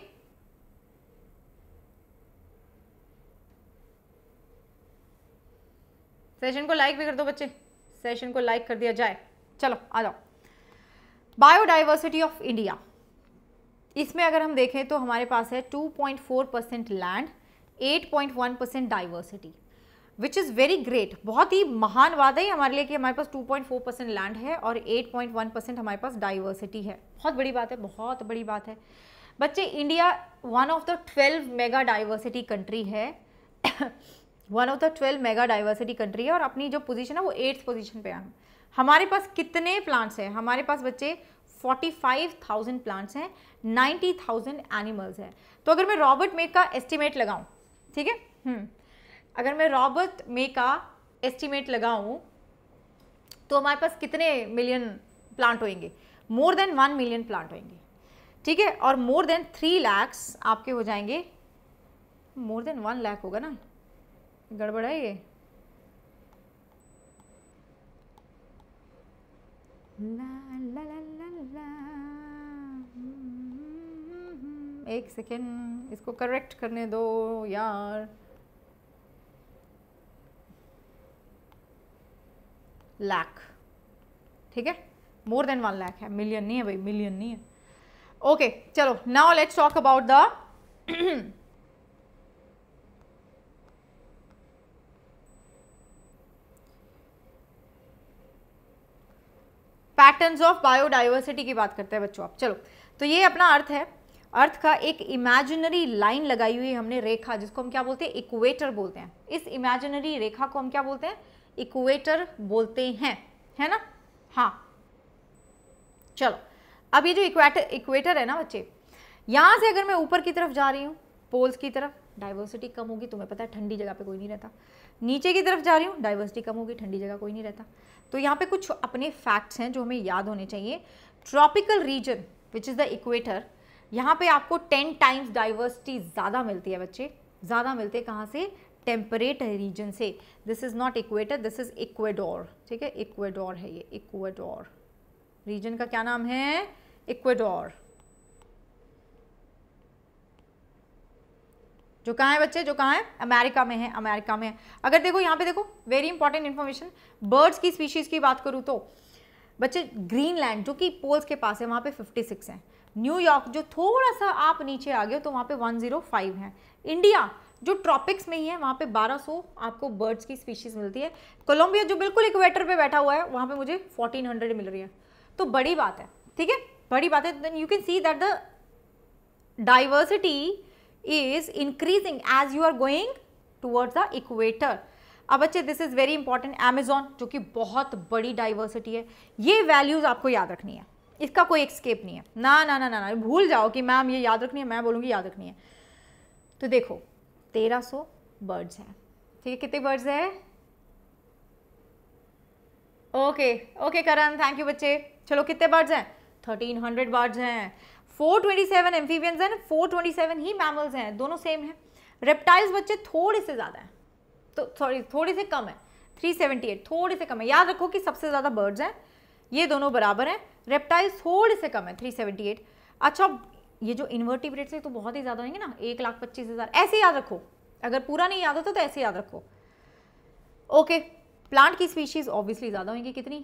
सेशन को लाइक भी कर दो बच्चे सेशन को लाइक कर दिया जाए चलो आ जाओ बायोडाइवर्सिटी ऑफ इंडिया इसमें अगर हम देखें तो हमारे पास है 2.4 percent land 8.1 percent diversity which is very great बहुत ही महान वादा है हमारे लिए कि हमारे पास 2.4 परसेंट लैंड है और 8.1 परसेंट हमारे पास डाइवर्सिटी है बहुत बड़ी बात है बहुत बड़ी बात है बच्चे India one of the 12 mega diversity country है one of the 12 mega diversity country है और अपनी जो पोजीशन है वो एट्थ पोजीशन पे हम हमारे पास कितने प्लांट्स हैं हमारे पास बच्चे 45,000 प्लांट्स हैं 90,000 एनिमल्स हैं तो अगर मैं रॉबर्ट मेक का एस्टिमेट लगाऊं ठीक है हम्म। अगर मैं रॉबर्ट मे का एस्टिमेट लगाऊं तो हमारे पास कितने मिलियन प्लांट होंगे more than one million plant होंगे ठीक है और मोर देन थ्री लैक्स आपके हो जाएंगे मोर देन वन लैख होगा ना गड़बड़ है ये एक सेकेंड इसको करेक्ट करने दो यार लाख ठीक है मोर देन वन लाख है मिलियन नहीं है भाई मिलियन नहीं है ओके okay, चलो now let's talk about the patterns of biodiversity की बात करते हैं बच्चों आप चलो तो ये अपना अर्थ है अर्थ का एक इमेजिनरी लाइन लगाई हुई हमने रेखा जिसको हम क्या बोलते हैं इक्वेटर बोलते हैं इस इमेजिनरी रेखा को हम क्या बोलते हैं इक्वेटर बोलते हैं है ना हाँ चलो अब ये जो इक्वेटर इक्वेटर है ना बच्चे यहाँ से अगर मैं ऊपर की तरफ जा रही हूँ पोल्स की तरफ डाइवर्सिटी कम होगी तुम्हें पता है ठंडी जगह पे कोई नहीं रहता नीचे की तरफ जा रही हूँ डाइवर्सिटी कम होगी ठंडी जगह कोई नहीं रहता तो यहाँ पे कुछ अपने फैक्ट्स हैं जो हमें याद होने चाहिए tropical region which is the equator यहाँ पे आपको टेन टाइम्स डाइवर्सिटी ज़्यादा मिलती है बच्चे ज़्यादा मिलते कहाँ से टेम्परेट रीजन से this is not equator this is Ecuador ठीक है इक्वेडोर है ये इक्वेडोर रीजन का क्या नाम है इक्वेडोर जो कहाँ है बच्चे जो कहाँ है अमेरिका में है अमेरिका में है अगर देखो यहाँ पे देखो वेरी इंपॉर्टेंट इन्फॉर्मेशन बर्ड्स की स्पीशीज़ की बात करूँ तो बच्चे ग्रीनलैंड जो कि पोल्स के पास है वहाँ पे 56 है न्यूयॉर्क जो थोड़ा सा आप नीचे आ गए तो वहाँ पे 105 हैं इंडिया जो ट्रॉपिक्स में ही है वहाँ पे 1200 आपको बर्ड्स की स्पीशीज़ मिलती है कोलंबिया जो बिल्कुल इक्वेटर पे बैठा हुआ है वहाँ पे मुझे 1400 मिल रही है तो बड़ी बात है ठीक है बड़ी बात है then you can see that the diversity is increasing as you are going towards the equator अब बच्चे this is very important Amazon जो कि बहुत बड़ी डाइवर्सिटी है ये वैल्यूज़ आपको याद रखनी है इसका कोई एक्सकेप नहीं है ना ना ना ना ना भूल जाओ कि मैम ये याद रखनी है मैं बोलूँगी याद रखनी है तो देखो तेरह सौ बर्ड्स हैं ठीक है कितने बर्ड्स हैं okay okay Karan thank you बच्चे चलो कितने बर्ड्स हैं थर्टीन हंड्रेड बर्ड्स हैं फोर ट्वेंटी सेवन एम्फीबियंस हैं फोर ट्वेंटी सेवन ही मैमल्स हैं दोनों सेम हैं रेप्टाइल्स बच्चे थोड़े से ज़्यादा हैं तो सॉरी थोड़े से कम है थ्री सेवेंटी एट थोड़े से कम है याद रखो कि सबसे ज़्यादा बर्ड्स हैं ये दोनों बराबर हैं रेप्टाइल्स थोड़े से कम है थ्री सेवेंटी एट अच्छा ये जो इन्वर्टिब्रेट्स है तो बहुत ही ज़्यादा होंगे ना एक लाख पच्चीस हज़ार ऐसे याद रखो अगर पूरा नहीं याद होता तो ऐसे याद रखो ओके प्लांट की स्पीशीज़ ऑब्वियसली ज़्यादा होंगी कितनी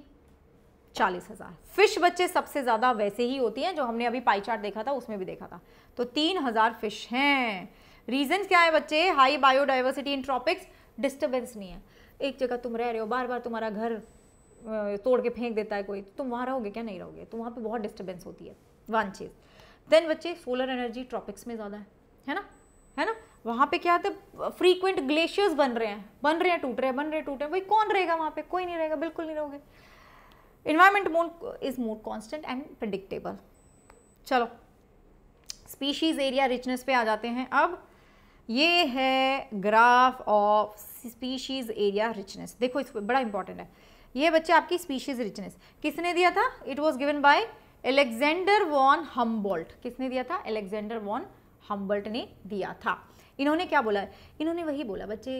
चालीस हज़ार फिश बच्चे सबसे ज़्यादा वैसे ही होती हैं जो हमने अभी पाई चार्ट देखा था उसमें भी देखा था तो तीन हज़ार फिश हैं रीजन क्या है बच्चे high biodiversity in tropics disturbance नहीं है एक जगह तुम रह रहे हो बार बार तुम्हारा घर तोड़ के फेंक देता है कोई तो तुम वहां रहोगे क्या नहीं रहोगे तो वहां पर बहुत डिस्टर्बेंस होती है वन चीज़ देन बच्चे सोलर एनर्जी ट्रॉपिक्स में ज़्यादा है है ना है ना वहाँ पे क्या है फ्रीक्वेंट तो ग्लेशियर्स बन रहे हैं बन रहे हैं टूट रहे हैं बन रहे हैं टूट रहे हैं भाई कौन रहेगा वहाँ पे कोई नहीं रहेगा बिल्कुल नहीं रहोगे environment more is more constant and predictable चलो स्पीशीज एरिया रिचनेस पे आ जाते हैं अब ये है graph of species area richness देखो इस बड़ा इंपॉर्टेंट है ये बच्चे आपकी स्पीशीज रिचनेस किसने दिया था it was given by Alexander von Humboldt किसने दिया था एलेक्जेंडर वॉन हम्बल्ट ने दिया था इन्होंने क्या बोला इन्होंने वही बोला बच्चे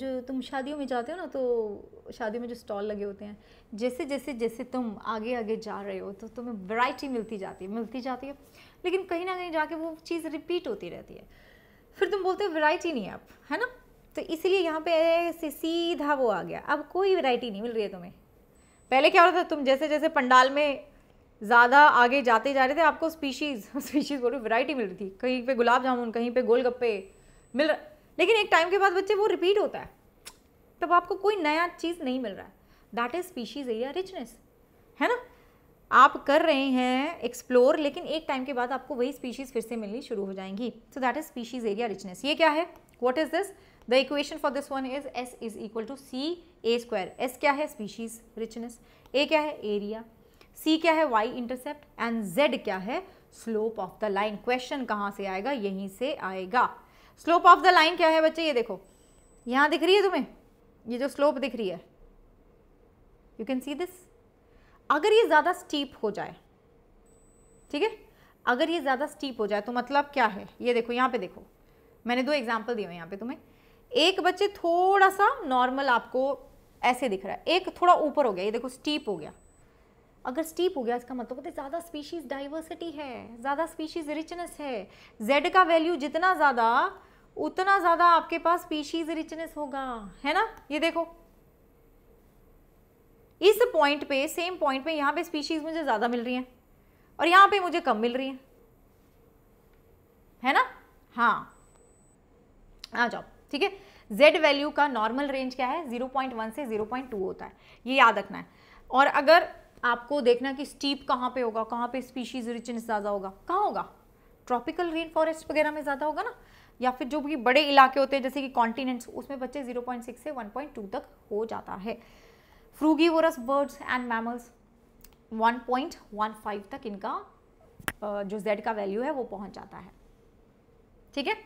जो तुम शादियों में जाते हो ना तो शादियों में जो स्टॉल लगे होते हैं जैसे जैसे जैसे तुम आगे आगे जा रहे हो तो तुम्हें वैरायटी मिलती जाती है मिलती जाती है लेकिन कहीं ना कहीं जाके वो चीज़ रिपीट होती रहती है फिर तुम बोलते हो वैरायटी नहीं है अब है ना तो इसलिए यहाँ पे ऐसे सीधा वो आ गया अब कोई वैरायटी नहीं मिल रही है तुम्हें पहले क्या होता था तुम जैसे जैसे पंडाल में ज़्यादा आगे जाते जा रहे थे आपको स्पीशीज़ स्पीशीज़ बोलो वैरायटी मिल रही थी कहीं पे गुलाब जामुन कहीं पे गोलगप्पे मिल रहा लेकिन एक टाइम के बाद बच्चे वो रिपीट होता है तब आपको कोई नया चीज़ नहीं मिल रहा है that is species area richness है ना आप कर रहे हैं एक्सप्लोर लेकिन एक टाइम के बाद आपको वही स्पीशीज़ फिर से मिलनी शुरू हो जाएंगी so that is species area richness ये क्या है what is this the equation for this one is S is equal to C A square S क्या है स्पीशीज़ रिचनेस ए क्या है एरिया सी क्या है वाई इंटरसेप्ट एंड जेड क्या है slope of the line question कहाँ से आएगा यहीं से आएगा स्लोप ऑफ द लाइन क्या है बच्चे ये देखो यहाँ दिख रही है तुम्हें ये जो स्लोप दिख रही है यू कैन सी दिस अगर ये ज़्यादा स्टीप हो जाए ठीक है अगर ये ज़्यादा स्टीप हो जाए तो मतलब क्या है ये देखो यहाँ पे देखो मैंने दो एग्जाम्पल दिए हुए यहाँ पे तुम्हें एक बच्चे थोड़ा सा नॉर्मल आपको ऐसे दिख रहा है एक थोड़ा ऊपर हो गया ये देखो स्टीप हो गया अगर स्टीप हो गया इसका मतलब होता है ज़्यादा स्पीशीज़ डाइवर्सिटी है ज़्यादा स्पीशीज़ रिचनेस है जेड का वैल्यू जितना ज़्यादा उतना ज़्यादा आपके पास स्पीशीज़ रिचनेस होगा है ना ये देखो इस पॉइंट पे सेम पॉइंट पे यहाँ पे स्पीशीज़ मुझे ज़्यादा मिल रही हैं और यहाँ पे मुझे कम मिल रही हैं है ना हाँ आ जाओ ठीक है जेड वैल्यू का नॉर्मल रेंज क्या है 0.1 से 0.2 होता है ये याद रखना है और अगर आपको देखना कि स्टीप कहाँ पे होगा कहाँ पे स्पीशीज रिचनेस ज़्यादा होगा कहाँ होगा ट्रॉपिकल रेन फॉरेस्ट वगैरह में ज़्यादा होगा ना या फिर जो भी बड़े इलाके होते हैं जैसे कि कॉन्टिनेंट्स उसमें बच्चे 0.6 से 1.2 तक हो जाता है फ्रूगीवोरस बर्ड्स एंड मैमल्स 1.15 तक इनका जो जेड का वैल्यू है वो पहुंच जाता है ठीक है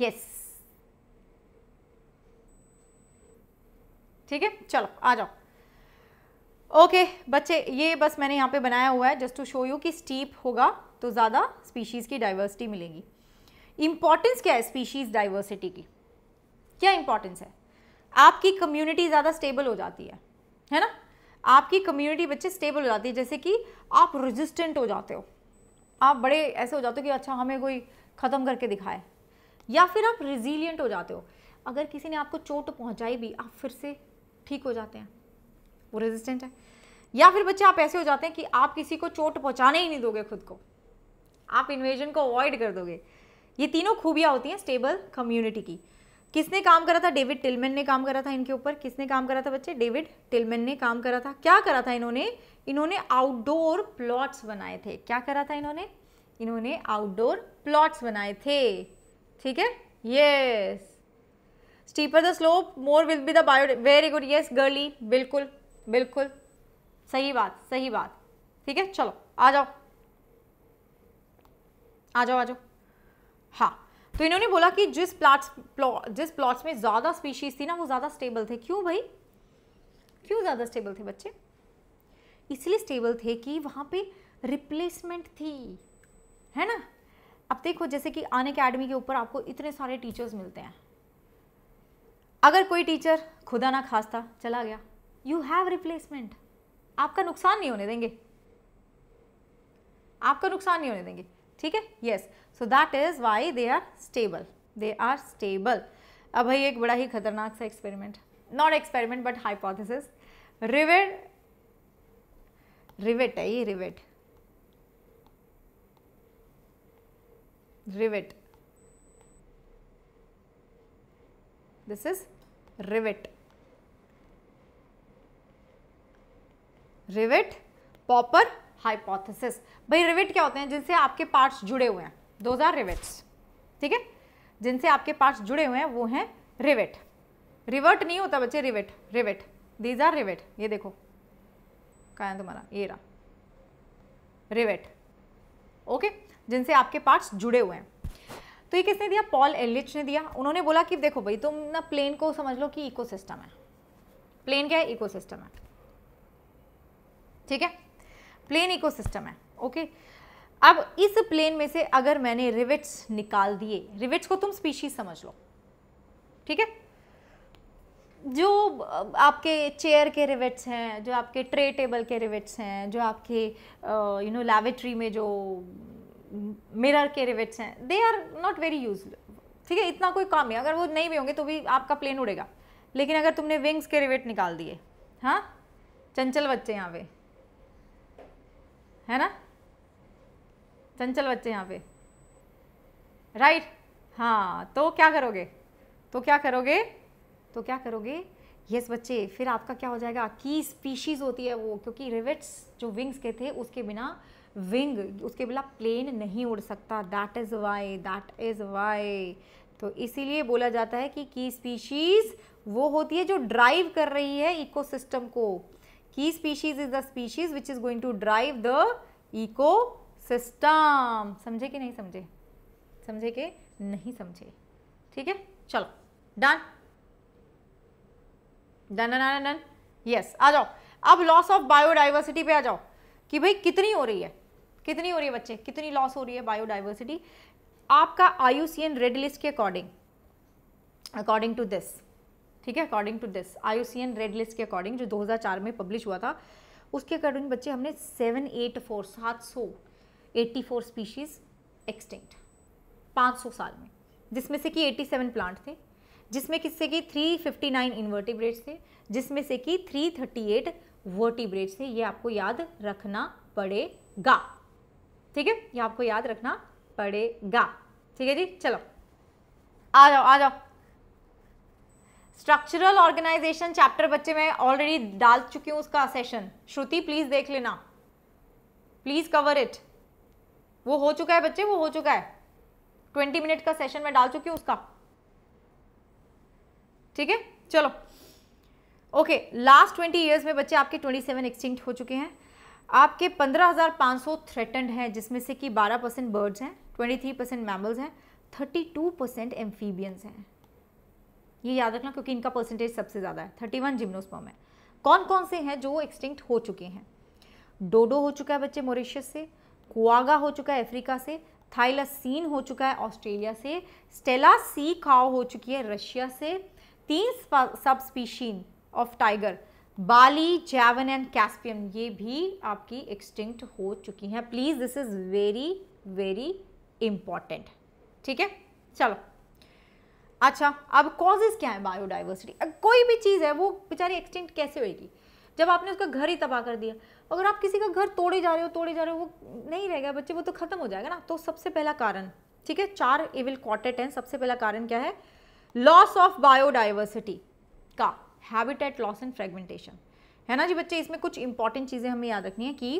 यस ठीक है चलो आ जाओ ओके okay, बच्चे ये बस मैंने यहाँ पे बनाया हुआ है जस्ट टू शो यू कि स्टीप होगा तो ज़्यादा स्पीशीज़ की डाइवर्सिटी मिलेगी इम्पॉर्टेंस क्या है स्पीशीज़ डाइवर्सिटी की क्या इम्पॉर्टेंस है आपकी कम्युनिटी ज़्यादा स्टेबल हो जाती है है ना आपकी कम्युनिटी बच्चे स्टेबल हो जाती है जैसे कि आप रजिस्टेंट हो जाते हो आप बड़े ऐसे हो जाते हो कि अच्छा हमें कोई ख़त्म करके दिखाए या फिर आप रिजिलियंट हो जाते हो अगर किसी ने आपको चोट पहुँचाई भी आप फिर से ठीक हो जाते हैं वो रेजिस्टेंट है या फिर बच्चे आप ऐसे हो जाते हैं कि आप किसी को चोट पहुंचाने ही नहीं दोगे खुद को आप इन्वेजन को अवॉइड कर दोगे ये तीनों खूबियाँ होती हैं स्टेबल कम्युनिटी की किसने काम करा था डेविड टिलमेन ने काम करा था इनके ऊपर किसने काम करा था बच्चे डेविड टिलमेन ने काम करा था क्या करा था इन्होंने इन्होंने आउटडोर प्लॉट्स बनाए थे क्या करा था इन्होंने इन्होंने आउटडोर प्लॉट्स बनाए थे ठीक है yes steeper the slope more will be the bio very good yes girly बिल्कुल बिल्कुल सही बात सही बात ठीक है चलो आ जाओ आ जाओ आ जाओ हाँ तो इन्होंने बोला कि जिस प्लाट्स प्लॉ जिस प्लॉट्स में ज़्यादा स्पीशीज़ थी ना वो ज़्यादा स्टेबल थे क्यों भाई क्यों ज़्यादा स्टेबल थे बच्चे इसलिए स्टेबल थे कि वहाँ पे रिप्लेसमेंट थी है ना अब देखो जैसे कि अन अकेडमी के ऊपर आपको इतने सारे टीचर्स मिलते हैं अगर कोई टीचर खुदा ना खास्ता चला गया यू हैव रिप्लेसमेंट आपका नुकसान नहीं होने देंगे आपका नुकसान नहीं होने देंगे ठीक है yes so that is why they are stable they are stable अब भाई एक बड़ा ही खतरनाक सा experiment not experiment but hypothesis rivet rivet है ये rivet rivet this is rivet rivet popper hypothesis भाई रिविट क्या होते हैं जिनसे आपके पार्ट्स जुड़े हुए हैं दोज आर रिविट्स ठीक है जिनसे आपके पार्ट्स जुड़े हुए हैं वो हैं रिविट रिवर्ट नहीं होता बच्चे rivet rivet these are rivet ये देखो कहा है तुम्हारा ये रहा रिवेट ओके जिनसे आपके पार्ट्स जुड़े हुए हैं तो ये किसने दिया पॉल एलिच ने दिया उन्होंने बोला कि देखो भाई तुम ना प्लेन को समझ लो कि इकोसिस्टम है प्लेन क्या है इकोसिस्टम है ठीक है प्लेन इकोसिस्टम है ओके अब इस प्लेन में से अगर मैंने रिविट्स निकाल दिए रिविट्स को तुम स्पीशीज समझ लो ठीक है जो आपके चेयर के रिविट्स हैं जो आपके ट्रे टेबल के रिविट्स हैं जो आपके यू नो लेवेट्री में जो मिरर के रिविट्स हैं they are not very use ठीक है इतना कोई काम है अगर वो नहीं भी होंगे तो भी आपका प्लेन उड़ेगा लेकिन अगर तुमने विंग्स के रिविट निकाल दिए हाँ चंचल बच्चे यहाँ पे है ना चंचल बच्चे यहाँ पे राइट हाँ तो क्या करोगे तो क्या करोगे तो क्या करोगे यस बच्चे फिर आपका क्या हो जाएगा की स्पीशीज़ होती है वो क्योंकि रिवेट्स जो विंग्स के थे उसके बिना विंग उसके बिना प्लेन नहीं उड़ सकता that is why that is why तो इसीलिए बोला जाता है कि की स्पीशीज़ वो होती है जो ड्राइव कर रही है इकोसिस्टम को key species is the species which is going to drive the ecosystem समझे कि नहीं समझे समझे nahi नहीं समझे ठीक है चलो done done done done yes आ जाओ अब लॉस ऑफ बायोडाइवर्सिटी पे आ जाओ कि भाई कितनी हो रही है कितनी हो रही है बच्चे कितनी लॉस हो रही है बायोडाइवर्सिटी आपका आयुसीएन रेड लिस्ट के अकॉर्डिंग अकॉर्डिंग टू दिस ठीक है according to this I red list के अकॉर्डिंग जो 2004 में पब्लिश हुआ था उसके अकॉर्डिंग बच्चे हमने सेवन एट फोर सात सौ एट्टी फोर स्पीशीज़ एक्सटिंक्ट पाँच सौ साल में जिसमें से कि एट्टी सेवन प्लांट थे जिसमें किससे कि थ्री फिफ्टी नाइन इन्वर्टिब्रेट्स थे जिसमें से कि थ्री थर्टी एट वर्टिब्रेट्स थे ये आपको याद रखना पड़ेगा ठीक है ये आपको याद रखना पड़ेगा ठीक है जी चलो आ जाओ आ जाओ स्ट्रक्चरल ऑर्गेनाइजेशन चैप्टर बच्चे मैं ऑलरेडी डाल चुकी हूँ उसका सेशन श्रुति प्लीज देख लेना प्लीज कवर इट वो हो चुका है बच्चे वो हो चुका है ट्वेंटी मिनट का सेशन मैं डाल चुकी हूँ उसका ठीक है चलो ओके लास्ट ट्वेंटी ईयर्स में बच्चे आपके ट्वेंटी सेवन एक्सटिंक्ट हो चुके हैं आपके पंद्रह हज़ार पाँच सौ थ्रेटेंड हैं जिसमें से कि बारह परसेंट बर्ड्स हैं ट्वेंटी थ्री परसेंट मैमल्स हैं थर्टी टू परसेंट एम्फीबियंस हैं ये याद रखना क्योंकि इनका परसेंटेज सबसे ज़्यादा है थर्टी वन जिम्नोस्पर्म है कौन कौन से हैं जो एक्सटिंक्ट हो चुके हैं डोडो हो चुका है बच्चे मोरिशियस से कुआगा हो चुका है अफ्रीका से थाइलासीन हो चुका है ऑस्ट्रेलिया से स्टेला सी काओ हो चुकी है रशिया से तीन subspecies of tiger Bali Javan and Caspian ये भी आपकी एक्सटिंक्ट हो चुकी हैं please this is very very important ठीक है चलो अच्छा अब कॉजेज क्या है बायोडाइवर्सिटी कोई भी चीज़ है वो बेचारी एक्सटिंक्ट कैसे होएगी जब आपने उसका घर ही तबाह कर दिया अगर आप किसी का घर तोड़े जा रहे हो तोड़े जा रहे हो वो नहीं रहेगा बच्चे वो तो ख़त्म हो जाएगा ना तो सबसे पहला कारण ठीक है चार एविल कॉटेट हैं सबसे पहला कारण क्या है लॉस ऑफ बायोडाइवर्सिटी का हैबिटेट लॉस एंड फ्रेगमेंटेशन है ना जी बच्चे इसमें कुछ इंपॉर्टेंट चीज़ें हमें याद रखनी है कि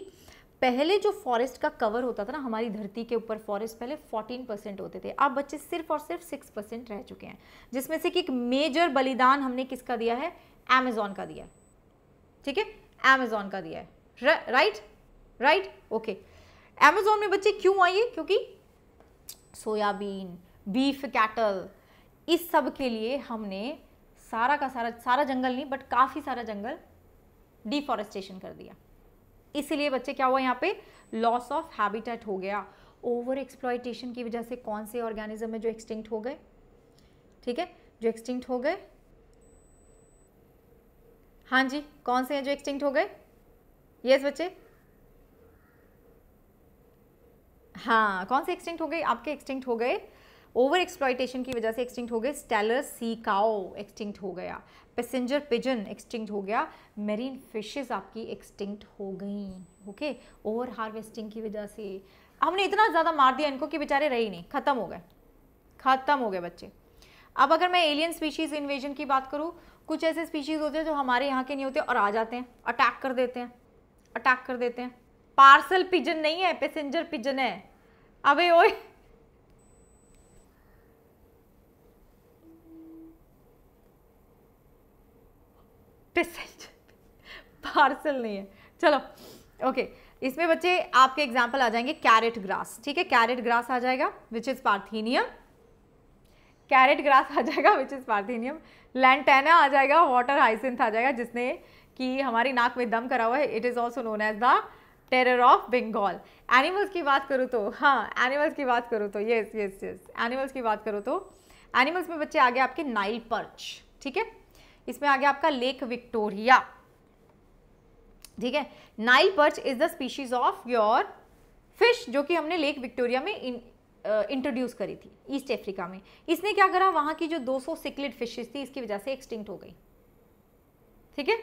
पहले जो फॉरेस्ट का कवर होता था ना हमारी धरती के ऊपर फॉरेस्ट पहले 14 परसेंट होते थे अब बच्चे सिर्फ और सिर्फ 6 परसेंट रह चुके हैं जिसमें से कि एक मेजर बलिदान हमने किसका दिया है अमेजोन का दिया है ठीक है अमेजोन का दिया है राइट राइट ओके अमेजोन में बच्चे क्यों आइए क्योंकि सोयाबीन बीफ कैटल इस सब के लिए हमने सारा का सारा सारा जंगल नहीं बट काफ़ी सारा जंगल डिफॉरेस्टेशन कर दिया इसीलिए बच्चे क्या हुआ यहाँ पे लॉस ऑफ हैबिटेट हो गया ओवर एक्सप्लॉयटेशन की वजह से कौन से ऑर्गेनिज्म है जो एक्सटिंक्ट हो गए ठीक है जो एक्सटिंक्ट हो गए हाँ जी कौन से हैं जो एक्सटिंक्ट हो गए यस बच्चे हाँ कौन से एक्सटिंक्ट हो गए आपके एक्सटिंक्ट हो गए ओवर एक्सप्लाइटेशन की वजह से एक्सटिंक्ट हो गए स्टेलर सी काओ एक्सटिंक्ट हो गया पैसेंजर पिजन एक्सटिंक्ट हो गया मेरीन फिशेज आपकी एक्सटिंक्ट हो गई ओके ओवर हार्वेस्टिंग की वजह से हमने इतना ज़्यादा मार दिया इनको कि बेचारे रही नहीं ख़त्म हो गए ख़त्म हो गए बच्चे अब अगर मैं एलियन स्पीशीज़ इन्वेजन की बात करूँ कुछ ऐसे स्पीशीज़ होते हैं जो हमारे यहाँ के नहीं होते और आ जाते हैं अटैक कर देते हैं अटैक कर देते हैं पार्सल पिजन नहीं है पैसेंजर पिजन है अबे ओए पेसेंट पार्सल नहीं है चलो ओके इसमें बच्चे आपके एग्जाम्पल आ जाएंगे कैरेट ग्रास ठीक है कैरेट ग्रास आ जाएगा which is parthenium carrot grass आ जाएगा विच इज़ पार्थीनियम लैंटेना आ जाएगा वाटर हाइसिंथ आ जाएगा जिसने कि हमारी नाक में दम करा हुआ है it is also known as the terror of Bengal animals की बात करूँ तो हाँ एनिमल्स की बात करूँ तो येस येस येस एनिमल्स की बात करूँ तो एनिमल्स में बच्चे आ गए आपके नाइल पर्च ठीक है इसमें आ गया आपका लेक विक्टोरिया ठीक है Nile perch is the species of your fish जो कि हमने लेक विक्टोरिया में इंट्रोड्यूस uh, करी थी ईस्ट अफ्रीका में इसने क्या करा वहां की जो 200 सौ सिकलिड फिशेज थी इसकी वजह से एक्सटिंक्ट हो गई ठीक है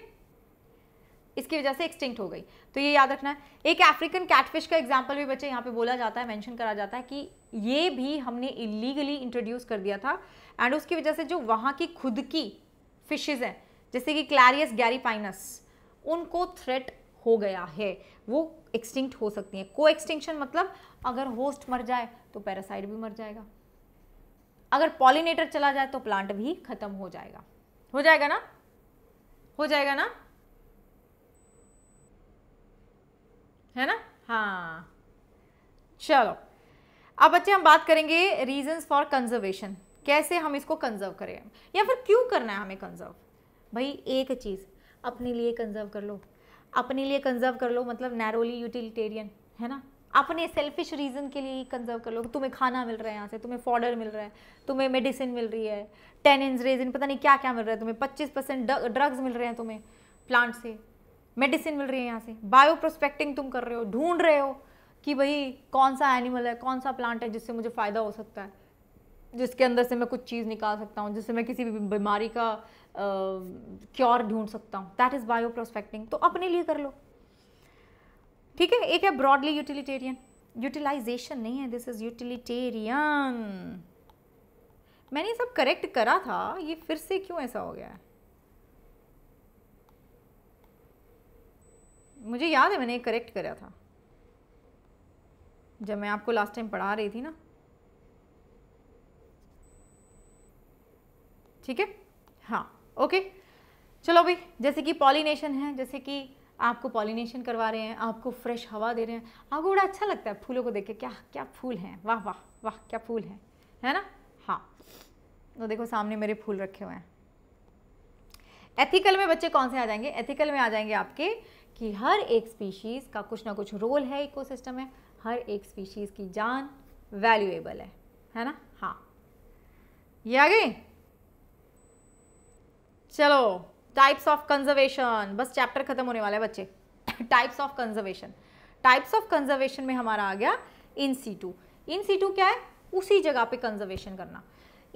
इसकी वजह से एक्सटिंक्ट हो गई तो ये याद रखना है एक अफ्रीकन कैटफिश का एग्जाम्पल भी बच्चे यहाँ पे बोला जाता है मेंशन करा जाता है कि ये भी हमने इलीगली इंट्रोड्यूस कर दिया था एंड उसकी वजह से जो वहाँ की खुद की फिशेज हैं जैसे कि क्लैरियस गैरीपाइनस उनको थ्रेट हो गया है वो एक्सटिंक्ट हो सकती हैं को एक्सटिंक्शन मतलब अगर होस्ट मर जाए तो पैरासाइट भी मर जाएगा अगर पॉलिनेटर चला जाए तो प्लांट भी खत्म हो जाएगा हो जाएगा ना हो जाएगा ना है ना हाँ चलो अब बच्चे हम बात करेंगे रीजंस फॉर कंजर्वेशन कैसे हम इसको कंजर्व करें या फिर क्यों करना है हमें कंजर्व भाई एक चीज़ अपने लिए कंजर्व कर लो अपने लिए कंजर्व कर लो मतलब नैरोली यूटिलिटेरियन है ना अपने सेल्फिश रीज़न के लिए ही कंजर्व कर लो तुम्हें खाना मिल रहा है यहाँ से तुम्हें फॉर्डर मिल रहा है तुम्हें मेडिसिन मिल रही है टेन टेनिन्स रेजिन पता नहीं क्या क्या मिल रहा है तुम्हें पच्चीस परसेंट ड्रग्स मिल रहे हैं तुम्हें प्लांट से मेडिसिन मिल रही है यहाँ से बायो प्रोस्पेक्टिंग तुम कर रहे हो ढूंढ रहे हो कि भाई कौन सा एनिमल है कौन सा प्लांट है जिससे मुझे फ़ायदा हो सकता है जिसके अंदर से मैं कुछ चीज़ निकाल सकता हूँ जिससे मैं किसी भी बीमारी का क्योर ढूंढ सकता हूँ दैट इज़ बायो प्रोस्पेक्टिंग तो अपने लिए कर लो ठीक है एक है ब्रॉडली यूटिलिटेरियन यूटिलाइजेशन नहीं है दिस इज़ यूटिलिटेरियन मैंने ये सब करेक्ट करा था ये फिर से क्यों ऐसा हो गया है मुझे याद है मैंने करेक्ट करा था जब मैं आपको लास्ट टाइम पढ़ा रही थी ना ठीक है हाँ ओके चलो भाई जैसे कि पॉलिनेशन है जैसे कि आपको पॉलिनेशन करवा रहे हैं आपको फ्रेश हवा दे रहे हैं आपको बड़ा अच्छा लगता है फूलों को देख के क्या क्या फूल हैं वाह वाह वाह क्या फूल हैं है ना हाँ तो देखो सामने मेरे फूल रखे हुए हैं एथिकल में बच्चे कौन से आ जाएंगे एथिकल में आ जाएंगे आपके कि हर एक स्पीशीज़ का कुछ ना कुछ रोल है इकोसिस्टम में हर एक स्पीशीज़ की जान वैल्यूएबल है है ना हाँ ये आ गई चलो टाइप्स ऑफ कंजर्वेशन बस चैप्टर खत्म होने वाला है बच्चे types of conservation types of conservation में हमारा आ गया इन सीटू इन सीटू क्या है उसी जगह पे कंजर्वेशन करना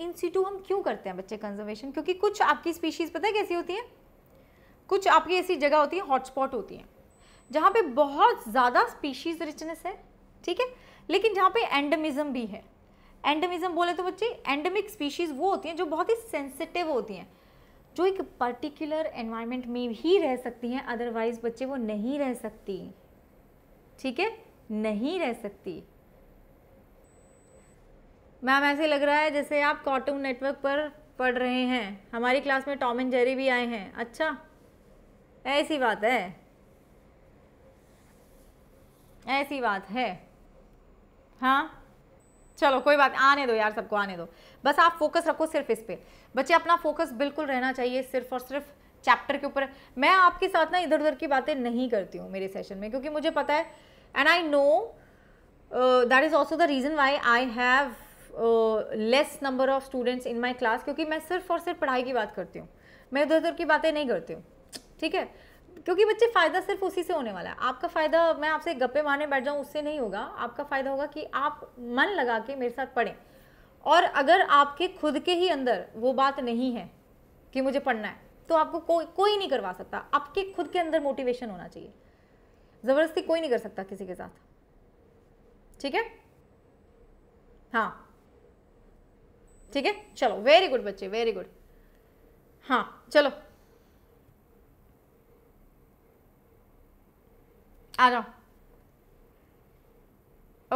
इन सीटू हम क्यों करते हैं बच्चे कंजर्वेशन क्योंकि कुछ आपकी स्पीशीज़ पता है कैसी होती है कुछ आपकी ऐसी जगह होती है हॉटस्पॉट होती हैं जहाँ पे बहुत ज़्यादा स्पीशीज़ रिचनेस है ठीक है लेकिन जहाँ पे एंडमिज्म भी है एंडमिज़म बोले तो बच्चे एंडमिक स्पीशीज़ वो होती हैं जो बहुत ही सेंसिटिव होती हैं जो एक पर्टिकुलर एनवायरनमेंट में ही रह सकती हैं अदरवाइज़ बच्चे वो नहीं रह सकती ठीक है नहीं रह सकती मैम ऐसे लग रहा है जैसे आप कार्टून नेटवर्क पर पढ़ रहे हैं हमारी क्लास में टॉम एंड जेरी भी आए हैं अच्छा ऐसी बात है ऐसी बात है हाँ चलो कोई बात आने दो यार सबको आने दो बस आप फोकस रखो सिर्फ इस पर बच्चे अपना फोकस बिल्कुल रहना चाहिए सिर्फ और सिर्फ चैप्टर के ऊपर मैं आपके साथ ना इधर उधर की बातें नहीं करती हूँ मेरे सेशन में क्योंकि मुझे पता है and I know that is also the reason why I have less number of students in my class क्योंकि मैं सिर्फ और सिर्फ पढ़ाई की बात करती हूँ मैं इधर उधर की बातें नहीं करती हूँ ठीक है क्योंकि बच्चे फ़ायदा सिर्फ उसी से होने वाला है आपका फ़ायदा मैं आपसे गप्पे मारने बैठ जाऊँ उससे नहीं होगा आपका फ़ायदा होगा कि आप मन लगा के मेरे साथ पढ़ें और अगर आपके खुद के ही अंदर वो बात नहीं है कि मुझे पढ़ना है तो आपको कोई कोई नहीं करवा सकता आपके खुद के अंदर मोटिवेशन होना चाहिए ज़बरदस्ती कोई नहीं कर सकता किसी के साथ ठीक है हाँ ठीक है चलो वेरी गुड बच्चे वेरी गुड हाँ चलो आ जाओ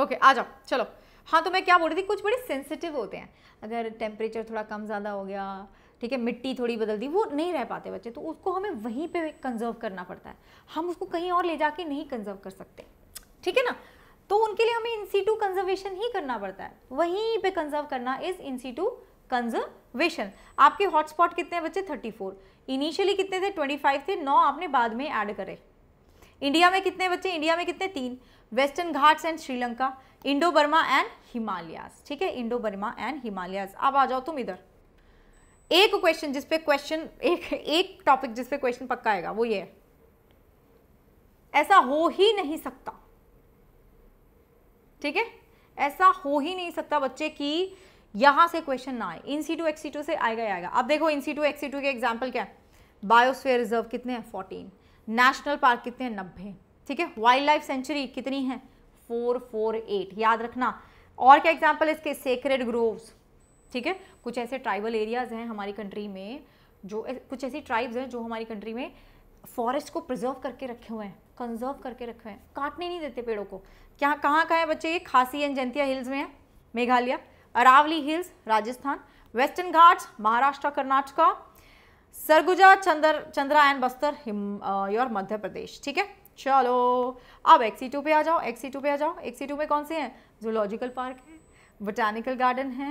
ओके आ जाओ चलो हाँ तो मैं क्या बोल रही थी कुछ बड़े सेंसिटिव होते हैं अगर टेम्परेचर थोड़ा कम ज़्यादा हो गया ठीक है मिट्टी थोड़ी बदल दी वो नहीं रह पाते बच्चे तो उसको हमें वहीं पे कंजर्व करना पड़ता है हम उसको कहीं और ले जाके नहीं कंजर्व कर सकते ठीक है ना तो उनके लिए हमें इंसीटू कंजर्वेशन ही करना पड़ता है वहीं पे कंजर्व करना इज इंसीटू कंजर्वेशन आपके हॉटस्पॉट कितने बच्चे फोर इनिशियली कितने थे फाइव थे नौ आपने बाद में ऐड करे इंडिया में कितने बच्चे इंडिया में कितने तीन Western Ghats and Sri Lanka Indo Burma and Himalayas ठीक है इंडो बर्मा एंड हिमालयाज अब आ जाओ तुम इधर एक क्वेश्चन जिसपे क्वेश्चन एक एक टॉपिक जिसपे क्वेश्चन पक्का आएगा वो ये है ऐसा हो ही नहीं सकता ठीक है ऐसा हो ही नहीं सकता बच्चे की यहां से क्वेश्चन ना आए in situ ex situ से आएगा ही आएगा अब देखो in situ ex situ के एग्जाम्पल क्या है बायोस्फेयर रिजर्व कितने हैं फोर्टीन नेशनल पार्क कितने हैं नब्बे ठीक है वाइल्ड लाइफ सेंचुरी कितनी है फोर फोर एट याद रखना और क्या एग्जाम्पल इसके सेक्रेड ग्रोव्स ठीक है कुछ ऐसे ट्राइबल एरियाज़ हैं हमारी कंट्री में जो कुछ ऐसी ट्राइब्स हैं जो हमारी कंट्री में फॉरेस्ट को प्रिजर्व करके रखे हुए हैं कंजर्व करके रखे हुए हैं काटने नहीं देते पेड़ों को क्या कहाँ कहाँ है बच्चे ये खासी एंड जयंतिया हिल्स में है मेघालय अरावली हिल्स राजस्थान वेस्टर्न घाट्स महाराष्ट्र कर्नाटका सरगुजा चंद्र चंद्रायन बस्तर हिम योर मध्य प्रदेश ठीक है चलो अब एक्सी टू e पे आ जाओ एक्सी टू e पे आ जाओ एक्सी टू e में कौन से हैं जूलॉजिकल पार्क है बोटानिकल गार्डन है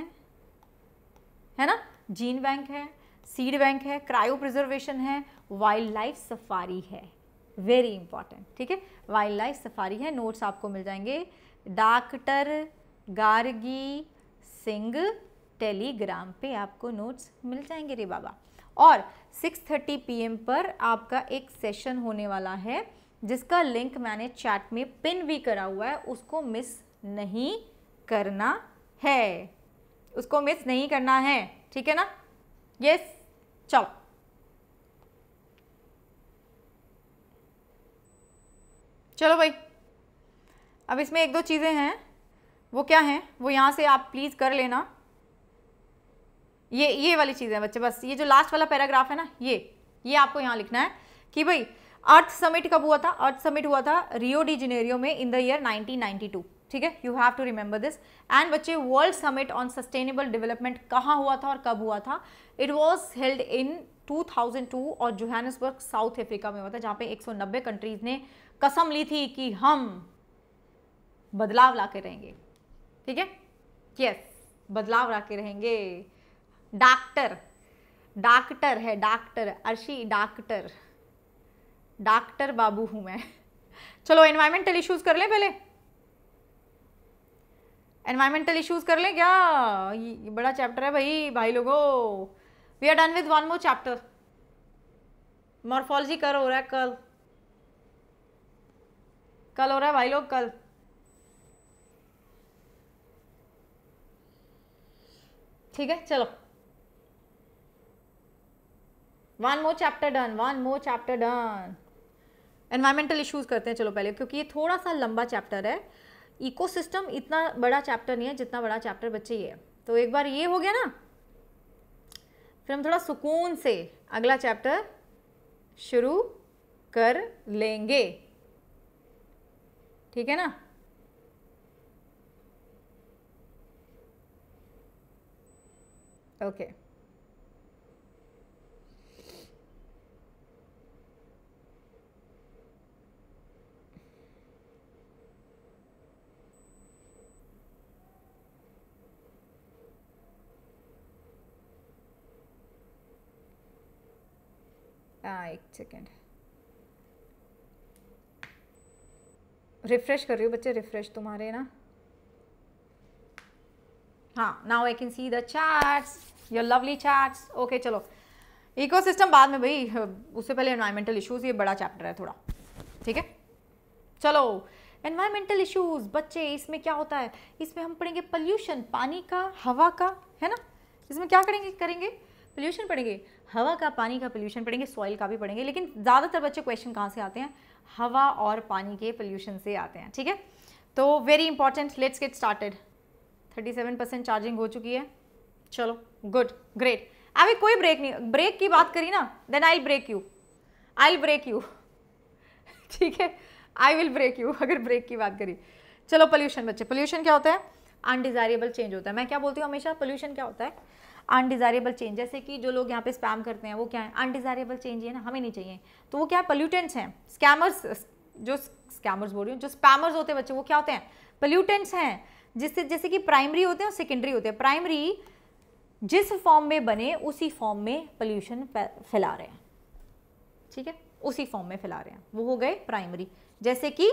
है ना जीन बैंक है सीड बैंक है क्रायो प्रिजर्वेशन है वाइल्ड लाइफ सफारी है वेरी इंपॉर्टेंट ठीक है वाइल्ड लाइफ सफारी है नोट्स आपको मिल जाएंगे डॉक्टर गार्गी सिंह टेलीग्राम पे आपको नोट्स मिल जाएंगे रे बाबा और 6:30 पीएम पर आपका एक सेशन होने वाला है जिसका लिंक मैंने चैट में पिन भी करा हुआ है उसको मिस नहीं करना है उसको मिस नहीं करना है ठीक है ना यस चलो चलो भाई अब इसमें एक दो चीज़ें हैं वो क्या हैं वो यहाँ से आप प्लीज़ कर लेना ये ये वाली चीज़ है बच्चे बस ये जो लास्ट वाला पैराग्राफ है ना ये ये आपको यहाँ लिखना है कि भाई अर्थ समिट कब हुआ था अर्थ समिट हुआ था रियो डी जिनेरियो में इन द ईयर 1992 ठीक है you have to remember this and बच्चे World Summit on Sustainable Development कहाँ हुआ था और कब हुआ था इट वॉज हेल्ड इन 2002 और जोहानसबर्ग साउथ अफ्रीका में हुआ था जहाँ पे 190 कंट्रीज ने कसम ली थी कि हम बदलाव ला रहेंगे ठीक है यस बदलाव ला रहेंगे डॉक्टर डॉक्टर है डॉक्टर अर्शी डॉक्टर डॉक्टर बाबू हूँ मैं चलो एनवायरमेंटल इश्यूज कर लें पहले एनवायरमेंटल इश्यूज कर लें क्या ये बड़ा चैप्टर है भाई भाई लोगो we are done with one more chapter morphology कर हो रहा है कल कल हो रहा है भाई लोग कल ठीक है चलो one more chapter done one more chapter done environmental issues करते हैं चलो पहले क्योंकि ये थोड़ा सा लंबा चैप्टर है इकोसिस्टम इतना बड़ा चैप्टर नहीं है जितना बड़ा चैप्टर बच्चे ये तो एक बार ये हो गया ना फिर हम थोड़ा सुकून से अगला चैप्टर शुरू कर लेंगे ठीक है ना ओके okay. आ, एक सेकेंड रिफ़्रेश कर रही हो बच्चे रिफ़्रेश तुम्हारे ना हाँ now I can see the charts your lovely charts okay चलो इकोसिस्टम बाद में भाई उससे पहले एनवायरमेंटल इश्यूज ये बड़ा चैप्टर है थोड़ा ठीक है चलो एनवायरमेंटल इश्यूज बच्चे इसमें क्या होता है इसमें हम पढ़ेंगे पल्यूशन पानी का हवा का है ना इसमें क्या करेंगे करेंगे पोल्यूशन पढ़ेंगे हवा का पानी का पोल्यूशन पढ़ेंगे सॉइल का भी पढ़ेंगे लेकिन ज़्यादातर बच्चे क्वेश्चन कहाँ से आते हैं हवा और पानी के पोल्यूशन से आते हैं ठीक है तो very important let's get started thirty seven percent charging हो चुकी है चलो गुड ग्रेट अभी कोई ब्रेक नहीं ब्रेक की बात करी ना then I break you I break you ठीक है आई विल ब्रेक यू अगर ब्रेक की बात करी चलो पोल्यूशन बच्चे पोल्यूशन क्या होता है अनडिजायरेबल चेंज होता है मैं क्या बोलती हूँ हमेशा पोल्यूशन क्या होता है अनडिज़ायरेबल चेंज जैसे कि जो लोग यहाँ पे स्पैम करते हैं वो क्या है अनडिज़ायरेबल चेंज है ना हमें नहीं चाहिए तो वो क्या है पल्यूटेंट्स हैं स्कैमर्स जो स्कैमर्स बोल रही हूँ जो स्पैमर्स होते हैं बच्चे वो क्या होते हैं पल्यूटेंट्स हैं जिससे जैसे कि प्राइमरी होते हैं और सेकेंडरी होते हैं प्राइमरी जिस फॉर्म में बने उसी फॉर्म में पल्यूशन फैला रहे हैं ठीक है उसी फॉर्म में फैला रहे हैं वो हो गए प्राइमरी जैसे कि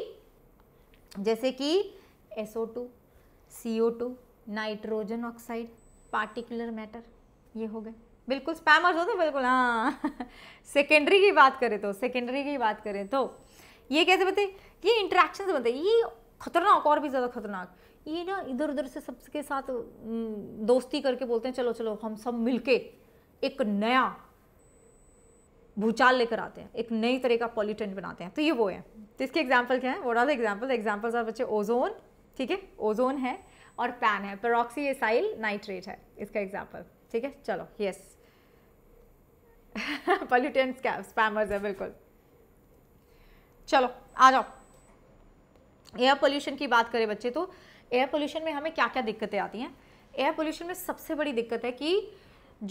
जैसे कि SO2, CO2, nitrogen oxide particular matter ये हो गए बिल्कुल स्पैमर्स होते बिल्कुल हाँ सेकेंडरी की बात करें तो सेकेंडरी की बात करें तो ये कैसे बताए ये इंट्रैक्शन से बनते ये खतरनाक और भी ज़्यादा खतरनाक ये ना इधर उधर से सबके साथ दोस्ती करके बोलते हैं चलो चलो हम सब मिलके एक नया भूचाल लेकर आते हैं एक नई तरह का पॉलिटेंट बनाते हैं तो ये वो है तो इसके एग्जाम्पल क्या है वो are the example examples are बच्चे ओजोन ठीक है ओजोन है और पैन है पेरोक्सी एसाइल नाइट्रेट है इसका एग्जाम्पल ठीक है चलो यस पॉल्यूटेंट स्पैमर्स है बिल्कुल चलो आ जाओ एयर पोल्यूशन की बात करें बच्चे तो एयर पोल्यूशन में हमें क्या क्या दिक्कतें आती हैं एयर पोल्यूशन में सबसे बड़ी दिक्कत है कि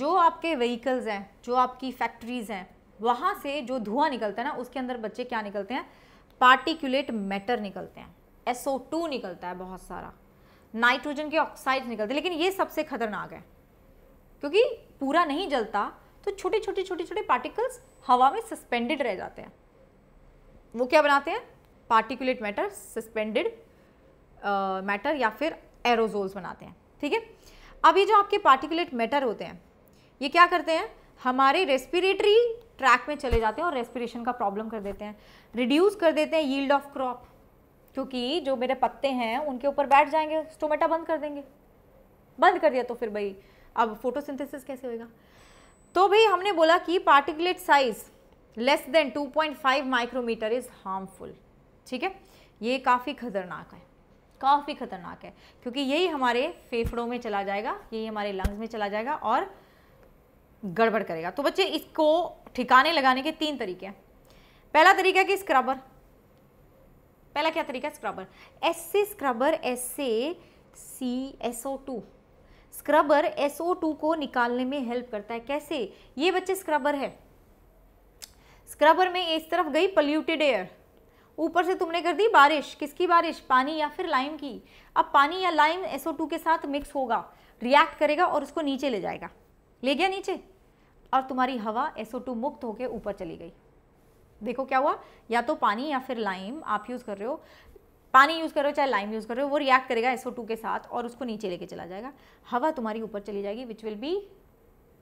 जो आपके व्हीकल्स हैं जो आपकी फैक्ट्रीज़ हैं वहाँ से जो धुआं निकलता है ना उसके अंदर बच्चे क्या निकलते हैं पार्टिकुलेट मैटर निकलते हैं एसओ टू निकलता है बहुत सारा नाइट्रोजन के ऑक्साइड निकलते लेकिन ये सबसे खतरनाक है क्योंकि पूरा नहीं जलता तो छोटे छोटे छोटे छोटे पार्टिकल्स हवा में सस्पेंडेड रह जाते हैं वो क्या बनाते हैं पार्टिकुलेट मैटर सस्पेंडेड मैटर या फिर एरोजोल्स बनाते हैं ठीक है अब ये जो आपके पार्टिकुलेट मैटर होते हैं ये क्या करते हैं हमारे रेस्पिरेटरी ट्रैक में चले जाते हैं और रेस्पिरेशन का प्रॉब्लम कर देते हैं रिड्यूस कर देते हैं यील्ड ऑफ क्रॉप क्योंकि जो मेरे पत्ते हैं उनके ऊपर बैठ जाएंगे स्टोमेटा बंद कर देंगे बंद कर दिया तो फिर भाई अब फोटोसिंथेसिस कैसे होएगा तो भाई हमने बोला कि particulate size less than 2.5 micrometre is harmful ठीक है ये काफ़ी खतरनाक है काफ़ी खतरनाक है क्योंकि यही हमारे फेफड़ों में चला जाएगा यही हमारे लंग्स में चला जाएगा और गड़बड़ करेगा तो बच्चे इसको ठिकाने लगाने के तीन तरीके हैं पहला तरीका है कि स्क्रबर पहला क्या तरीका स्क्रबर एस से स्क्रबर एस से C S O two scrubber S O two को निकालने में हेल्प करता है कैसे ये बच्चे स्क्रबर है स्क्रबर में इस तरफ गई पल्यूटेड एयर ऊपर से तुमने कर दी बारिश किसकी बारिश पानी या फिर लाइम की अब पानी या लाइम एस ओ टू के साथ मिक्स होगा रिएक्ट करेगा और उसको नीचे ले जाएगा ले गया नीचे और तुम्हारी हवा एस ओ टू मुक्त होकर ऊपर चली गई देखो क्या हुआ या तो पानी या फिर लाइम आप यूज़ कर रहे हो पानी यूज़ कर रहे हो चाहे लाइम यूज़ कर रहे हो वो रिएक्ट करेगा टू के साथ और उसको नीचे लेके चला जाएगा हवा तुम्हारी ऊपर चली जाएगी which will be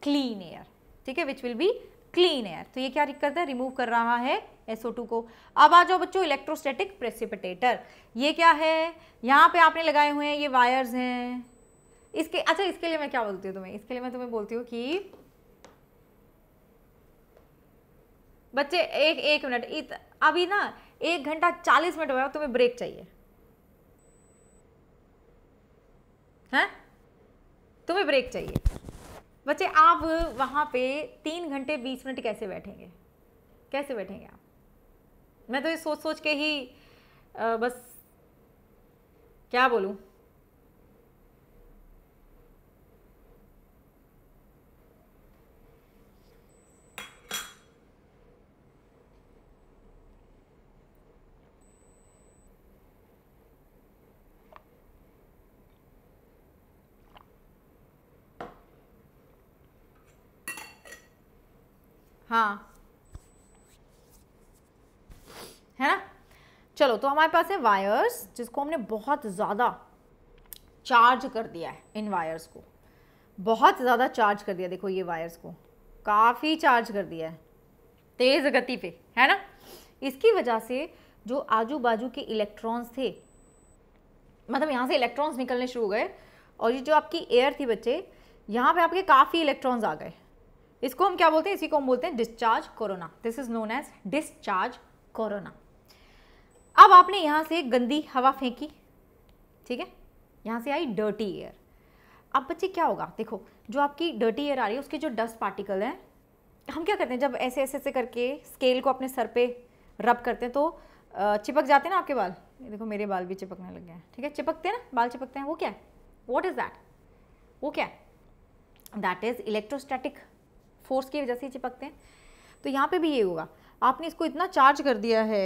clean air ठीक है which will be clean air तो ये क्या करता है रिमूव कर रहा है SO2 को अब आ जाओ बच्चों इलेक्ट्रोस्टेटिक प्रेसिपिटेटर ये क्या है यहाँ पे आपने लगाए हुए हैं ये वायर्स हैं इसके अच्छा इसके लिए मैं क्या बोलती हूँ तुम्हें इसके लिए मैं तुम्हें बोलती हूँ कि बच्चे एक एक मिनट अभी ना एक घंटा चालीस मिनट हो तुम्हें ब्रेक चाहिए हैं तुम्हें ब्रेक चाहिए बच्चे आप वहाँ पे तीन घंटे बीस मिनट कैसे बैठेंगे कैसे बैठेंगे आप मैं तो ये सोच सोच के ही आ, बस क्या बोलूँ हाँ है ना चलो तो हमारे पास है वायर्स जिसको हमने बहुत ज़्यादा चार्ज कर दिया है इन वायर्स को बहुत ज़्यादा चार्ज कर दिया देखो ये वायर्स को काफ़ी चार्ज कर दिया है तेज़ गति पे है ना इसकी वजह से जो आजू बाजू के इलेक्ट्रॉन्स थे मतलब यहाँ से इलेक्ट्रॉन्स निकलने शुरू हो गए और ये जो आपकी एयर थी बच्चे यहाँ पे आपके काफ़ी इलेक्ट्रॉन्स आ गए इसको हम क्या बोलते हैं इसी को हम बोलते हैं discharge corona this is known as discharge corona अब आपने यहां से गंदी हवा फेंकी ठीक है यहां से आई डर्टी एयर अब बच्चे क्या होगा देखो जो आपकी डर्टी एयर आ रही है उसके जो डस्ट पार्टिकल हैं हम क्या करते हैं जब ऐसे ऐसे ऐसे करके स्केल को अपने सर पे रब करते हैं तो चिपक जाते हैं ना आपके बाल देखो मेरे बाल भी चिपकने लग गए हैं ठीक है चिपकते हैं ना बाल चिपकते हैं वो क्या है वॉट इज़ दैट वो क्या है दैट इज़ इलेक्ट्रोस्टैटिक फोर्स की वजह से चिपकते हैं तो यहाँ पे भी ये होगा आपने इसको इतना चार्ज कर दिया है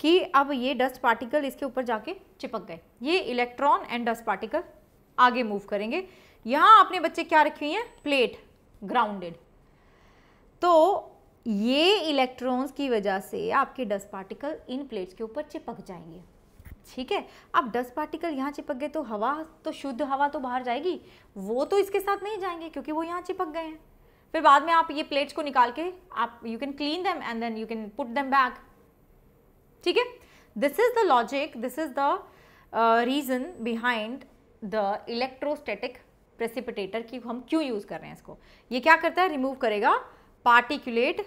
कि अब ये डस्ट पार्टिकल इसके ऊपर जाके चिपक गए ये इलेक्ट्रॉन एंड डस्ट पार्टिकल आगे मूव करेंगे यहाँ आपने बच्चे क्या रखी हुई हैं प्लेट ग्राउंडेड तो ये इलेक्ट्रॉन्स की वजह से आपके डस्ट पार्टिकल इन प्लेट्स के ऊपर चिपक जाएंगे ठीक है अब डस्ट पार्टिकल यहाँ चिपक गए तो हवा तो शुद्ध हवा तो बाहर जाएगी वो तो इसके साथ नहीं जाएंगे क्योंकि वो यहाँ चिपक गए हैं फिर बाद में आप ये प्लेट्स को निकाल के आप you can clean them and then you can put them back ठीक है this is the logic this is the reason behind the electrostatic precipitator की हम क्यों यूज़ कर रहे हैं इसको ये क्या करता है रिमूव करेगा पार्टिकुलेट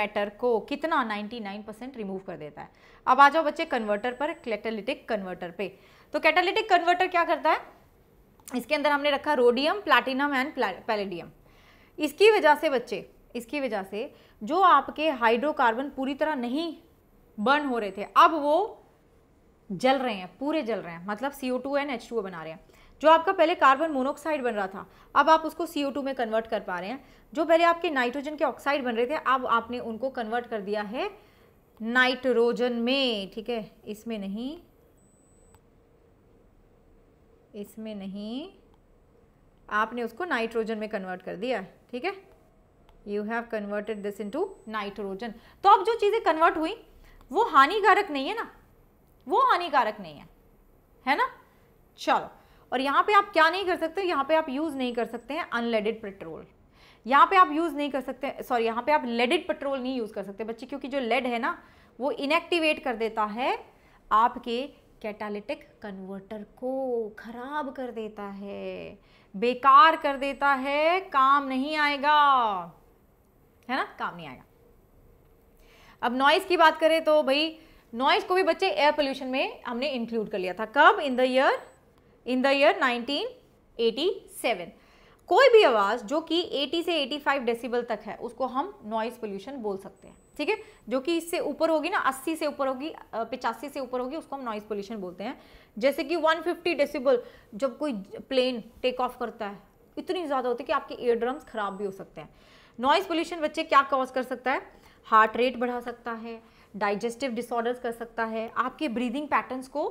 मैटर को कितना 99 परसेंट रिमूव कर देता है अब आ जाओ बच्चे कन्वर्टर पर कैटालिटिक कन्वर्टर पे तो कैटालिटिक कन्वर्टर क्या करता है इसके अंदर हमने रखा रोडियम प्लाटिनम एंड पैलेडियम इसकी वजह से बच्चे इसकी वजह से जो आपके हाइड्रोकार्बन पूरी तरह नहीं बर्न हो रहे थे अब वो जल रहे हैं पूरे जल रहे हैं मतलब C O two and H two बना रहे हैं जो आपका पहले कार्बन मोनोऑक्साइड बन रहा था अब आप उसको सी ओ टू में कन्वर्ट कर पा रहे हैं जो पहले आपके नाइट्रोजन के ऑक्साइड बन रहे थे अब आपने उनको कन्वर्ट कर दिया है नाइट्रोजन में ठीक है इसमें नहीं इसमें नहीं आपने उसको नाइट्रोजन में कन्वर्ट कर दिया है ठीक है you have converted this to nitrogen तो अब जो चीज़ें कन्वर्ट हुई वो हानिकारक नहीं है ना वो हानिकारक नहीं है है ना चलो और यहाँ पे आप क्या नहीं कर सकते यहाँ पे आप यूज़ नहीं कर सकते हैं अनलेडेड पेट्रोल यहाँ पे आप यूज़ नहीं कर सकते सॉरी यहाँ पे आप लेडेड पेट्रोल नहीं यूज़ कर सकते बच्चे क्योंकि जो लेड है ना वो इनएक्टिवेट कर देता है आपके कैटालिटिक कन्वर्टर को ख़राब कर देता है बेकार कर देता है काम नहीं आएगा है ना काम नहीं आएगा अब नॉइज की बात करें तो भाई नॉइज को भी बच्चे एयर पोल्यूशन में हमने इंक्लूड कर लिया था कब in the year in the year 1987 कोई भी आवाज़ जो कि 80 से 85 डेसिबल तक है उसको हम नॉइज़ पोल्यूशन बोल सकते हैं ठीक है जो कि इससे ऊपर होगी ना 80 से ऊपर होगी पिचासी से ऊपर होगी उसको हम नॉइज़ पोल्यूशन बोलते हैं जैसे कि 150 डेसिबल जब कोई प्लेन टेक ऑफ करता है इतनी ज़्यादा होती है कि आपके एयर ड्रम्स खराब भी हो सकते हैं नॉइज़ पोल्यूशन बच्चे क्या कॉज कर सकता है हार्ट रेट बढ़ा सकता है डाइजेस्टिव डिसऑर्डर्स कर सकता है आपके ब्रीदिंग पैटर्न्स को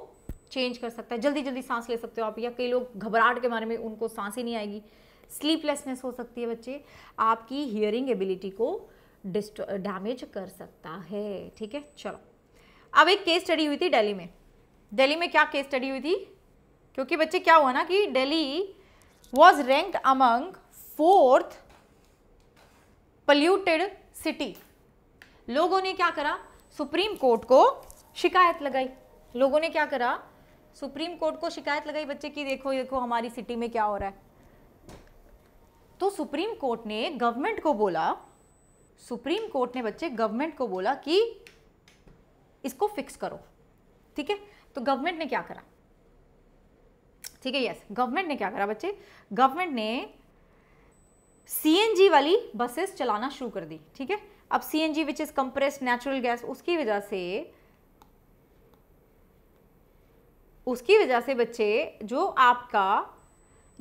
चेंज कर सकता है जल्दी जल्दी सांस ले सकते हो आप या कई लोग घबराहट के बारे में उनको सांस ही नहीं आएगी स्लीपलेसनेस हो सकती है बच्चे आपकी हियरिंग एबिलिटी को डिस्ट डैमेज कर सकता है ठीक है चलो अब एक केस स्टडी हुई थी दिल्ली में दिल्ली में क्या केस स्टडी हुई थी क्योंकि बच्चे क्या हुआ ना कि Delhi was ranked among fourth polluted city लोगों ने क्या करा सुप्रीम कोर्ट को शिकायत लगाई लोगों ने क्या करा सुप्रीम कोर्ट को शिकायत लगाई बच्चे की देखो देखो हमारी सिटी में क्या हो रहा है तो सुप्रीम कोर्ट ने गवर्नमेंट को बोला सुप्रीम कोर्ट ने बच्चे गवर्नमेंट को बोला कि इसको फिक्स करो ठीक है तो गवर्नमेंट ने क्या करा ठीक है यस गवर्नमेंट ने क्या करा बच्चे गवर्नमेंट ने सी वाली बसेस चलाना शुरू कर दी ठीक है अब C N G which is compressed natural gas उसकी वजह से उसकी वजह से बच्चे जो आपका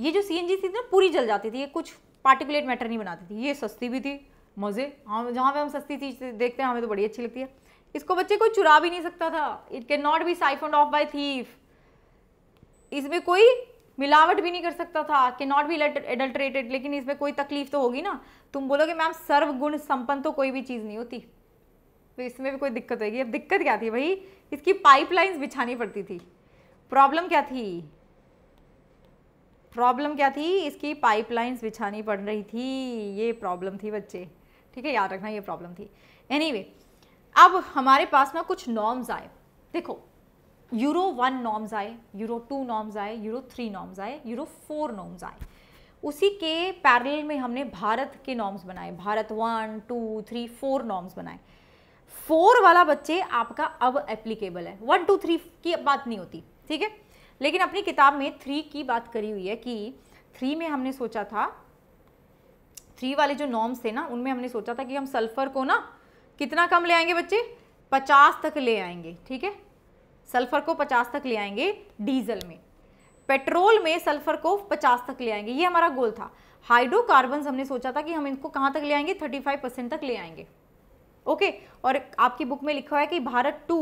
ये जो सी एन जी थी ना पूरी जल जाती थी ये कुछ पार्टिकुलेट मैटर नहीं बनाती थी ये सस्ती भी थी मज़े हाँ जहाँ पे हम सस्ती चीज़ देखते हैं हमें तो बड़ी अच्छी लगती है इसको बच्चे कोई चुरा भी नहीं सकता था it can not be siphon off by thief इसमें कोई मिलावट भी नहीं कर सकता था कि नॉट बी एडल्ट्रेटेड लेकिन इसमें कोई तकलीफ तो होगी ना तुम बोलोगे मैम सर्व गुण संपन्न तो कोई भी चीज़ नहीं होती तो इसमें भी कोई दिक्कत होगी अब दिक्कत क्या थी भाई इसकी पाइपलाइंस बिछानी पड़ती थी प्रॉब्लम क्या थी प्रॉब्लम क्या थी इसकी पाइपलाइंस बिछानी पड़ रही थी ये प्रॉब्लम थी बच्चे ठीक है याद रखना ये प्रॉब्लम थी एनी anyway, अब हमारे पास ना कुछ नॉर्म्स आए देखो यूरो वन नॉर्म्स आए यूरो टू नॉर्म्स आए यूरो थ्री नॉर्म्स आए यूरो फोर नॉर्म्स आए उसी के पैरल में हमने भारत के नॉर्म्स बनाए Bharat one two three four norms बनाए फोर वाला बच्चे आपका अब एप्लीकेबल है वन टू थ्री की बात नहीं होती ठीक है लेकिन अपनी किताब में थ्री की बात करी हुई है कि थ्री में हमने सोचा था थ्री वाले जो नॉर्म्स थे ना उनमें हमने सोचा था कि हम सल्फर को ना कितना कम ले आएंगे बच्चे पचास तक ले आएंगे ठीक है सल्फर को पचास तक ले आएंगे डीजल में पेट्रोल में सल्फर को 50 तक ले आएंगे ये हमारा गोल था हाइड्रोकार्बन हमने सोचा था कि हम इनको कहाँ तक ले आएंगे 35 परसेंट तक ले आएंगे ओके और आपकी बुक में लिखा हुआ है कि भारत टू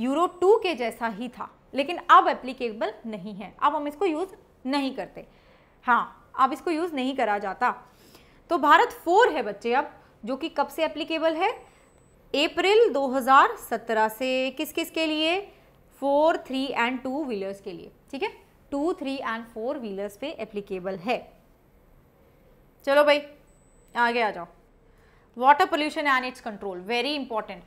यूरो टू के जैसा ही था लेकिन अब एप्लीकेबल नहीं है अब हम इसको यूज़ नहीं करते हाँ अब इसको यूज़ नहीं करा जाता तो भारत फोर है बच्चे अब जो कि कब से एप्लीकेबल है अप्रैल 2017 से किस किस के लिए four three and two wheelers के लिए ठीक है two three and four wheelers पे एप्लीकेबल है चलो भाई आगे आ जाओ water pollution and its control very important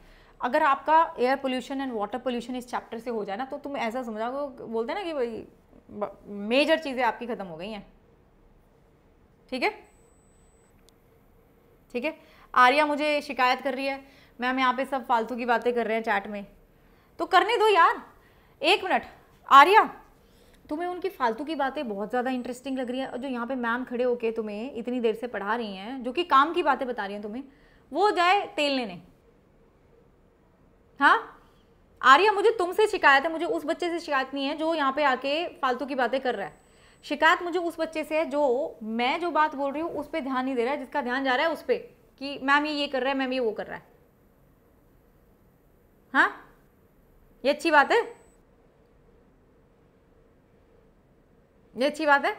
अगर आपका air pollution and water pollution इस चैप्टर से हो जाए ना तो तुम ऐसा समझाओ बोलते ना कि भाई मेजर चीज़ें आपकी ख़त्म हो गई हैं ठीक है ठीक है आर्या मुझे शिकायत कर रही है मैम यहाँ पे सब फालतू की बातें कर रहे हैं चैट में तो करने दो यार एक मिनट आर्या तुम्हें उनकी फालतू की बातें बहुत ज़्यादा इंटरेस्टिंग लग रही है और जो यहाँ पे मैम खड़े होके तुम्हें इतनी देर से पढ़ा रही हैं जो कि काम की बातें बता रही हैं तुम्हें वो जाए तेल लेने हाँ आर्या मुझे तुमसे शिकायत है मुझे उस बच्चे से शिकायत नहीं है जो यहाँ पे आके फालतू की बातें कर रहा है शिकायत मुझे उस बच्चे से है जो मैं जो बात बोल रही हूँ उस पर ध्यान नहीं दे रहा है जिसका ध्यान जा रहा है उस पर कि मैम ये ये कर रहा है मैम ये वो कर रहा है हाँ ये अच्छी बात है ये अच्छी बात है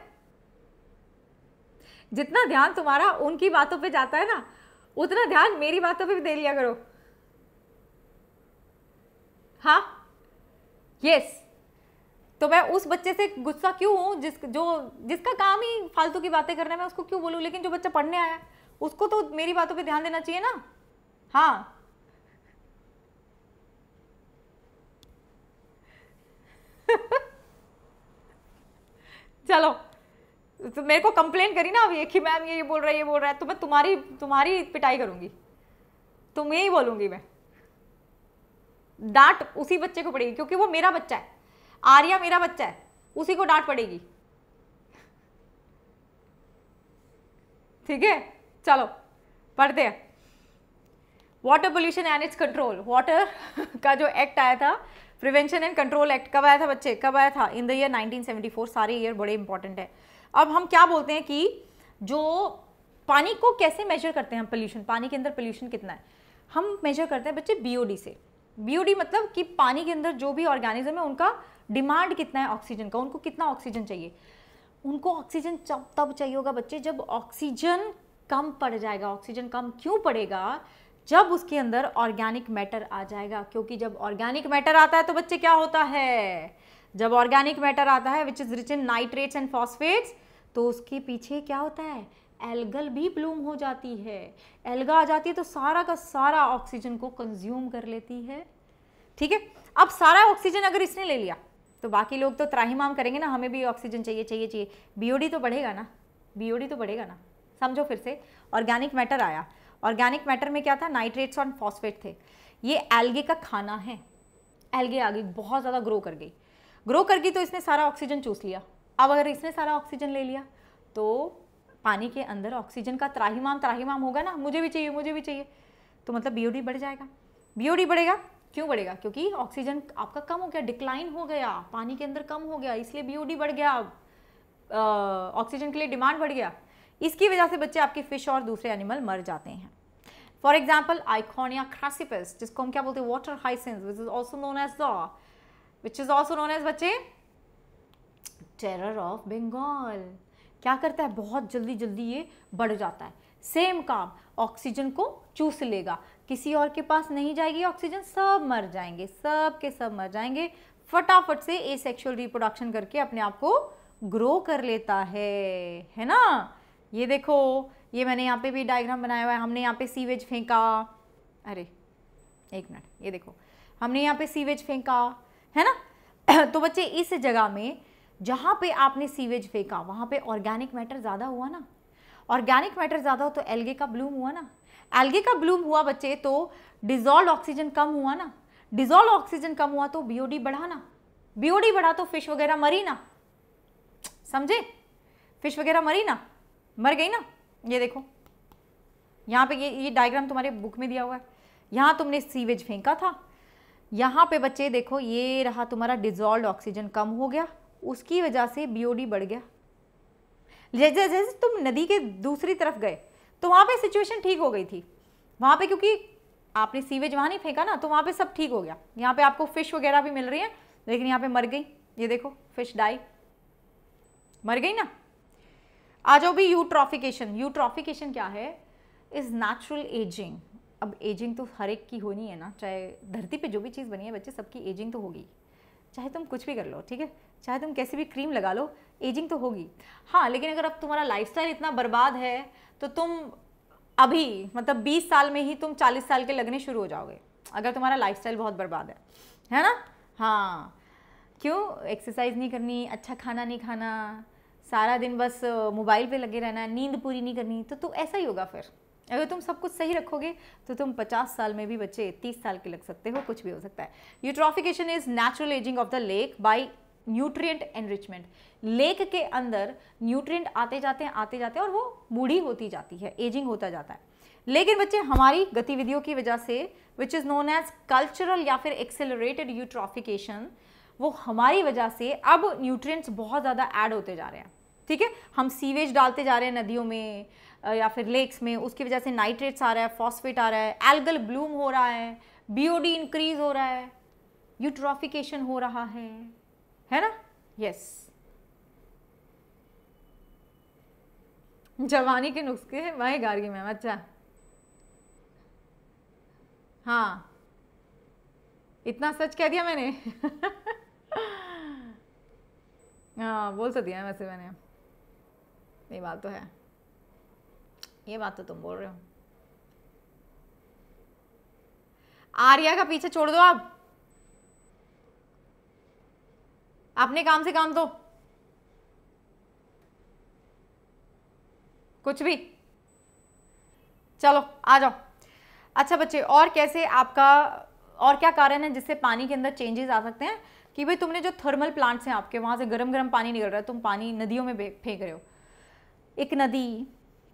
जितना ध्यान तुम्हारा उनकी बातों पे जाता है ना उतना ध्यान मेरी बातों पे भी दे लिया करो हाँ यस तो मैं उस बच्चे से गुस्सा क्यों हूं जिस जो जिसका काम ही फालतू की बातें करना है मैं उसको क्यों बोलूँ लेकिन जो बच्चा पढ़ने आया उसको तो मेरी बातों पे ध्यान देना चाहिए ना हाँ चलो तो मेरे को कंप्लेन करी ना अभी कि मैम ये ये बोल रहा है ये बोल रहा है तो मैं तुम्हारी तुम्हारी पिटाई करूंगी तुम यही बोलूंगी मैं डांट उसी बच्चे को पड़ेगी क्योंकि वो मेरा बच्चा है आर्या मेरा बच्चा है उसी को डांट पड़ेगी ठीक है चलो पढ़ते हैं water pollution and its control water का जो एक्ट आया था प्रिवेंशन एंड कंट्रोल एक्ट कब आया था बच्चे कब आया था इन द ईयर 1974 सारे ईयर बड़े इंपॉर्टेंट है अब हम क्या बोलते हैं कि जो पानी को कैसे मेजर करते हैं हम पोल्यूशन पानी के अंदर पोल्यूशन कितना है हम मेजर करते हैं बच्चे बीओडी से बीओडी मतलब कि पानी के अंदर जो भी ऑर्गेनिज्म है उनका डिमांड कितना है ऑक्सीजन का उनको कितना ऑक्सीजन चाहिए उनको ऑक्सीजन तब चाहिए होगा बच्चे जब ऑक्सीजन कम पड़ जाएगा ऑक्सीजन कम क्यों पड़ेगा जब उसके अंदर ऑर्गेनिक मैटर आ जाएगा क्योंकि जब ऑर्गेनिक मैटर आता है तो बच्चे क्या होता है जब ऑर्गेनिक मैटर आता है which is rich in nitrates and phosphates तो उसके पीछे क्या होता है एल्गल भी ब्लूम हो जाती है एल्गा आ जाती है तो सारा का सारा ऑक्सीजन को कंज्यूम कर लेती है ठीक है अब सारा ऑक्सीजन अगर इसने ले लिया तो बाकी लोग तो त्राहीमाम करेंगे ना हमें भी ऑक्सीजन चाहिए चाहिए चाहिए बीओडी तो बढ़ेगा ना बीओडी तो बढ़ेगा ना समझो फिर से ऑर्गेनिक मैटर आया ऑर्गेनिक मैटर में क्या था नाइट्रेट्स और फॉस्फेट थे ये एल्गे का खाना है एल्गे आ गई बहुत ज़्यादा ग्रो कर गई ग्रो कर गई तो इसने सारा ऑक्सीजन चूस लिया अब अगर इसने सारा ऑक्सीजन ले लिया तो पानी के अंदर ऑक्सीजन का त्राहीमाम त्राहीमाम होगा ना मुझे भी चाहिए मुझे भी चाहिए तो मतलब बीओडी बढ़ जाएगा बीओडी बढ़ेगा क्यों बढ़ेगा क्योंकि ऑक्सीजन आपका कम हो गया डिक्लाइन हो गया पानी के अंदर कम हो गया इसलिए बीओडी बढ़ गया ऑक्सीजन के लिए डिमांड बढ़ गया इसकी वजह से बच्चे आपके फिश और दूसरे एनिमल मर जाते हैं फॉर एग्जाम्पल आइकोनिया क्रासिपस जिसको हम क्या बोलते हैं water hyacinth which is also known as the which is also known as बच्चे टेरर ऑफ बंगाल क्या करता है बहुत जल्दी जल्दी ये बढ़ जाता है सेम काम ऑक्सीजन को चूस लेगा किसी और के पास नहीं जाएगी ऑक्सीजन सब मर जाएंगे सब के सब मर जाएंगे फटाफट से ए सेक्शुअल रिप्रोडक्शन करके अपने आप को ग्रो कर लेता है है ना ये देखो ये मैंने यहाँ पे भी डायग्राम बनाया हुआ है हमने यहाँ पे सीवेज फेंका अरे एक मिनट ये देखो हमने यहाँ पे सीवेज फेंका है ना तो बच्चे इस जगह में जहाँ पे आपने सीवेज फेंका वहाँ पे ऑर्गेनिक मैटर ज़्यादा हुआ ना ऑर्गेनिक मैटर ज़्यादा हो तो एल्गे का ब्लूम हुआ ना एल्गे का ब्लूम हुआ बच्चे तो डिजॉल्व ऑक्सीजन कम हुआ ना डिजॉल्व ऑक्सीजन कम हुआ तो बीओडी बढ़ा ना बीओडी बढ़ा तो फिश वगैरह मरी ना समझे फिश वगैरह मरी ना मर गई ना ये देखो यहाँ पे ये ये डायग्राम तुम्हारे बुक में दिया हुआ है यहाँ तुमने सीवेज फेंका था यहाँ पे बच्चे देखो ये रहा तुम्हारा डिजॉल्व ऑक्सीजन कम हो गया उसकी वजह से बीओडी बढ़ गया जैसे जैसे तुम नदी के दूसरी तरफ गए तो वहाँ पे सिचुएशन ठीक हो गई थी वहाँ पे क्योंकि आपने सीवेज वहाँ नहीं फेंका ना तो वहाँ पे सब ठीक हो गया यहाँ पे आपको फिश वगैरह भी मिल रही है लेकिन यहाँ पे मर गई ये देखो फिश डाई मर गई ना आ जाओ भी यूट्रॉफिकेशन यूट्रॉफिकेशन क्या है इज़ नेचुरल एजिंग अब एजिंग तो हर एक की होनी है ना चाहे धरती पे जो भी चीज़ बनी है बच्चे सबकी एजिंग तो होगी चाहे तुम कुछ भी कर लो ठीक है चाहे तुम कैसी भी क्रीम लगा लो एजिंग तो होगी हाँ लेकिन अगर अब तुम्हारा लाइफस्टाइल इतना बर्बाद है तो तुम अभी मतलब 20 साल में ही तुम 40 साल के लगने शुरू हो जाओगे अगर तुम्हारा लाइफस्टाइल बहुत बर्बाद है है ना हाँ क्यों एक्सरसाइज नहीं करनी अच्छा खाना नहीं खाना सारा दिन बस मोबाइल पे लगे रहना नींद पूरी नहीं करनी तो तो ऐसा ही होगा फिर अगर तुम सब कुछ सही रखोगे तो तुम 50 साल में भी बच्चे 30 साल के लग सकते हो कुछ भी हो सकता है eutrophication is natural ageing of the lake by nutrient enrichment lake के अंदर न्यूट्रिएंट आते जाते हैं आते जाते हैं और वो बूढ़ी होती जाती है एजिंग होता जाता है लेकिन बच्चे हमारी गतिविधियों की वजह से which is known as cultural या फिर एक्सेलरेटेड यूट्रॉफिकेशन वो हमारी वजह से अब न्यूट्रिएंट्स बहुत ज़्यादा ऐड होते जा रहे हैं ठीक है हम सीवेज डालते जा रहे हैं नदियों में या फिर लेक्स में उसकी वजह से नाइट्रेट्स आ रहा है फॉस्फेट आ रहा है एल्गल ब्लूम हो रहा है बीओडी इंक्रीज हो रहा है यूट्रॉफिकेशन हो रहा है है ना यस जवानी के नुस्खे हैं वही गार्गी मैम अच्छा हाँ इतना सच कह दिया मैंने हाँ बोल सकती तो है वैसे मैंने ये बात तो है ये बात तो तुम बोल रहे हो आर्या का पीछे छोड़ दो आप अपने काम से काम दो कुछ भी चलो आ जाओ अच्छा बच्चे और कैसे आपका और क्या कारण है जिससे पानी के अंदर चेंजेस आ सकते हैं कि भाई तुमने जो थर्मल प्लांट्स हैं आपके वहां से गर्म गर्म पानी निकल रहा है तुम पानी नदियों में फेंक रहे हो एक नदी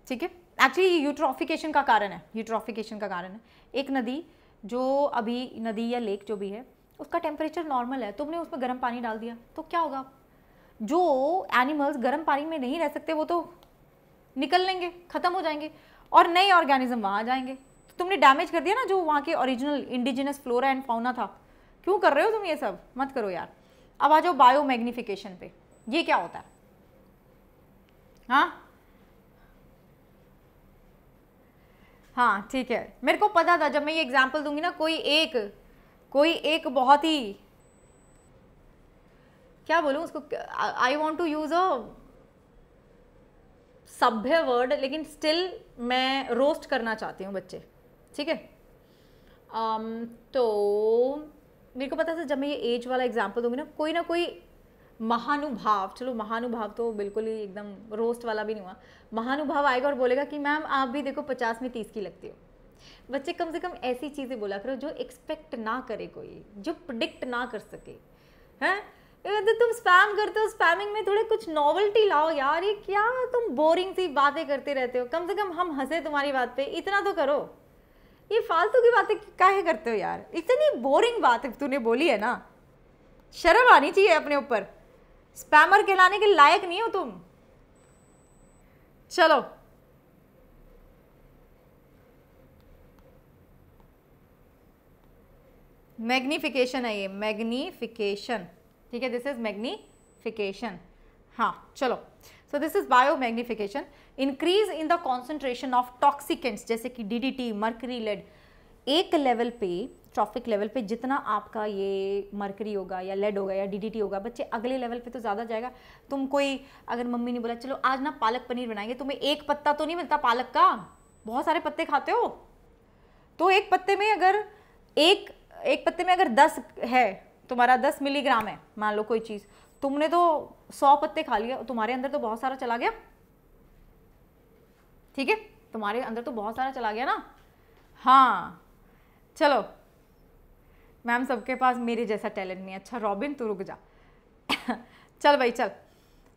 ठीक है एक्चुअली यूट्रोफिकेशन का कारण है यूट्रोफिकेशन का कारण है एक नदी जो अभी नदी या लेक जो भी है उसका टेम्परेचर नॉर्मल है तुमने तो उसमें गर्म पानी डाल दिया तो क्या होगा जो एनिमल्स गर्म पानी में नहीं रह सकते वो तो निकल लेंगे ख़त्म हो जाएंगे और नए ऑर्गेनिज्म वहाँ जाएंगे तो तुमने डैमेज कर दिया ना जो वहाँ के original indigenous flora and fauna था क्यों कर रहे हो तुम ये सब मत करो यार अब आ जाओ बायो मैग्निफिकेशन पे ये क्या होता है हाँ हाँ ठीक है मेरे को पता था जब मैं ये एग्जाम्पल दूंगी ना कोई एक कोई एक बहुत ही क्या बोलूँ उसको I want to use a सभ्य वर्ड लेकिन स्टिल मैं रोस्ट करना चाहती हूँ बच्चे ठीक है um, तो मेरे को पता था जब मैं ये एज वाला एग्जाम्पल दूंगी ना कोई ना कोई महानुभाव चलो महानुभाव तो बिल्कुल ही एकदम रोस्ट वाला भी नहीं हुआ महानुभाव आएगा और बोलेगा कि मैम आप भी देखो पचास में तीस की लगती हो बच्चे कम से कम ऐसी चीज़ें बोला करो जो एक्सपेक्ट ना करे कोई जो प्रडिक्ट ना कर सके हैं तो तुम स्पैम करते हो स्पैमिंग में थोड़े कुछ नॉवल्टी लाओ यार ये क्या तुम बोरिंग सी बातें करते रहते हो कम से कम हम हंसे तुम्हारी बात पे इतना तो करो ये फालतू की बातें काहे करते हो यार इतनी बोरिंग बात तूने बोली है ना शर्म आनी चाहिए अपने ऊपर स्पैमर कहलाने के लायक नहीं हो तुम चलो मैग्निफिकेशन है ये मैग्निफिकेशन ठीक है दिस इज मैग्निफिकेशन हाँ चलो so this is bio magnification increase in the concentration of toxicants जैसे कि डीडीटी मर्करी लेड एक लेवल पे ट्रॉफिक लेवल पे जितना आपका ये मरकरी होगा या लेड होगा या डीडीटी होगा बच्चे अगले लेवल पे तो ज़्यादा जाएगा तुम कोई अगर मम्मी ने बोला चलो आज ना पालक पनीर बनाएंगे तुम्हें एक पत्ता तो नहीं मिलता पालक का बहुत सारे पत्ते खाते हो तो एक पत्ते में अगर एक एक पत्ते में अगर दस है तुम्हारा दस मिलीग्राम है मान लो कोई चीज़ तुमने तो सौ पत्ते खा लिए तुम्हारे अंदर तो बहुत सारा चला गया ठीक है तुम्हारे अंदर तो बहुत सारा चला गया ना हाँ चलो मैम सबके पास मेरे जैसा टैलेंट नहीं है अच्छा रॉबिन तू रुक जा चल भाई चल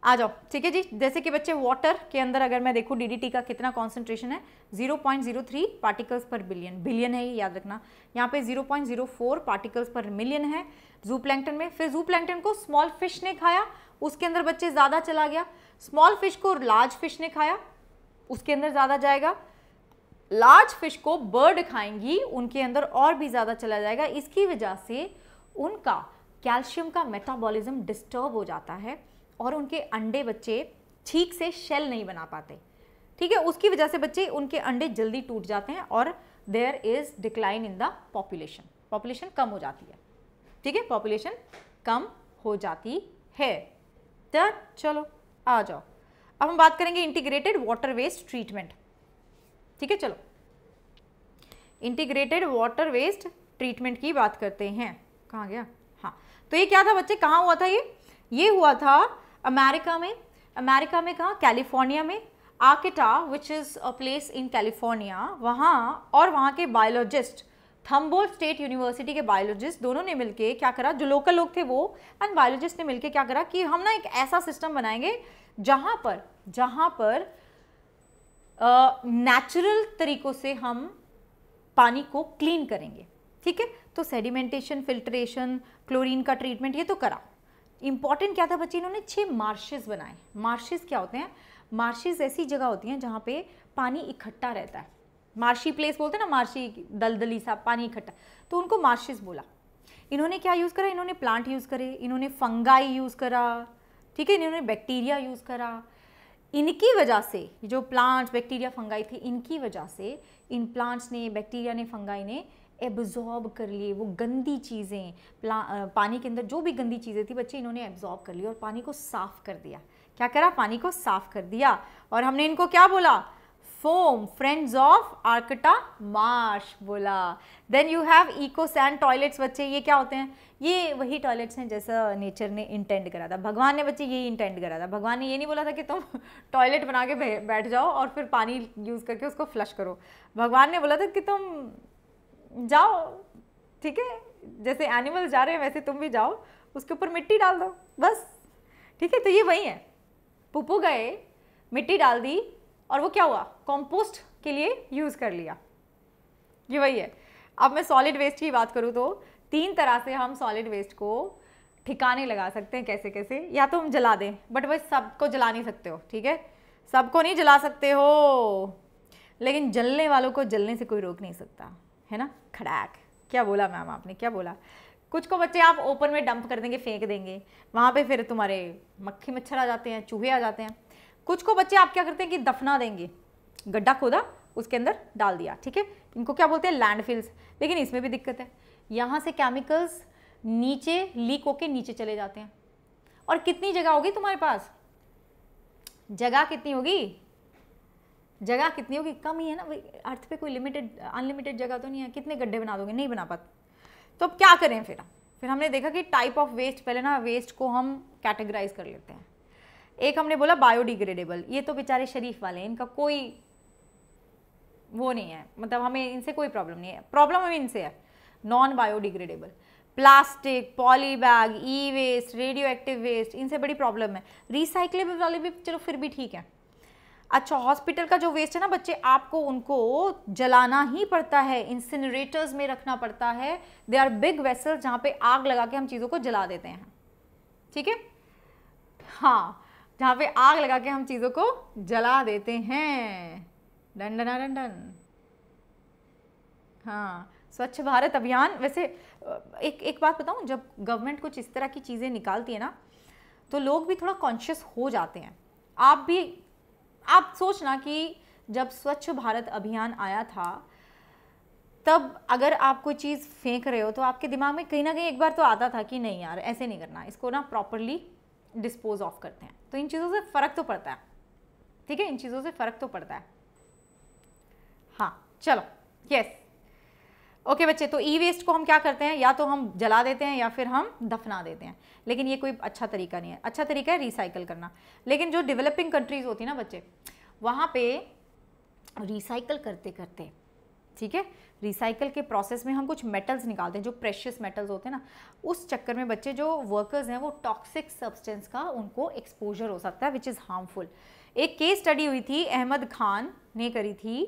आ जाओ ठीक है जी जैसे कि बच्चे वाटर के अंदर अगर मैं देखूँ डीडीटी का कितना कॉन्सेंट्रेशन है 0.03 पार्टिकल्स पर बिलियन बिलियन है ये याद रखना यहाँ पे 0.04 पार्टिकल्स पर मिलियन है जू प्लैंगटन में फिर जू प्लैंगटन को स्मॉल फिश ने खाया उसके अंदर बच्चे ज़्यादा चला गया स्मॉल फिश को लार्ज फिश ने खाया उसके अंदर ज़्यादा जाएगा लार्ज फिश को बर्ड खाएंगी उनके अंदर और भी ज़्यादा चला जाएगा इसकी वजह से उनका कैल्शियम का मेटाबॉलिज्म डिस्टर्ब हो जाता है और उनके अंडे बच्चे ठीक से शेल नहीं बना पाते ठीक है उसकी वजह से बच्चे उनके अंडे जल्दी टूट जाते हैं और there is decline in the population population कम हो जाती है ठीक है पॉपुलेशन कम हो जाती है तो चलो आ जाओ अब हम बात करेंगे इंटीग्रेटेड वाटर वेस्ट ट्रीटमेंट ठीक है चलो इंटीग्रेटेड वाटर वेस्ट ट्रीटमेंट की बात करते हैं कहाँ गया हाँ तो ये क्या था बच्चे कहाँ हुआ था ये ये हुआ था अमेरिका में अमेरिका में कहाँ कैलिफोर्निया में Arcata which is a place in California वहाँ और वहाँ के बायोलॉजिस्ट थम्बोल स्टेट यूनिवर्सिटी के बायोलॉजिस्ट दोनों ने मिलके क्या करा जो लोकल लोग थे वो एंड बायोलॉजिस्ट ने मिलके क्या करा कि हम ना एक ऐसा सिस्टम बनाएंगे जहाँ पर जहाँ पर नेचुरल uh, तरीक़ों से हम पानी को क्लीन करेंगे ठीक है तो सेडिमेंटेशन फिल्ट्रेशन क्लोरीन का ट्रीटमेंट ये तो करा इंपॉर्टेंट क्या था बच्चे इन्होंने छः मार्शेस बनाए मार्शेस क्या होते हैं मार्शेस ऐसी जगह होती हैं जहाँ पे पानी इकट्ठा रहता है मार्शी प्लेस बोलते हैं ना मार्शी दलदली सा पानी इकट्ठा तो उनको मार्शेस बोला इन्होंने क्या यूज़ करा इन्होंने प्लांट यूज़ करे इन्होंने फंगाई यूज़ करा ठीक है इन्होंने बैक्टीरिया यूज़ करा इनकी वजह से जो प्लांट्स बैक्टीरिया फंगाई थे इनकी वजह से इन प्लांट्स ने बैक्टीरिया ने फंगाई ने एब्जॉर्ब कर लिए वो गंदी चीज़ें पानी के अंदर जो भी गंदी चीज़ें थी बच्चे इन्होंने एब्जॉर्ब कर लिया और पानी को साफ़ कर दिया क्या करा पानी को साफ़ कर दिया और हमने इनको क्या बोला FOAM friends of Arcata marsh बोला then you have eco sand toilets बच्चे ये क्या होते हैं ये वही टॉयलेट्स हैं जैसा नेचर ने इंटेंड करा था भगवान ने बच्चे यही इंटेंड करा था भगवान ने ये नहीं बोला था कि तुम टॉयलेट बना के बैठ जाओ और फिर पानी यूज़ करके उसको फ्लश करो भगवान ने बोला था कि तुम जाओ ठीक है जैसे एनिमल्स जा रहे हैं वैसे तुम भी जाओ उसके ऊपर मिट्टी डाल दो बस ठीक है तो ये वही है पुप्पू गए मिट्टी डाल दी और वो क्या हुआ कॉम्पोस्ट के लिए यूज़ कर लिया ये वही है अब मैं सॉलिड वेस्ट की बात करूँ तो तीन तरह से हम सॉलिड वेस्ट को ठिकाने लगा सकते हैं कैसे कैसे या तो हम जला दें बट वह सबको जला नहीं सकते हो ठीक है सबको नहीं जला सकते हो लेकिन जलने वालों को जलने से कोई रोक नहीं सकता है ना खड़ाक क्या बोला मैम आपने क्या बोला कुछ को बच्चे आप ओपन में डंप कर देंगे फेंक देंगे वहाँ पे फिर तुम्हारे मक्खी मच्छर आ जाते हैं चूहे आ जाते हैं कुछ को बच्चे आप क्या करते हैं कि दफना देंगे गड्ढा खोदा उसके अंदर डाल दिया ठीक है इनको क्या बोलते हैं लैंडफिल्स लेकिन इसमें भी दिक्कत है यहाँ से केमिकल्स नीचे लीक होके नीचे चले जाते हैं और कितनी जगह होगी तुम्हारे पास जगह कितनी होगी जगह कितनी होगी कम ही है ना अर्थ पे कोई लिमिटेड अनलिमिटेड जगह तो नहीं है कितने गड्ढे बना दोगे नहीं बना पाते तो अब क्या करें फिर फिर हमने देखा कि टाइप ऑफ वेस्ट पहले ना वेस्ट को हम कैटेगराइज कर लेते हैं एक हमने बोला बायोडिग्रेडेबल ये तो बेचारे शरीफ वाले हैं इनका कोई वो नहीं है मतलब हमें इनसे कोई प्रॉब्लम नहीं है प्रॉब्लम हमें इनसे है non biodegradable plastic poly bag e waste radio active waste इनसे बड़ी प्रॉब्लम है रिसाइकलेबल वाले भी चलो फिर भी ठीक है अच्छा हॉस्पिटल का जो वेस्ट है ना बच्चे आपको उनको जलाना ही पड़ता है इंसिनरेटर्स में रखना पड़ता है दे आर बिग वेसल्स जहाँ पे आग लगा के हम चीज़ों को जला देते हैं ठीक है हाँ जहाँ पे आग लगा के हम चीज़ों को जला देते हैं डन डंडन हाँ स्वच्छ भारत अभियान वैसे एक एक बात बताऊँ जब गवर्नमेंट कुछ इस तरह की चीज़ें निकालती है ना तो लोग भी थोड़ा कॉन्शियस हो जाते हैं आप भी आप सोचना कि जब स्वच्छ भारत अभियान आया था तब अगर आप कोई चीज़ फेंक रहे हो तो आपके दिमाग में कहीं ना कहीं एक बार तो आता था कि नहीं यार ऐसे नहीं करना इसको ना प्रॉपरली डिस्पोज ऑफ करते हैं तो इन चीज़ों से फ़र्क तो पड़ता है ठीक है इन चीज़ों से फ़र्क तो पड़ता है हाँ चलो यस ओके okay, बच्चे तो ई वेस्ट को हम क्या करते हैं या तो हम जला देते हैं या फिर हम दफना देते हैं लेकिन ये कोई अच्छा तरीका नहीं है अच्छा तरीका है रिसाइकल करना लेकिन जो डेवलपिंग कंट्रीज़ होती है ना बच्चे वहाँ पे रिसाइकल करते करते ठीक है रिसाइकल के प्रोसेस में हम कुछ मेटल्स निकालते हैं जो प्रेशियस मेटल्स होते हैं ना उस चक्कर में बच्चे जो वर्कर्स हैं वो टॉक्सिक सब्सटेंस का उनको एक्सपोजर हो सकता है विच इज़ हार्मफुल एक केस स्टडी हुई थी अहमद खान ने करी थी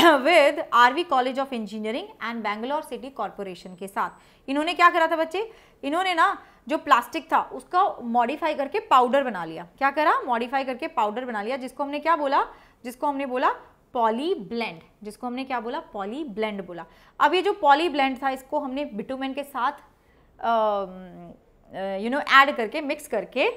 with RV college of engineering and Bangalore city corporation के साथ इन्होंने क्या करा था बच्चे इन्होंने ना जो प्लास्टिक था उसका मॉडिफाई करके पाउडर बना लिया क्या करा मॉडिफाई करके पाउडर बना लिया जिसको हमने क्या बोला जिसको हमने बोला पॉली ब्लेंड जिसको हमने क्या बोला पॉली ब्लेंड बोला अब ये जो पॉली ब्लेंड था इसको हमने बिटुमेन के साथ यू नो ऐड करके मिक्स करके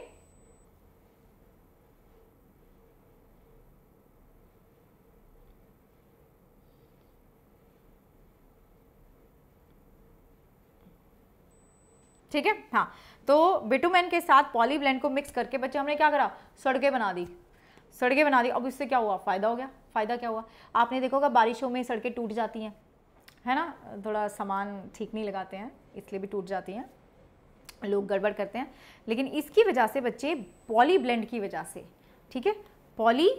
ठीक है हाँ तो बिटुमेन के साथ पॉलीब्लेंड को मिक्स करके बच्चे हमने क्या करा सड़कें बना दी सड़कें बना दी अब इससे क्या हुआ फ़ायदा हो गया फ़ायदा क्या हुआ आपने देखा होगा बारिशों में सड़कें टूट जाती हैं है ना थोड़ा सामान ठीक नहीं लगाते हैं इसलिए भी टूट जाती हैं लोग गड़बड़ करते हैं लेकिन इसकी वजह से बच्चे पॉली ब्लेंड की वजह से ठीक है पॉली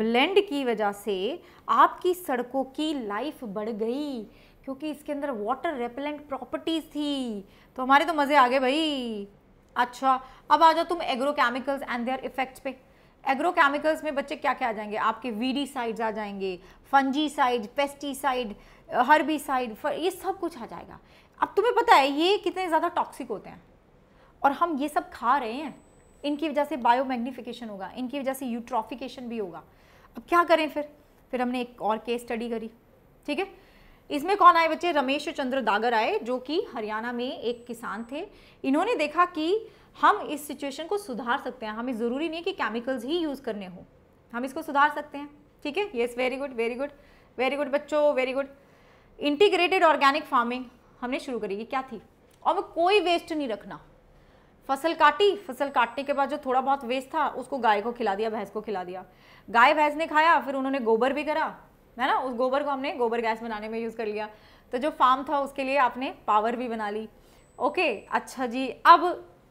ब्लेंड की वजह से आपकी सड़कों की लाइफ बढ़ गई क्योंकि इसके अंदर वाटर रेपेलेंट प्रॉपर्टीज़ थी तो हमारे तो मज़े आ गए भाई अच्छा अब आ जाओ तुम एग्रोकेमिकल्स एंड देयर इफेक्ट्स पे एग्रोकेमिकल्स में बच्चे क्या क्या आ जाएंगे आपके वीडी साइड्स आ जाएंगे fungicide pesticide herbicide ये सब कुछ आ जाएगा अब तुम्हें पता है ये कितने ज़्यादा टॉक्सिक होते हैं और हम ये सब खा रहे हैं इनकी वजह से बायोमैग्निफिकेशन होगा इनकी वजह से यूट्रॉफिकेशन भी होगा अब क्या करें फिर फिर हमने एक और केस स्टडी करी ठीक है इसमें कौन आए बच्चे रमेश चंद्र दागर आए जो कि हरियाणा में एक किसान थे इन्होंने देखा कि हम इस सिचुएशन को सुधार सकते हैं हमें ज़रूरी नहीं है कि केमिकल्स ही यूज़ करने हों हम इसको सुधार सकते हैं ठीक है yes very good very good very good बच्चों very good integrated organic farming हमने शुरू करी क्या थी और कोई वेस्ट नहीं रखना फसल काटी फसल काटने के बाद जो थोड़ा बहुत वेस्ट था उसको गाय को खिला दिया भैंस को खिला दिया गाय भैंस ने खाया फिर उन्होंने गोबर भी करा है ना उस गोबर को हमने गोबर गैस बनाने में यूज़ कर लिया तो जो फार्म था उसके लिए आपने पावर भी बना ली ओके अच्छा जी अब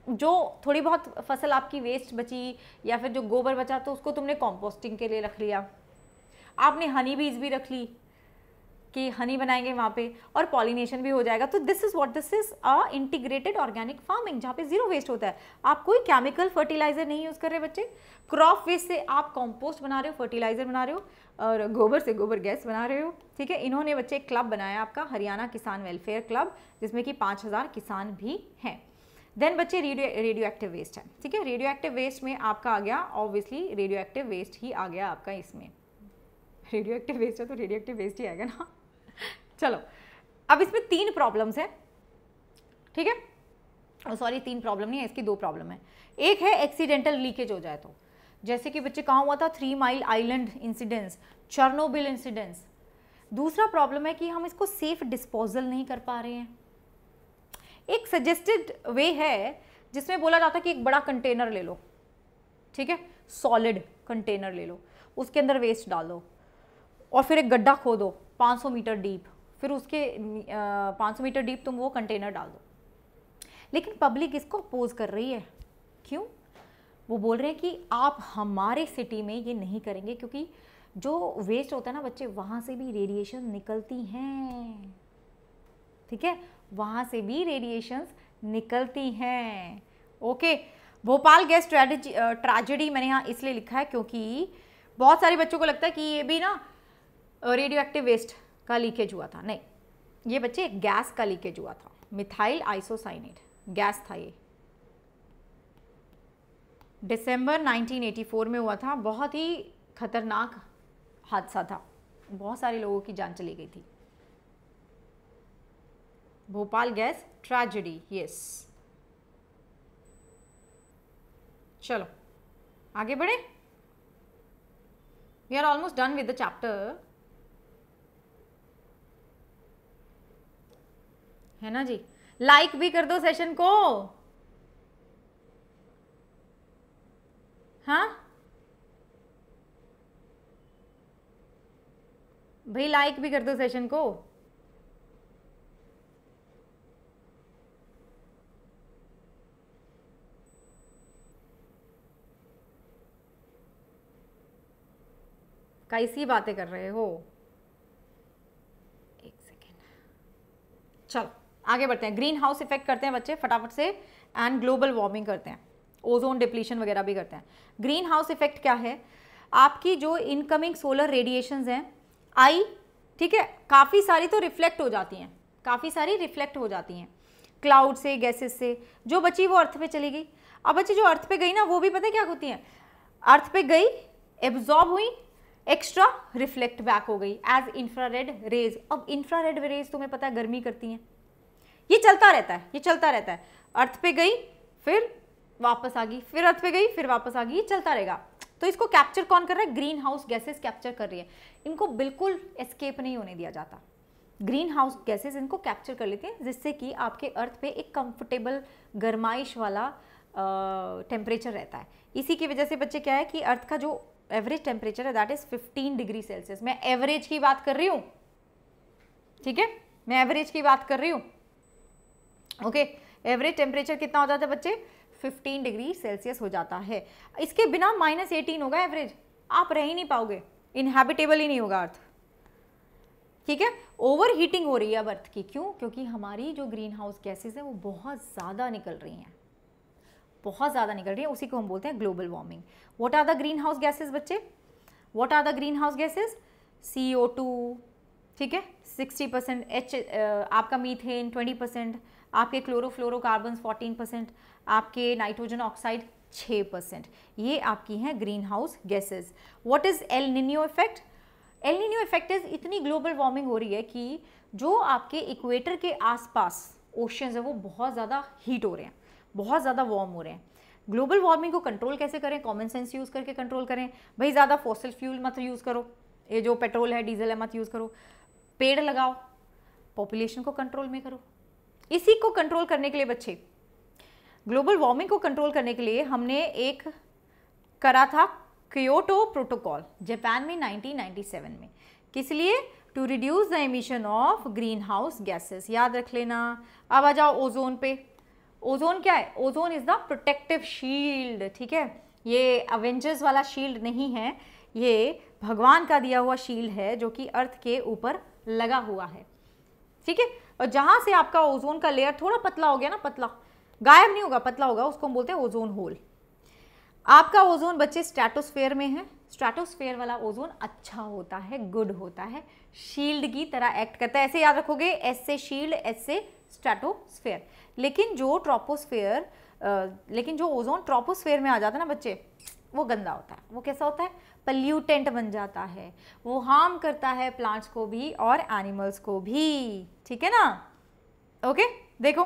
जो थोड़ी बहुत फसल आपकी वेस्ट बची या फिर जो गोबर बचा तो उसको तुमने कॉम्पोस्टिंग के लिए रख लिया आपने हनी बीज भी रख ली कि हनी बनाएंगे वहाँ पे और पॉलिनेशन भी हो जाएगा तो this is what this is a integrated organic farming जहाँ पे जीरो वेस्ट होता है आप कोई केमिकल फर्टिलाइज़र नहीं यूज़ कर रहे बच्चे क्रॉप वेस्ट से आप कॉम्पोस्ट बना रहे हो फर्टिलाइज़र बना रहे हो और गोबर से गोबर गैस बना रहे हो ठीक है इन्होंने बच्चे एक क्लब बनाया आपका हरियाणा किसान वेलफेयर क्लब जिसमें कि पाँच किसान भी हैं देन बच्चे रेडियो रेडियो एक्टिव वेस्ट है ठीक है रेडियो एक्टिव वेस्ट में आपका आ गया ऑब्वियसली रेडियो एक्टिव वेस्ट ही आ गया आपका इसमें रेडियो एक्टिव वेस्ट है तो रेडियो एक्टिव वेस्ट ही आएगा ना चलो अब इसमें तीन प्रॉब्लम्स हैं ठीक है और oh, सॉरी तीन प्रॉब्लम नहीं है इसकी दो प्रॉब्लम है एक है एक्सीडेंटल लीकेज हो जाए तो जैसे कि बच्चे कहाँ हुआ था three mile island incidence Chernobyl incidence दूसरा प्रॉब्लम है कि हम इसको सेफ डिस्पोजल नहीं कर पा रहे हैं एक सजेस्टेड वे है जिसमें बोला जाता है कि एक बड़ा कंटेनर ले लो ठीक है सॉलिड कंटेनर ले लो उसके अंदर वेस्ट डालो और फिर एक गड्ढा खोदो 500 मीटर डीप फिर उसके पाँच सौ मीटर डीप तुम वो कंटेनर डाल दो लेकिन पब्लिक इसको अपोज कर रही है क्यों वो बोल रहे हैं कि आप हमारे सिटी में ये नहीं करेंगे क्योंकि जो वेस्ट होता है ना बच्चे वहाँ से भी रेडिएशन निकलती हैं ठीक है वहाँ से भी रेडिएशन निकलती हैं okay Bhopal gas tragedy tragedy मैंने यहाँ इसलिए लिखा है क्योंकि बहुत सारे बच्चों को लगता है कि ये भी ना रेडियो एक्टिव वेस्ट का लीकेज हुआ था नहीं ये बच्चे गैस का लीकेज हुआ था मिथाइल आइसोसाइनेट गैस था ये दिसंबर 1984 में हुआ था बहुत ही खतरनाक हादसा था बहुत सारे लोगों की जान चली गई थी भोपाल गैस ट्रेजेडी यस चलो आगे बढ़े we are almost done with the chapter है ना जी लाइक like भी कर दो सेशन को हाँ भाई लाइक भी कर दो सेशन को कैसी बातें कर रहे हो आगे बढ़ते हैं ग्रीन हाउस इफेक्ट करते हैं बच्चे फटाफट से एंड ग्लोबल वार्मिंग करते हैं ओजोन डिप्लीशन वगैरह भी करते हैं ग्रीन हाउस इफेक्ट क्या है आपकी जो इनकमिंग सोलर रेडिएशंस हैं आई ठीक है काफ़ी सारी तो रिफ्लेक्ट हो जाती हैं काफ़ी सारी रिफ्लेक्ट हो जाती हैं क्लाउड से गैसेस से जो बची वो अर्थ पे चली गई अब बच्चे जो अर्थ पे गई ना वो भी पता है क्या होती हैं अर्थ पे गई एब्जॉर्ब हुई एक्स्ट्रा रिफ्लेक्ट बैक हो गई एज रेड रेज अब इंफ्रारेड रेज तुम्हें पता है गर्मी करती हैं ये चलता रहता है ये चलता रहता है अर्थ पे गई फिर वापस आ गई फिर अर्थ पे गई फिर वापस आ गई ये चलता रहेगा तो इसको कैप्चर कौन कर रहा है ग्रीन हाउस गैसेस कैप्चर कर रही है इनको बिल्कुल एस्केप नहीं होने दिया जाता ग्रीन हाउस गैसेस इनको कैप्चर कर लेते हैं जिससे कि आपके अर्थ पे एक कंफर्टेबल गर्माइश वाला टेम्परेचर रहता है इसी की वजह से बच्चे क्या है कि अर्थ का जो एवरेज टेम्परेचर है दैट इज़ 15 डिग्री सेल्सियस मैं एवरेज की बात कर रही हूँ ठीक है मैं एवरेज की बात कर रही हूँ ओके एवरेज टेम्परेचर कितना हो जाता है बच्चे 15 डिग्री सेल्सियस हो जाता है इसके बिना माइनस एटीन होगा एवरेज आप रह ही नहीं पाओगे इनहेबिटेबल ही नहीं होगा अर्थ ठीक है ओवर हीटिंग हो रही है अब अर्थ की क्यों क्योंकि हमारी जो ग्रीन हाउस गैसेज हैं वो बहुत ज़्यादा निकल रही हैं बहुत ज़्यादा निकल रही है उसी को हम बोलते हैं global warming what are the green house gases बच्चे what are the green house gases C O two ठीक है सिक्सटी परसेंट एच आपका मीथेन ट्वेंटी परसेंट आपके क्लोरोफ्लोरोकार्बन फोर्टीन परसेंट आपके नाइट्रोजन ऑक्साइड छः परसेंट ये आपकी हैं green house gases what is El Nino effect El Nino effect is इतनी ग्लोबल वार्मिंग हो रही है कि जो आपके इक्वेटर के आसपास ओशंस है वो बहुत ज़्यादा हीट हो रहे हैं बहुत ज़्यादा वार्म हो रहे हैं ग्लोबल वार्मिंग को कंट्रोल कैसे करें कॉमन सेंस यूज़ करके कंट्रोल करें भाई ज़्यादा फॉसिल फ्यूल मत यूज़ करो ये जो पेट्रोल है डीजल है मत यूज़ करो पेड़ लगाओ पॉपुलेशन को कंट्रोल में करो इसी को कंट्रोल करने के लिए बच्चे ग्लोबल वार्मिंग को कंट्रोल करने के लिए हमने एक करा था क्योटो प्रोटोकॉल जापान में 1997 में किस लिए to reduce the emission of green house gases याद रख लेना अब आ जाओ ओजोन पे ओजोन क्या है ozone is the protective shield ठीक है ये अवेंजर्स वाला शील्ड नहीं है ये भगवान का दिया हुआ शील्ड है जो कि अर्थ के ऊपर लगा हुआ है ठीक है और जहां से आपका ओजोन का लेयर थोड़ा पतला हो गया ना पतला गायब नहीं होगा पतला होगा उसको हम बोलते हैं ओजोन होल आपका ओजोन बच्चे स्ट्रेटोस्फेयर में है स्ट्रेटोस्फेयर वाला ओजोन अच्छा होता है गुड होता है शील्ड की तरह एक्ट करता है ऐसे याद रखोगे एस से शील्ड एस से स्ट्रेटोस्फेयर लेकिन जो ट्रोपोस्फेयर लेकिन जो ओजोन ट्रोपोस्फेयर में आ जाता है ना बच्चे वो गंदा होता है वो कैसा होता है पल्यूटेंट बन जाता है वो हार्म करता है प्लांट्स को भी और एनिमल्स को भी ठीक है ना ओके देखो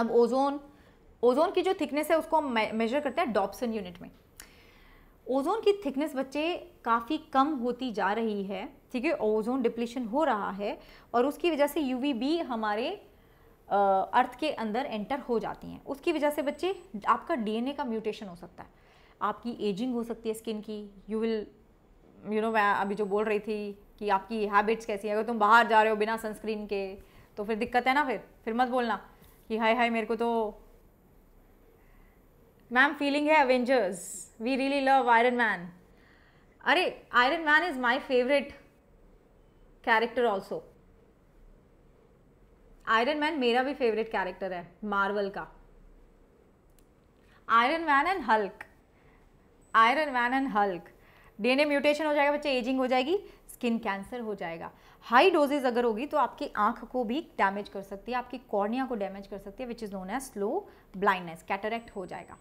अब ओजोन ओजोन की जो थिकनेस है उसको हम मेजर करते हैं डॉप्सन यूनिट में ओजोन की थिकनेस बच्चे काफ़ी कम होती जा रही है ठीक है ओजोन डिप्लीशन हो रहा है और उसकी वजह से यू बी हमारे अर्थ के अंदर एंटर हो जाती हैं उसकी वजह से बच्चे आपका डीएनए का म्यूटेशन हो सकता है आपकी एजिंग हो सकती है स्किन की यू विल यू नो मैं अभी जो बोल रही थी कि आपकी हैबिट्स कैसी है अगर तुम बाहर जा रहे हो बिना सनस्क्रीन के तो फिर दिक्कत है ना फिर फिर मत बोलना कि हाय हाय मेरे को तो मैम फीलिंग है Avengers we really love Iron Man अरे Iron Man is my favourite character also Iron Man मेरा भी फेवरेट कैरेक्टर है मार्वल का Iron Man and Hulk Iron Man and Hulk DNA mutation हो जाएगा बच्चे एजिंग हो जाएगी स्किन कैंसर हो जाएगा हाई डोजेज अगर होगी तो आपकी आंख को भी डैमेज कर सकती है आपकी कॉर्निया को डैमेज कर सकती है which is known as slow blindness cataract हो जाएगा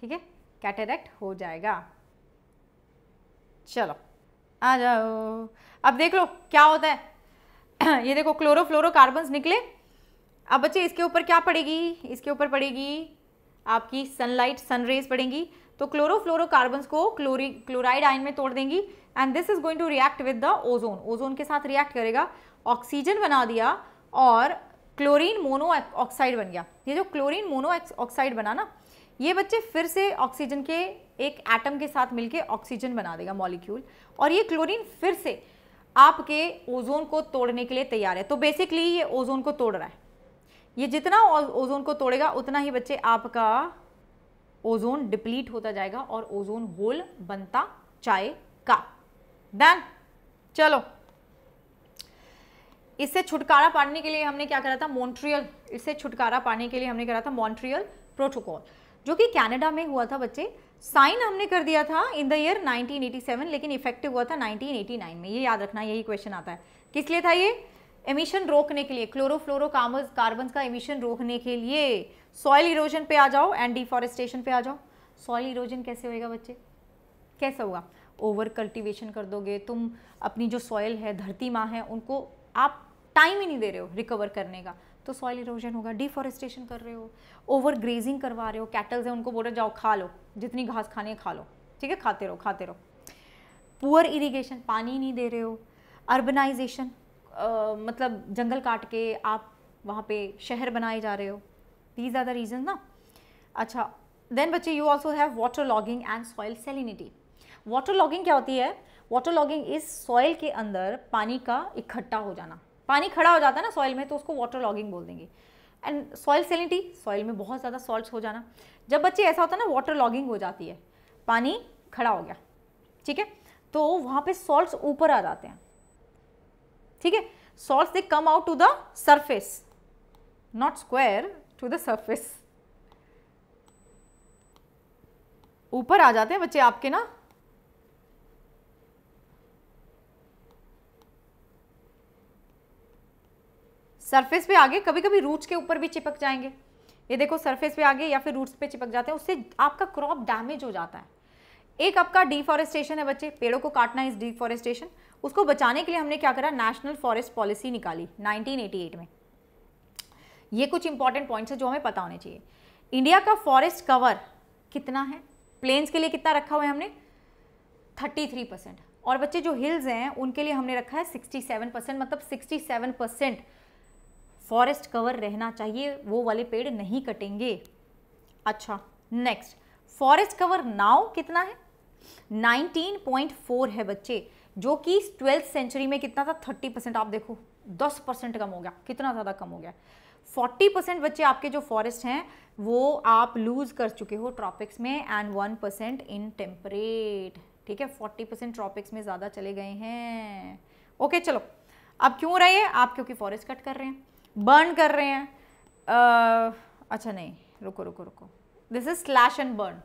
ठीक है कैटरेक्ट हो जाएगा चलो आ जाओ अब देख लो क्या होता है ये देखो क्लोरोफ्लोरोकार्बन्स निकले अब बच्चे इसके ऊपर क्या पड़ेगी इसके ऊपर पड़ेगी आपकी सनलाइट सनरेज पड़ेंगी तो क्लोरोफ्लोरोकार्बन को क्लोरी क्लोराइड आयन में तोड़ देंगी and this is going to react with the ozone ozone के साथ रिएक्ट करेगा ऑक्सीजन बना दिया और क्लोरीन मोनो ऑक्साइड बन गया ये जो क्लोरीन मोनो ऑक्साइड बना ना ये बच्चे फिर से ऑक्सीजन के एक एटम के साथ मिलके ऑक्सीजन बना देगा मॉलिक्यूल और ये क्लोरीन फिर से आपके ओजोन को तोड़ने के लिए तैयार है तो बेसिकली ये ओजोन को तोड़ रहा है ये जितना ओजोन को तोड़ेगा उतना ही बच्चे आपका ओजोन डिप्लीट होता जाएगा और ओजोन होल बनता का देन चलो इससे छुटकारा पाने के लिए हमने क्या करा था मॉन्ट्रियल इससे छुटकारा पाने के लिए हमने करा था मॉन्ट्रियल प्रोटोकॉल जो कि कनाडा में हुआ था बच्चे साइन हमने कर दिया था इन द ईयर 1987 लेकिन इफेक्टिव हुआ था 1989 में ये याद रखना यही क्वेश्चन आता है किस लिए था ये एमिशन रोकने के लिए क्लोरोफ्लोरो कार्बन का एमिशन रोकने के लिए सॉइल इरोजन पे आ जाओ एंड डिफॉरेस्टेशन पे आ जाओ सॉइल इरोजन कैसे होएगा बच्चे कैसा होगा ओवर कल्टीवेशन कर दोगे तुम अपनी जो सॉइल है धरती माँ है उनको आप टाइम ही नहीं दे रहे हो रिकवर करने का तो सॉइल इरोजन होगा डिफॉरेस्टेशन कर रहे हो ओवर ग्रेजिंग करवा रहे हो कैटल्स हैं उनको बोल रहे जाओ खा लो जितनी घास खानी है खा लो ठीक है खाते रहो खाते रहो पुअर इरीगेशन पानी नहीं दे रहे हो अर्बनाइजेशन आ, मतलब जंगल काट के आप वहाँ पे शहर बनाए जा रहे हो दीज आर द रीजन ना अच्छा देन बच्चे you also have water logging and soil salinity water logging क्या होती है वाटर लॉगिंग इस सॉइल के अंदर पानी का इकट्ठा हो जाना पानी खड़ा हो जाता है ना सॉइल में तो उसको वाटर लॉगिंग बोल देंगे एंड सॉइल सेलिनिटी सॉइल में बहुत ज़्यादा सॉल्ट हो जाना जब बच्चे ऐसा होता है ना वाटर लॉगिंग हो जाती है पानी खड़ा हो गया ठीक है तो वहाँ पे सॉल्ट्स ऊपर आ जाते हैं ठीक है salt they come out to the surface not square to the surface ऊपर आ जाते हैं बच्चे आपके ना सरफेस पे आगे कभी कभी रूट्स के ऊपर भी चिपक जाएंगे ये देखो सरफेस पे आगे या फिर रूट्स पे चिपक जाते हैं उससे आपका क्रॉप डैमेज हो जाता है एक आपका डिफॉरेस्टेशन है बच्चे पेड़ों को काटना इस डिफॉरेस्टेशन उसको बचाने के लिए हमने क्या करा नेशनल फॉरेस्ट पॉलिसी निकाली 1988 में ये कुछ इंपॉर्टेंट पॉइंट्स हैं जो हमें पता होने चाहिए इंडिया का फॉरेस्ट कवर कितना है प्लेन्स के लिए कितना रखा हुआ है हमने 33 परसेंट और बच्चे जो हिल्स हैं उनके लिए हमने रखा है 67 परसेंट मतलब 67 परसेंट फॉरेस्ट कवर रहना चाहिए वो वाले पेड़ नहीं कटेंगे अच्छा नेक्स्ट फॉरेस्ट कवर नाव कितना है 19.4 है बच्चे जो कि ट्वेल्थ सेंचुरी में कितना था थर्टी परसेंट आप देखो दस परसेंट कम हो गया कितना ज़्यादा कम हो गया फोर्टी परसेंट बच्चे आपके जो फॉरेस्ट हैं वो आप लूज़ कर चुके हो ट्रॉपिक्स में and one percent in temperate ठीक है फोर्टी परसेंट ट्रॉपिक्स में ज़्यादा चले गए हैं ओके चलो अब क्यों रहे आप क्योंकि फॉरेस्ट कट कर रहे हैं बर्न कर रहे हैं आ, अच्छा नहीं रुको रुको रुको this is slash and burn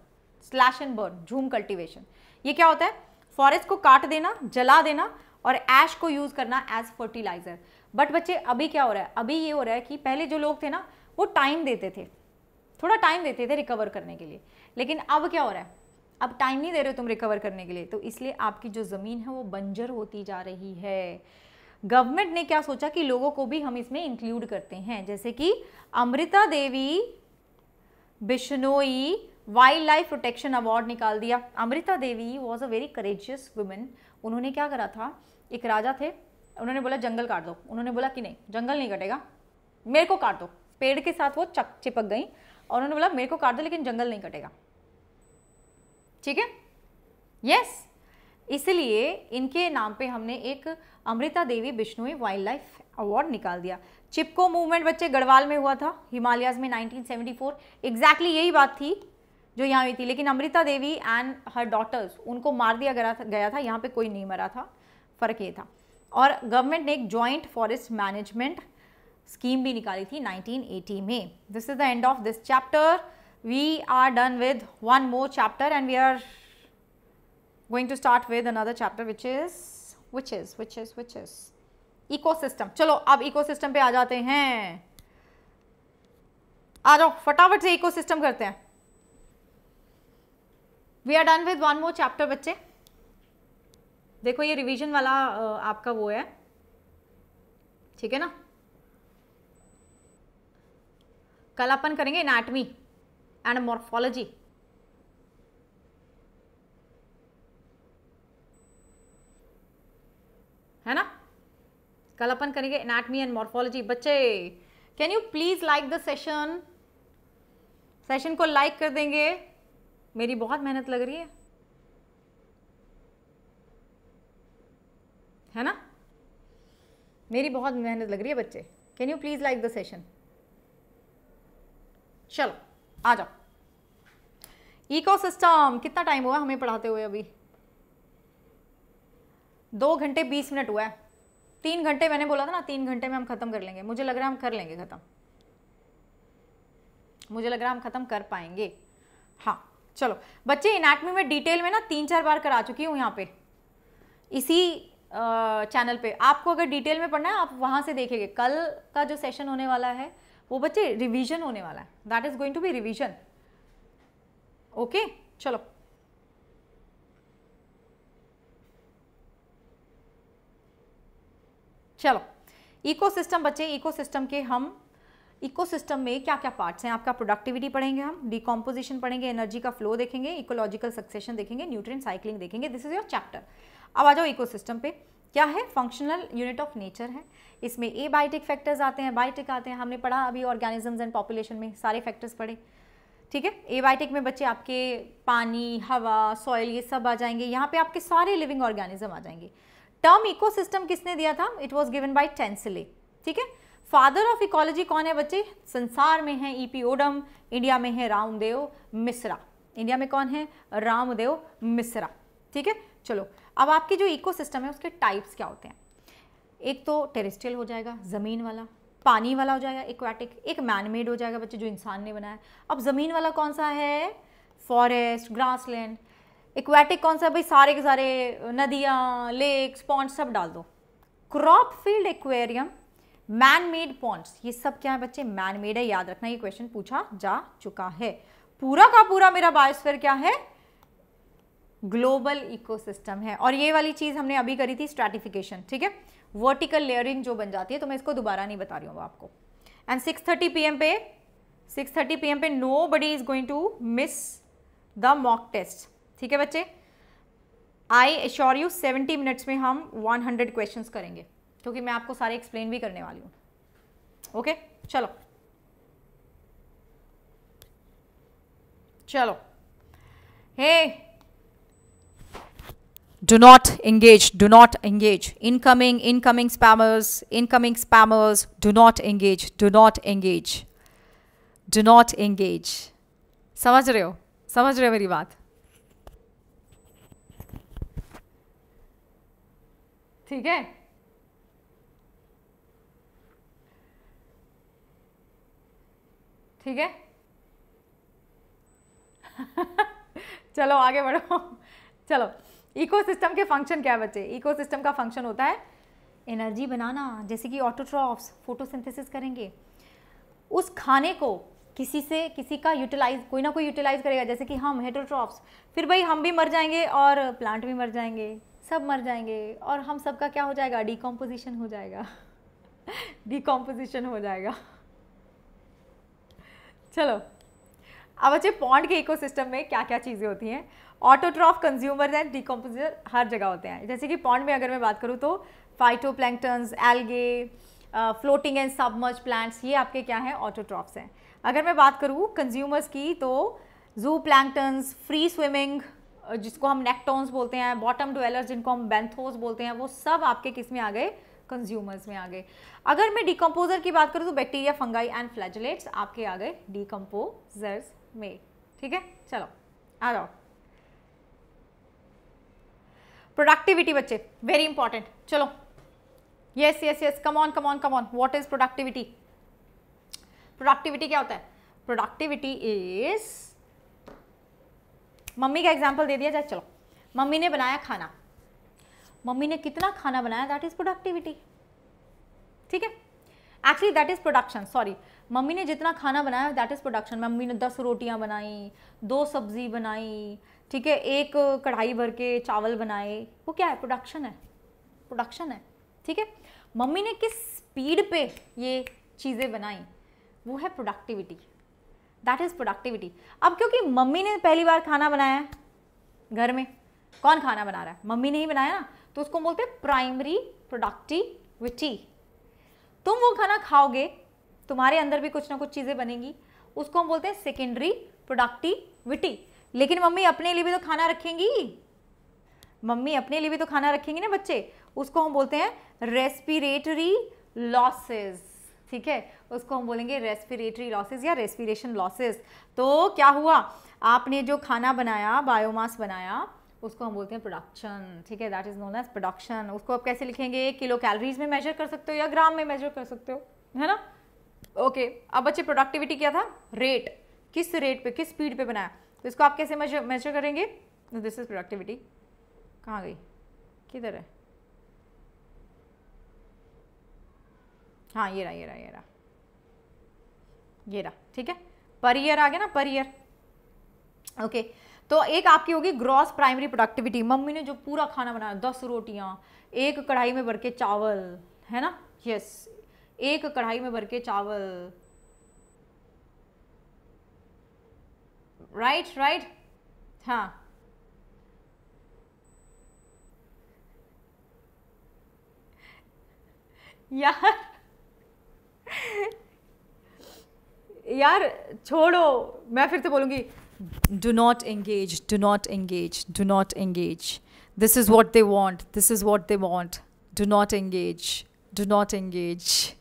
slash and burn jhum cultivation ये क्या होता है फॉरेस्ट को काट देना जला देना और ऐश को यूज़ करना एज फर्टिलाइज़र बट बच्चे अभी क्या हो रहा है अभी ये हो रहा है कि पहले जो लोग थे ना वो टाइम देते थे थोड़ा टाइम देते थे रिकवर करने के लिए लेकिन अब क्या हो रहा है अब टाइम नहीं दे रहे हो तुम रिकवर करने के लिए तो इसलिए आपकी जो ज़मीन है वो बंजर होती जा रही है गवर्नमेंट ने क्या सोचा कि लोगों को भी हम इसमें इंक्लूड करते हैं जैसे कि Amrita Devi Bishnoi wildlife protection award निकाल दिया Amrita Devi was a very courageous women उन्होंने क्या करा था एक राजा थे उन्होंने बोला जंगल काट दो उन्होंने बोला कि नहीं जंगल नहीं कटेगा मेरे को काट दो पेड़ के साथ वो चक चिपक गई और उन्होंने बोला मेरे को काट दो लेकिन जंगल नहीं कटेगा ठीक है यस इसलिए इनके नाम पे हमने एक Amrita Devi Bishnoi wildlife award निकाल दिया चिपको मूवमेंट बच्चे गढ़वाल में हुआ था हिमालयाज में 1974 एग्जैक्टली exactly यही बात थी जो यहाँ हुई थी लेकिन Amrita Devi and her daughters उनको मार दिया गया था गया था यहाँ पे कोई नहीं मरा था फ़र्क ये था और गवर्नमेंट ने एक जॉइंट फॉरेस्ट मैनेजमेंट स्कीम भी निकाली थी 1980 में this is the end of this chapter we are done with one more chapter and we are going to start with another chapter which is which is which is which is eco चलो अब ecosystem पे आ जाते हैं आ जाओ फटाफट से eco करते हैं we are done with one more chapter बच्चे देखो ये रिवीजन वाला आपका वो है ठीक है ना कल अपन करेंगे एनाटमी एंड मॉर्फोलॉजी है ना कल अपन करेंगे एनाटमी एंड मॉर्फोलॉजी बच्चे can you please like the session session को लाइक कर देंगे मेरी बहुत मेहनत लग रही है है ना मेरी बहुत मेहनत लग रही है बच्चे can you please like the session चलो आ जाओ इकोसिस्टम कितना टाइम हुआ हमें पढ़ाते हुए अभी दो घंटे बीस मिनट हुआ है तीन घंटे मैंने बोला था ना तीन घंटे में हम ख़त्म कर लेंगे मुझे लग रहा है हम कर लेंगे ख़त्म मुझे लग रहा है हम ख़त्म कर पाएंगे हाँ चलो बच्चे इनाटमी में डिटेल में ना तीन चार बार करा चुकी हूँ यहाँ पे इसी चैनल पे आपको अगर डिटेल में पढ़ना है आप वहाँ से देखेंगे कल का जो सेशन होने वाला है वो बच्चे रिवीजन होने वाला है that is going to be revision okay चलो चलो इकोसिस्टम बच्चे इकोसिस्टम के हम इकोसिस्टम में क्या क्या पार्ट्स हैं आपका प्रोडक्टिविटी पढ़ेंगे हम डिकम्पोजिशन पढ़ेंगे एनर्जी का फ्लो देखेंगे इकोलॉजिकल सक्सेशन देखेंगे न्यूट्रिएंट साइकिलिंग देखेंगे दिस इज योर चैप्टर अब आ जाओ इकोसिस्टम पे क्या है फंक्शनल यूनिट ऑफ नेचर है इसमें ए बायोटिक फैक्टर्स आते हैं बायोटिक आते हैं हमने पढ़ा अभी ऑर्गेनिजम्स एंड पॉपुलेशन में सारे फैक्टर्स पढ़े ठीक है ए बायोटिक में बच्चे आपके पानी हवा सॉइल ये सब आ जाएंगे यहाँ पे आपके सारे लिविंग ऑर्गेनिज्म आ जाएंगे टर्म इकोसिस्टम किसने दिया था it was given by Tansley ठीक है फादर ऑफ इकोलॉजी कौन है बच्चे संसार में है ईपी ओडम इंडिया में है रामदेव मिश्रा इंडिया में कौन है रामदेव मिश्रा ठीक है चलो अब आपके जो इकोसिस्टम है उसके टाइप्स क्या होते हैं एक तो टेरिस्ट्रियल हो जाएगा ज़मीन वाला पानी वाला हो जाएगा इक्वाटिक एक मैनमेड हो जाएगा बच्चे जो इंसान ने बनाया अब ज़मीन वाला कौन सा है फॉरेस्ट ग्रासलैंड इक्वाटिक कौन सा भाई सारे के सारे नदियाँ लेक्स पॉन्ड सब डाल दो crop field aquarium man made ponds ये सब क्या है बच्चे मैन मेड है याद रखना ये क्वेश्चन पूछा जा चुका है पूरा का पूरा मेरा बायोस्फेयर क्या है ग्लोबल इकोसिस्टम है और ये वाली चीज़ हमने अभी करी थी स्ट्रेटिफिकेशन ठीक है वर्टिकल लेयरिंग जो बन जाती है तो मैं इसको दोबारा नहीं बता रही हूँ आपको एंड 6:30 थर्टी पे 6:30 थर्टी पे nobody is going to miss the mock test ठीक है बच्चे आई एश्योर यू 70 मिनट्स में हम 100 क्वेश्चन करेंगे क्योंकि मैं आपको सारे एक्सप्लेन भी करने वाली हूँ ओके चलो चलो हे do not engage do not engage incoming incoming spammers incoming spammers do not engage do not engage do not engage समझ रहे हो समझ रहे हो मेरी बात ठीक है ठीक है चलो आगे बढ़ो चलो इकोसिस्टम के फंक्शन क्या है बच्चे इकोसिस्टम का फंक्शन होता है एनर्जी बनाना जैसे कि ऑटोट्रॉफ्स फोटोसिंथेसिस करेंगे उस खाने को किसी से किसी का यूटिलाइज कोई ना कोई यूटिलाइज करेगा जैसे कि हम हेटरोट्रॉप्स फिर भाई हम भी मर जाएंगे और प्लांट भी मर जाएंगे सब मर जाएंगे और हम सब का क्या हो जाएगा डिकम्पोजिशन हो जाएगा डिकम्पोजिशन हो जाएगा चलो अब अच्छे पॉन्ड के इकोसिस्टम में क्या क्या चीज़ें होती हैं ऑटोट्रॉफ कंज्यूमर एंड डिकम्पोजर हर जगह होते हैं जैसे कि पॉन्ड में अगर मैं बात करूँ तो phyto phytoplanktons algae floating and submerge plants ये आपके क्या हैं ऑटोट्रॉफ्स हैं अगर मैं बात करूँ कंज्यूमर्स की तो जू प्लैंक्टन्स फ्री स्विमिंग जिसको हम नेक्टोन्स बोलते हैं बॉटम डवेलर्स जिनको हम बेंथोस बोलते हैं वो सब आपके किस में आ गए कंज्यूमर्स में आ गए अगर मैं डिकम्पोजर की बात करूँ तो बैक्टीरिया फंगाई एंड फ्लैजलेट्स आपके आ गए डिकम्पोजर्स में ठीक है चलो आ जाओ प्रोडक्टिविटी बच्चे वेरी इंपॉर्टेंट चलो yes yes yes come on come on come on what is productivity productivity क्या होता है प्रोडक्टिविटी इज मम्मी का एग्जाम्पल दे दिया जाए चलो मम्मी ने बनाया खाना मम्मी ने कितना खाना बनाया दैट इज़ प्रोडक्टिविटी ठीक है actually that is production sorry mummy ने जितना खाना बनाया दैट इज़ प्रोडक्शन मम्मी ने दस रोटियां बनाई दो सब्ज़ी बनाई ठीक है एक कढ़ाई भर के चावल बनाए वो क्या है प्रोडक्शन है प्रोडक्शन है ठीक है मम्मी ने किस स्पीड पे ये चीज़ें बनाई वो है प्रोडक्टिविटी दैट इज़ प्रोडक्टिविटी अब क्योंकि मम्मी ने पहली बार खाना बनाया है घर में कौन खाना बना रहा है मम्मी ने ही बनाया ना तो उसको बोलते हैं प्राइमरी प्रोडक्टिविटी तुम वो खाना खाओगे तुम्हारे अंदर भी कुछ ना कुछ चीज़ें बनेंगी उसको हम बोलते हैं सेकेंडरी प्रोडक्टिविटी लेकिन मम्मी अपने लिए भी तो खाना रखेंगी मम्मी अपने लिए भी तो खाना रखेंगी ना बच्चे उसको हम बोलते हैं रेस्पिरेटरी लॉसेस ठीक है उसको हम बोलेंगे रेस्पिरेटरी लॉसेस या रेस्पिरेशन लॉसेस तो क्या हुआ आपने जो खाना बनाया बायोमास बनाया उसको हम बोलते हैं प्रोडक्शन ठीक है that is known as production उसको आप कैसे लिखेंगे किलो कैलोरीज में मेजर कर सकते हो या ग्राम में मेजर कर सकते हो है ना ओके okay. अब बच्चे प्रोडक्टिविटी क्या था रेट किस रेट पे किस स्पीड पे बनाया तो इसको आप कैसे मेजर मेजर करेंगे दिस इज़ प्रोडक्टिविटी कहाँ गई किधर है हाँ ये रहा ये रहा ये रहा ये रहा ठीक है पर ईयर आ गया ना पर ईयर ओके okay. तो एक आपकी होगी ग्रॉस प्राइमरी प्रोडक्टिविटी मम्मी ने जो पूरा खाना बनाया दस रोटियाँ एक कढ़ाई में भर के चावल है ना यस एक कढ़ाई में भर के चावल राइट right, राइट right? हाँ यार यार छोड़ो मैं फिर से बोलूंगी do not engage, do not engage, do not engage. This is what they want, this is what they want. Do not engage, do not engage.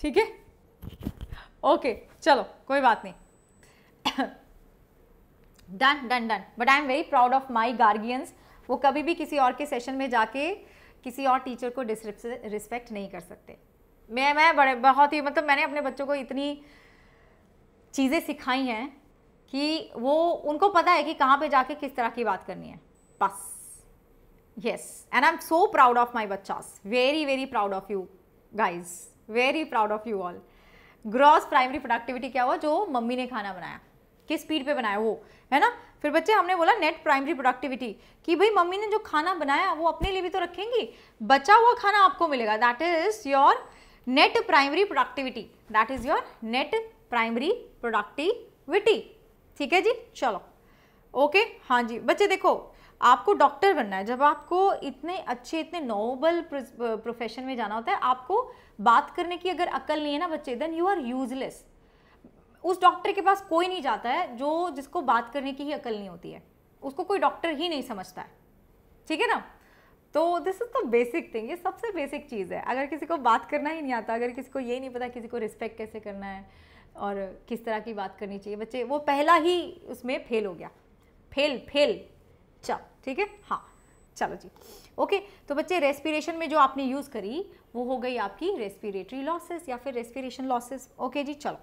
ठीक है ओके चलो कोई बात नहीं done done done but I am very proud of my Gargians वो कभी भी किसी और के सेशन में जाके किसी और टीचर को डिसरिस्पेक्ट नहीं कर सकते मैं मैं बड़े बहुत ही मतलब मैंने अपने बच्चों को इतनी चीज़ें सिखाई हैं कि वो उनको पता है कि कहाँ पे जाके किस तरह की बात करनी है बस and I am so proud of my बच्चास very very proud of you guys very proud of you all gross primary productivity क्या हुआ जो मम्मी ने खाना बनाया किस स्पीड पे बनाया वो है ना फिर बच्चे हमने बोला नेट प्राइमरी प्रोडक्टिविटी कि भाई मम्मी ने जो खाना बनाया वो अपने लिए भी तो रखेंगी बचा हुआ खाना आपको मिलेगा that is your net primary productivity that is your net primary productivity ठीक है जी चलो ओके हाँ जी बच्चे देखो आपको डॉक्टर बनना है जब आपको इतने अच्छे इतने नोबल प्रोफेशन में जाना होता है आपको बात करने की अगर अकल नहीं है ना बच्चे देन यू आर यूजलेस उस डॉक्टर के पास कोई नहीं जाता है जो जिसको बात करने की ही अकल नहीं होती है उसको कोई डॉक्टर ही नहीं समझता है ठीक है ना तो this is the basic thing ये सबसे बेसिक चीज़ है अगर किसी को बात करना ही नहीं आता अगर किसी को ये नहीं पता किसी को रिस्पेक्ट कैसे करना है और किस तरह की बात करनी चाहिए बच्चे वो पहला ही उसमें फेल हो गया फेल फेल चल ठीक है हाँ चलो जी ओके तो बच्चे रेस्पिरेशन में जो आपने यूज़ करी वो हो गई आपकी रेस्पिरेटरी लॉसेस या फिर रेस्पिरेशन लॉसेस ओके जी चलो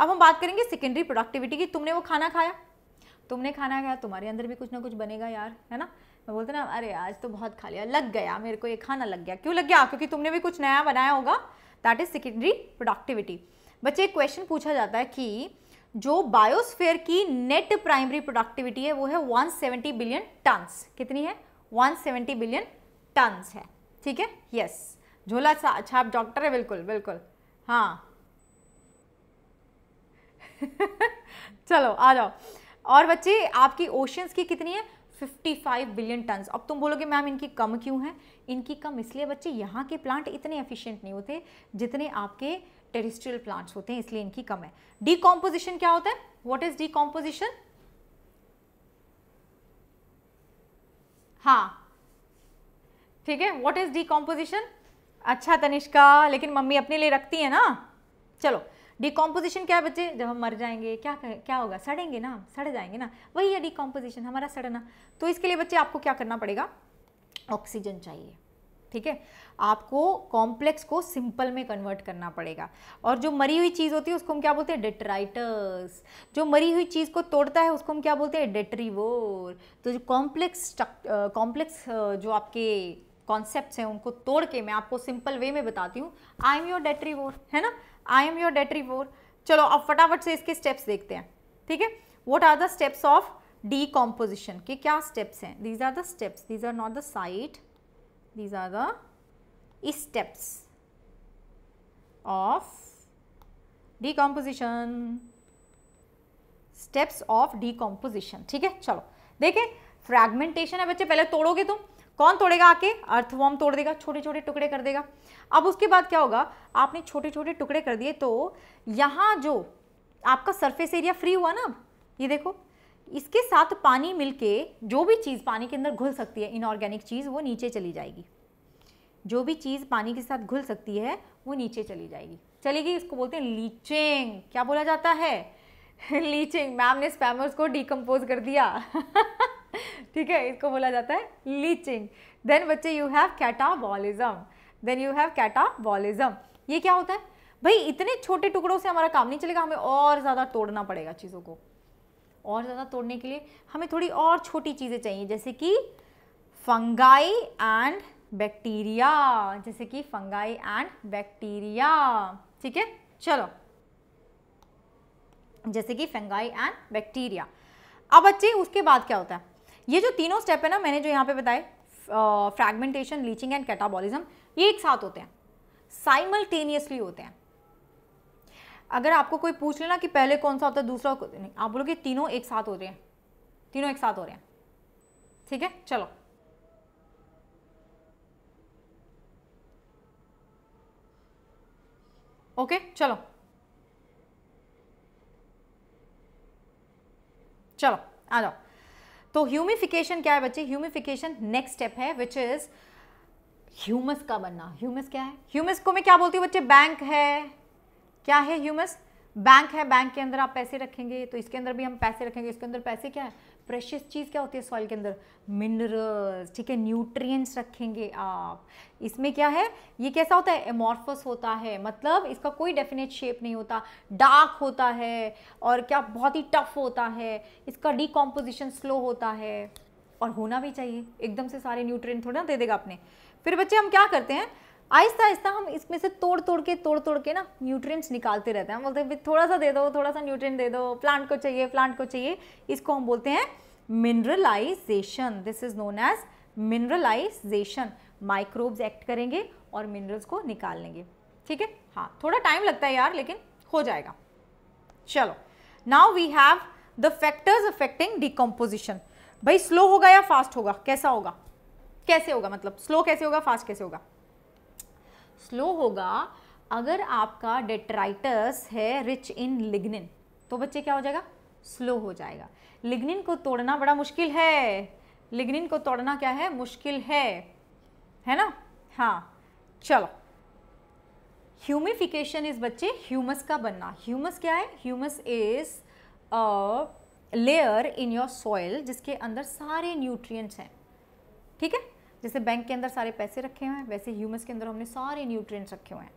अब हम बात करेंगे सेकेंडरी प्रोडक्टिविटी की तुमने वो खाना खाया तुमने खाना खाया तुम्हारे अंदर भी कुछ ना कुछ बनेगा यार है ना मैं बोलते ना अरे आज तो बहुत खा लिया लग गया मेरे को ये खाना लग गया क्यों लग गया क्योंकि तुमने भी कुछ नया बनाया होगा दैट इज़ सेकेंडरी प्रोडक्टिविटी बच्चे एक क्वेश्चन पूछा जाता है कि जो बायोस्फेयर की नेट प्राइमरी प्रोडक्टिविटी है वो है 170 बिलियन टन्स कितनी है 170 बिलियन टन्स है ठीक है यस झोला सा अच्छा आप डॉक्टर है बिल्कुल बिल्कुल हाँ चलो आ जाओ और बच्चे आपकी ओशंस की कितनी है 55 बिलियन टन्स अब तुम बोलोगे मैम इनकी कम क्यों है इनकी कम इसलिए बच्चे यहाँ के प्लांट इतने एफिशिएंट नहीं होते जितने आपके टेरिस्ट्रियल प्लांट्स होते हैं इसलिए इनकी कम है डीकॉम्पोजिशन क्या होता है वॉट इज डीकॉम्पोजिशन हाँ ठीक है वॉट इज डीकॉम्पोजिशन अच्छा तनिष्का लेकिन मम्मी अपने लिए रखती है ना चलो डिकॉम्पोजिशन क्या बच्चे जब हम मर जाएंगे क्या क्या होगा सड़ेंगे ना हम सड़ जाएंगे ना वही है डिकॉम्पोजिशन हमारा सड़ना तो इसके लिए बच्चे आपको क्या करना पड़ेगा ऑक्सीजन चाहिए ठीक है आपको कॉम्प्लेक्स को सिंपल में कन्वर्ट करना पड़ेगा और जो मरी हुई चीज़ होती है उसको हम क्या बोलते हैं डेटराइटर्स जो मरी हुई चीज़ को तोड़ता है उसको हम क्या बोलते हैं डेटरीवोर तो जो कॉम्प्लेक्स कॉम्प्लेक्स जो आपके कॉन्सेप्ट हैं उनको तोड़ के मैं आपको सिंपल वे में बताती हूँ आई एम योर वोर है ना आई एम योर वोर चलो अब फटाफट से इसके स्टेप्स देखते हैं ठीक है what are the steps of decomposition के क्या स्टेप्स हैं these are the steps these are not the site These are the steps of decomposition. steps of decomposition ठीक है चलो देखे फ्रेगमेंटेशन है बच्चे पहले तोड़ोगे तुम कौन तोड़ेगा आके अर्थवॉर्म तोड़ देगा छोटे छोटे टुकड़े कर देगा अब उसके बाद क्या होगा आपने छोटे छोटे टुकड़े कर दिए तो यहाँ जो आपका सरफेस एरिया फ्री हुआ ना अब ये देखो इसके साथ पानी मिलके जो भी चीज़ पानी के अंदर घुल सकती है इनऑर्गेनिक चीज़ वो नीचे चली जाएगी जो भी चीज़ पानी के साथ घुल सकती है वो नीचे चली जाएगी चलेगी इसको बोलते हैं लीचिंग क्या बोला जाता है लीचिंग मैम ने स्पैमर्स को डिकम्पोज कर दिया ठीक है इसको बोला जाता है लीचिंग देन बच्चे you have catabolism then you have catabolism ये क्या होता है भाई इतने छोटे टुकड़ों से हमारा काम नहीं चलेगा हमें और ज़्यादा तोड़ना पड़ेगा चीज़ों को और ज़्यादा तोड़ने के लिए हमें थोड़ी और छोटी चीज़ें चाहिए जैसे कि फंगाई एंड बैक्टीरिया जैसे कि फंगाई एंड बैक्टीरिया ठीक है चलो जैसे कि फंगाई एंड बैक्टीरिया अब बच्चे उसके बाद क्या होता है ये जो तीनों स्टेप है ना मैंने जो यहाँ पे बताए फ्रैगमेंटेशन लीचिंग एंड कैटाबॉलिज्म ये एक साथ होते हैं साइमल्टेनियसली होते हैं अगर आपको कोई पूछ लेना कि पहले कौन सा होता है दूसरा नहीं आप बोलोगे तीनों एक साथ हो रहे हैं तीनों एक साथ हो रहे हैं ठीक है चलो ओके चलो चलो आ जाओ तो ह्यूमिफिकेशन क्या है बच्चे ह्यूमिफिकेशन नेक्स्ट स्टेप है विच इज ह्यूमस का बनना ह्यूमस क्या है ह्यूमस को मैं क्या बोलती हूँ बच्चे बैंक है क्या है ह्यूमस बैंक है बैंक के अंदर आप पैसे रखेंगे तो इसके अंदर भी हम पैसे रखेंगे इसके अंदर पैसे क्या है प्रेशियस चीज़ क्या होती है सॉइल के अंदर मिनरल्स ठीक है न्यूट्रिएंट्स रखेंगे आप इसमें क्या है ये कैसा होता है एमॉर्फस होता है मतलब इसका कोई डेफिनेट शेप नहीं होता डार्क होता है और क्या बहुत ही टफ होता है इसका डिकम्पोजिशन स्लो होता है और होना भी चाहिए एकदम से सारे न्यूट्रिएंट थोड़े ना दे देगा आपने फिर बच्चे हम क्या करते हैं आहिस्ता आहिस्ता हम इसमें से तोड़ तोड़ के तोड़ तोड़ के ना न्यूट्रिएंट्स निकालते रहते हैं हम बोलते हैं थोड़ा सा दे दो थोड़ा सा न्यूट्रिएंट दे दो प्लांट को चाहिए प्लांट को चाहिए इसको हम बोलते हैं mineralization this is known as mineralization microbes act करेंगे और मिनरल्स को निकाल लेंगे ठीक है हाँ थोड़ा टाइम लगता है यार लेकिन हो जाएगा चलो now we have the factors affecting decomposition भाई स्लो होगा या फास्ट होगा कैसा होगा कैसे होगा मतलब स्लो कैसे होगा फास्ट कैसे होगा स्लो होगा अगर आपका डेट्राइटस है रिच इन लिग्निन तो बच्चे क्या हो जाएगा स्लो हो जाएगा लिग्निन को तोड़ना बड़ा मुश्किल है लिग्निन को तोड़ना क्या है मुश्किल है है ना हाँ चलो ह्यूमिफिकेशन इस बच्चे ह्यूमस का बनना ह्यूमस क्या है humus is layer in your soil जिसके अंदर सारे न्यूट्रिएंट्स हैं ठीक है जैसे बैंक के अंदर सारे पैसे रखे हुए हैं वैसे ह्यूमस के अंदर हमने सारे न्यूट्रिएंट्स रखे हुए हैं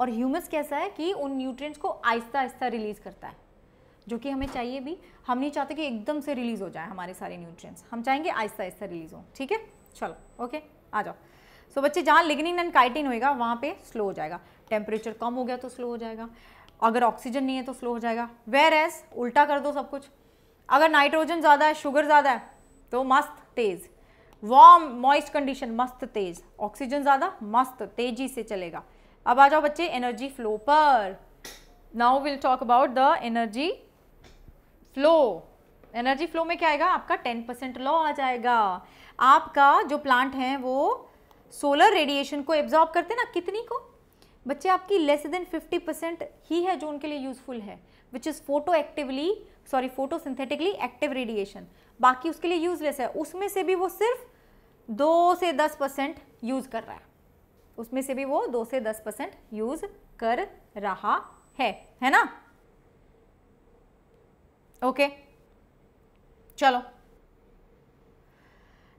और ह्यूमस कैसा है कि उन न्यूट्रिएंट्स को आहिस्ता आहिस्ता रिलीज़ करता है जो कि हमें चाहिए भी हम नहीं चाहते कि एकदम से रिलीज़ हो जाए हमारे सारे न्यूट्रिएंट्स हम चाहेंगे आहिस्ता आहिस्ता रिलीज़ हो ठीक है चलो ओके आ जाओ सो so, बच्चे जहाँ लिग्निन एंड काइटिन होएगा वहाँ पर स्लो हो जाएगा टेम्परेचर कम हो गया तो स्लो हो जाएगा अगर ऑक्सीजन नहीं है तो स्लो हो जाएगा वेर एज उल्टा कर दो सब कुछ अगर नाइट्रोजन ज़्यादा है शुगर ज़्यादा है तो मस्त तेज़ वार्म मॉइस्ट कंडीशन मस्त तेज ऑक्सीजन ज़्यादा मस्त तेजी से चलेगा अब आ जाओ बच्चे एनर्जी फ्लो पर now will talk about the energy flow energy flow में क्या आएगा आपका टेन परसेंट लॉ आ जाएगा आपका जो प्लांट है वो सोलर रेडिएशन को एब्जॉर्ब करते ना कितनी को बच्चे आपकी लेस देन 50 परसेंट ही है जो उनके लिए यूजफुल है which is photo actively sorry photosynthetically active radiation बाकी उसके लिए यूजलेस है उसमें से भी वो सिर्फ दो से दस परसेंट यूज़ कर रहा है उसमें से भी वो दो से दस परसेंट यूज़ कर रहा है है ना ओके okay. चलो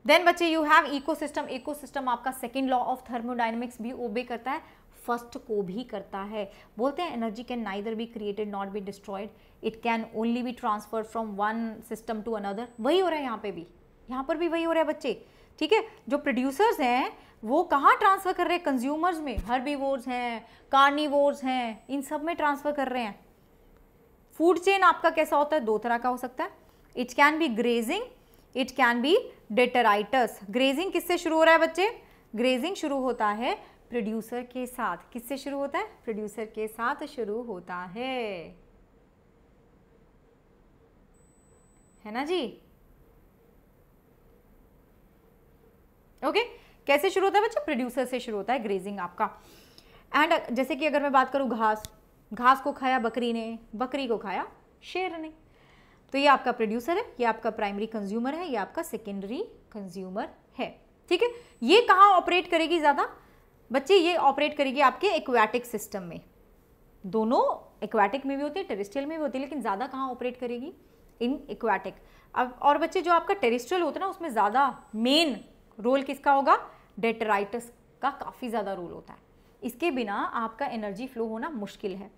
देन बच्चे यू हैव इकोसिस्टम इकोसिस्टम आपका सेकेंड लॉ ऑफ थर्मोडाइनमिक्स भी ओबे करता है फर्स्ट को भी करता है बोलते हैं energy can neither be created not be destroyed it can only be transfer from one system to another वही हो रहा है यहाँ पे भी यहाँ पर भी वही हो रहा है बच्चे ठीक है जो प्रोड्यूसर्स हैं वो कहाँ ट्रांसफ़र कर रहे हैं कंज्यूमर्स में हर्बीवोर्स हैं कार्निवोर्स हैं इन सब में ट्रांसफ़र कर रहे हैं फूड चेन आपका कैसा होता है दो तरह का हो सकता है it can be grazing it can be detritus grazing किससे शुरू हो रहा है बच्चे ग्रेजिंग शुरू होता है प्रोड्यूसर के साथ किससे शुरू होता है प्रोड्यूसर के साथ शुरू होता है है ना जी ओके कैसे शुरू होता है बच्चा प्रोड्यूसर से शुरू होता है ग्रेजिंग आपका एंड जैसे कि अगर मैं बात करूँ घास घास को खाया बकरी ने बकरी को खाया शेर ने तो ये आपका प्रोड्यूसर है ये आपका प्राइमरी कंज्यूमर है ये आपका सेकेंडरी कंज्यूमर है ठीक है ये कहाँ ऑपरेट करेगी ज़्यादा बच्चे ये ऑपरेट करेगी आपके एक्वाटिक सिस्टम में दोनों एक्वाटिक में भी होती है टेरिस्ट्रियल में भी होती है लेकिन ज़्यादा कहाँ ऑपरेट करेगी इन एक्वाटिक अब और बच्चे जो आपका टेरिस्ट्रियल होता है ना उसमें ज़्यादा मेन रोल किसका होगा डेटराइटस का काफ़ी ज़्यादा रोल होता है इसके बिना आपका एनर्जी फ्लो होना मुश्किल है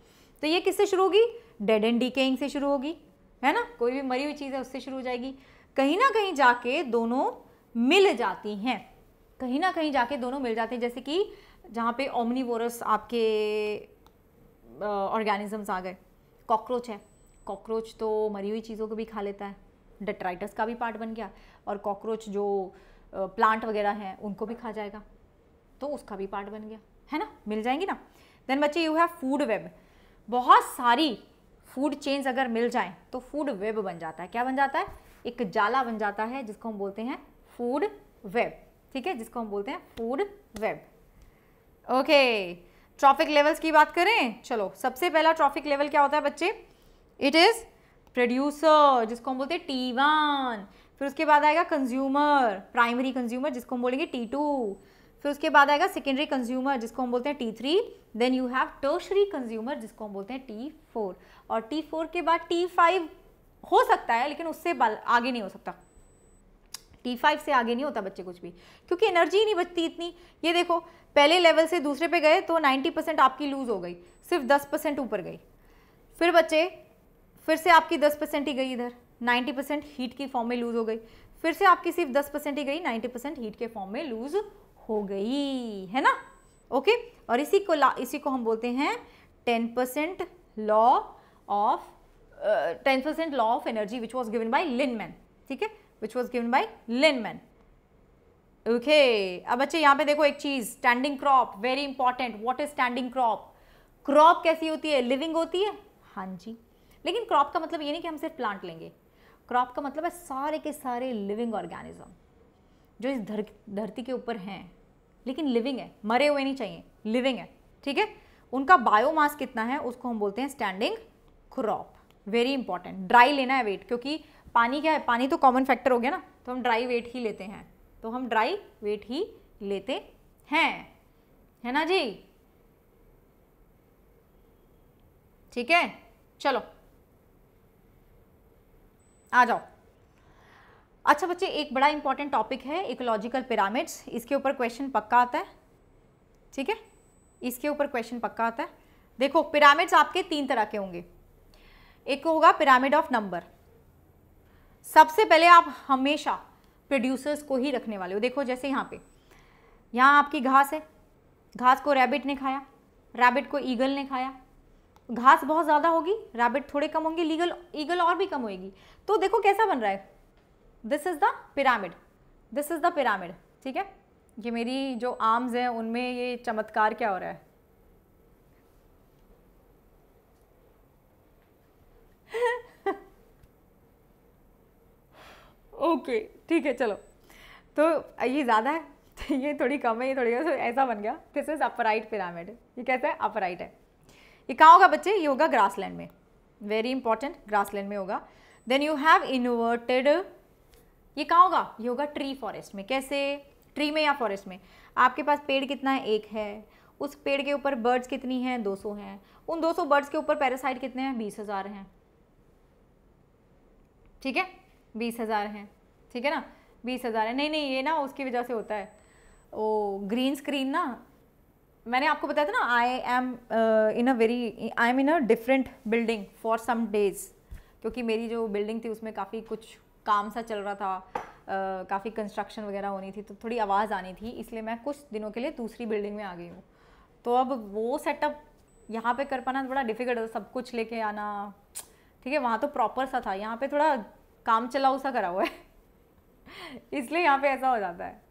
तो ये किससे शुरू होगी डेड एंड डीकेइंग से शुरू होगी है ना कोई भी मरी हुई चीज़ है उससे शुरू हो जाएगी कहीं ना कहीं जाके दोनों मिल जाती हैं कहीं ना कहीं जाके दोनों मिल जाते हैं जैसे कि जहाँ पे ओमनीवोरस आपके ऑर्गेनिजम्स आ गए कॉकरोच है कॉकरोच तो मरी हुई चीज़ों को भी खा लेता है डेट्राइटस का भी पार्ट बन गया और कॉकरोच जो प्लांट वगैरह हैं उनको भी खा जाएगा तो उसका भी पार्ट बन गया है ना मिल जाएंगी ना देन बच्चे यू हैव फूड वेब बहुत सारी फूड चेन्स अगर मिल जाए तो फूड वेब बन जाता है क्या बन जाता है एक जाला बन जाता है जिसको हम बोलते हैं फूड वेब ठीक है जिसको हम बोलते हैं food web okay trophic levels की बात करें चलो सबसे पहला ट्रॉफिक लेवल क्या होता है बच्चे इट इज़ प्रोड्यूसर जिसको हम बोलते हैं टी वन फिर उसके बाद आएगा कंज्यूमर प्राइमरी कंज्यूमर जिसको हम बोलेंगे टी टू फिर उसके बाद आएगा सेकेंडरी कंज्यूमर जिसको हम बोलते हैं T three then you have tertiary consumer जिसको हम बोलते हैं टी फोर और टी फोर के बाद टी फाइव हो सकता है लेकिन उससे आगे नहीं हो सकता टी फाइव से आगे नहीं होता बच्चे कुछ भी क्योंकि एनर्जी ही नहीं बचती इतनी ये देखो पहले लेवल से दूसरे पे गए तो 90 परसेंट आपकी लूज़ हो गई सिर्फ 10 परसेंट ऊपर गई फिर बच्चे फिर से आपकी 10 परसेंट ही गई इधर 90 परसेंट हीट की फॉर्म में लूज हो गई फिर से आपकी सिर्फ 10 परसेंट ही गई 90 परसेंट हीट के फॉर्म में लूज हो गई है ना ओके और इसी को ला इसी को हम बोलते हैं 10 percent law of ten percent law of energy which was given by Lindeman ठीक है which was given by Lindeman okay अब बच्चे यहाँ पे देखो एक चीज standing crop very important what is standing crop crop कैसी होती है लिविंग होती है हाँ जी लेकिन क्रॉप का मतलब ये नहीं कि हम सिर्फ प्लांट लेंगे क्रॉप का मतलब है सारे के सारे लिविंग ऑर्गेनिज्म जो इस धर धरती के ऊपर हैं लेकिन लिविंग है मरे हुए नहीं चाहिए लिविंग है ठीक है उनका बायोमास कितना है उसको हम बोलते हैं standing crop very important dry लेना है वेट क्योंकि पानी क्या है पानी तो कॉमन फैक्टर हो गया ना तो हम ड्राई वेट ही लेते हैं तो हम ड्राई वेट ही लेते हैं है ना जी ठीक है चलो आ जाओ अच्छा बच्चे एक बड़ा इंपॉर्टेंट टॉपिक है इकोलॉजिकल पिरामिड्स इसके ऊपर क्वेश्चन पक्का आता है ठीक है इसके ऊपर क्वेश्चन पक्का आता है देखो पिरामिड्स आपके तीन तरह के होंगे एक होगा पिरामिड ऑफ नंबर सबसे पहले आप हमेशा प्रोड्यूसर्स को ही रखने वाले हो देखो जैसे यहाँ पे यहाँ आपकी घास है घास को रैबिट ने खाया रैबिट को ईगल ने खाया घास बहुत ज़्यादा होगी रैबिट थोड़े कम होंगे लीगल ईगल और भी कम होगी तो देखो कैसा बन रहा है this is the pyramid this is the pyramid ठीक है ये मेरी जो आर्म्स हैं उनमें ये चमत्कार क्या हो रहा है ओके okay, ठीक है चलो तो ये ज़्यादा है तो ये थोड़ी कम है ये थोड़ी तो ऐसा बन गया दिस इज़ अपराइट पिरामिड ये कैसा है अपराइट है ये कहाँ होगा बच्चे ये होगा ग्रासलैंड में वेरी इंपॉर्टेंट ग्रासलैंड में होगा देन यू हैव इन्वर्टेड ये कहाँ होगा ये होगा ट्री फॉरेस्ट में कैसे ट्री में या फॉरेस्ट में आपके पास पेड़ कितना है एक है उस पेड़ के ऊपर बर्ड्स कितनी हैं 200 हैं उन 200 बर्ड्स के ऊपर पैरासाइट कितने हैं बीस हज़ार हैं ठीक है बीस हज़ार हैं ठीक है ना बीस हज़ार है नहीं नहीं ये ना उसकी वजह से होता है ओ ग्रीन स्क्रीन ना मैंने आपको बताया था ना I am in a very I am in a different building for some days क्योंकि मेरी जो बिल्डिंग थी उसमें काफ़ी कुछ काम सा चल रहा था uh, काफ़ी कंस्ट्रक्शन वगैरह होनी थी तो थोड़ी आवाज़ आनी थी इसलिए मैं कुछ दिनों के लिए दूसरी बिल्डिंग में आ गई हूँ तो अब वो सेटअप यहाँ पे कर पाना थोड़ा डिफ़िकल्ट था सब कुछ लेके आना ठीक है वहाँ तो प्रॉपर सा था यहाँ पे थोड़ा काम चलाऊ सा करा हुआ है इसलिए यहाँ पे ऐसा हो जाता है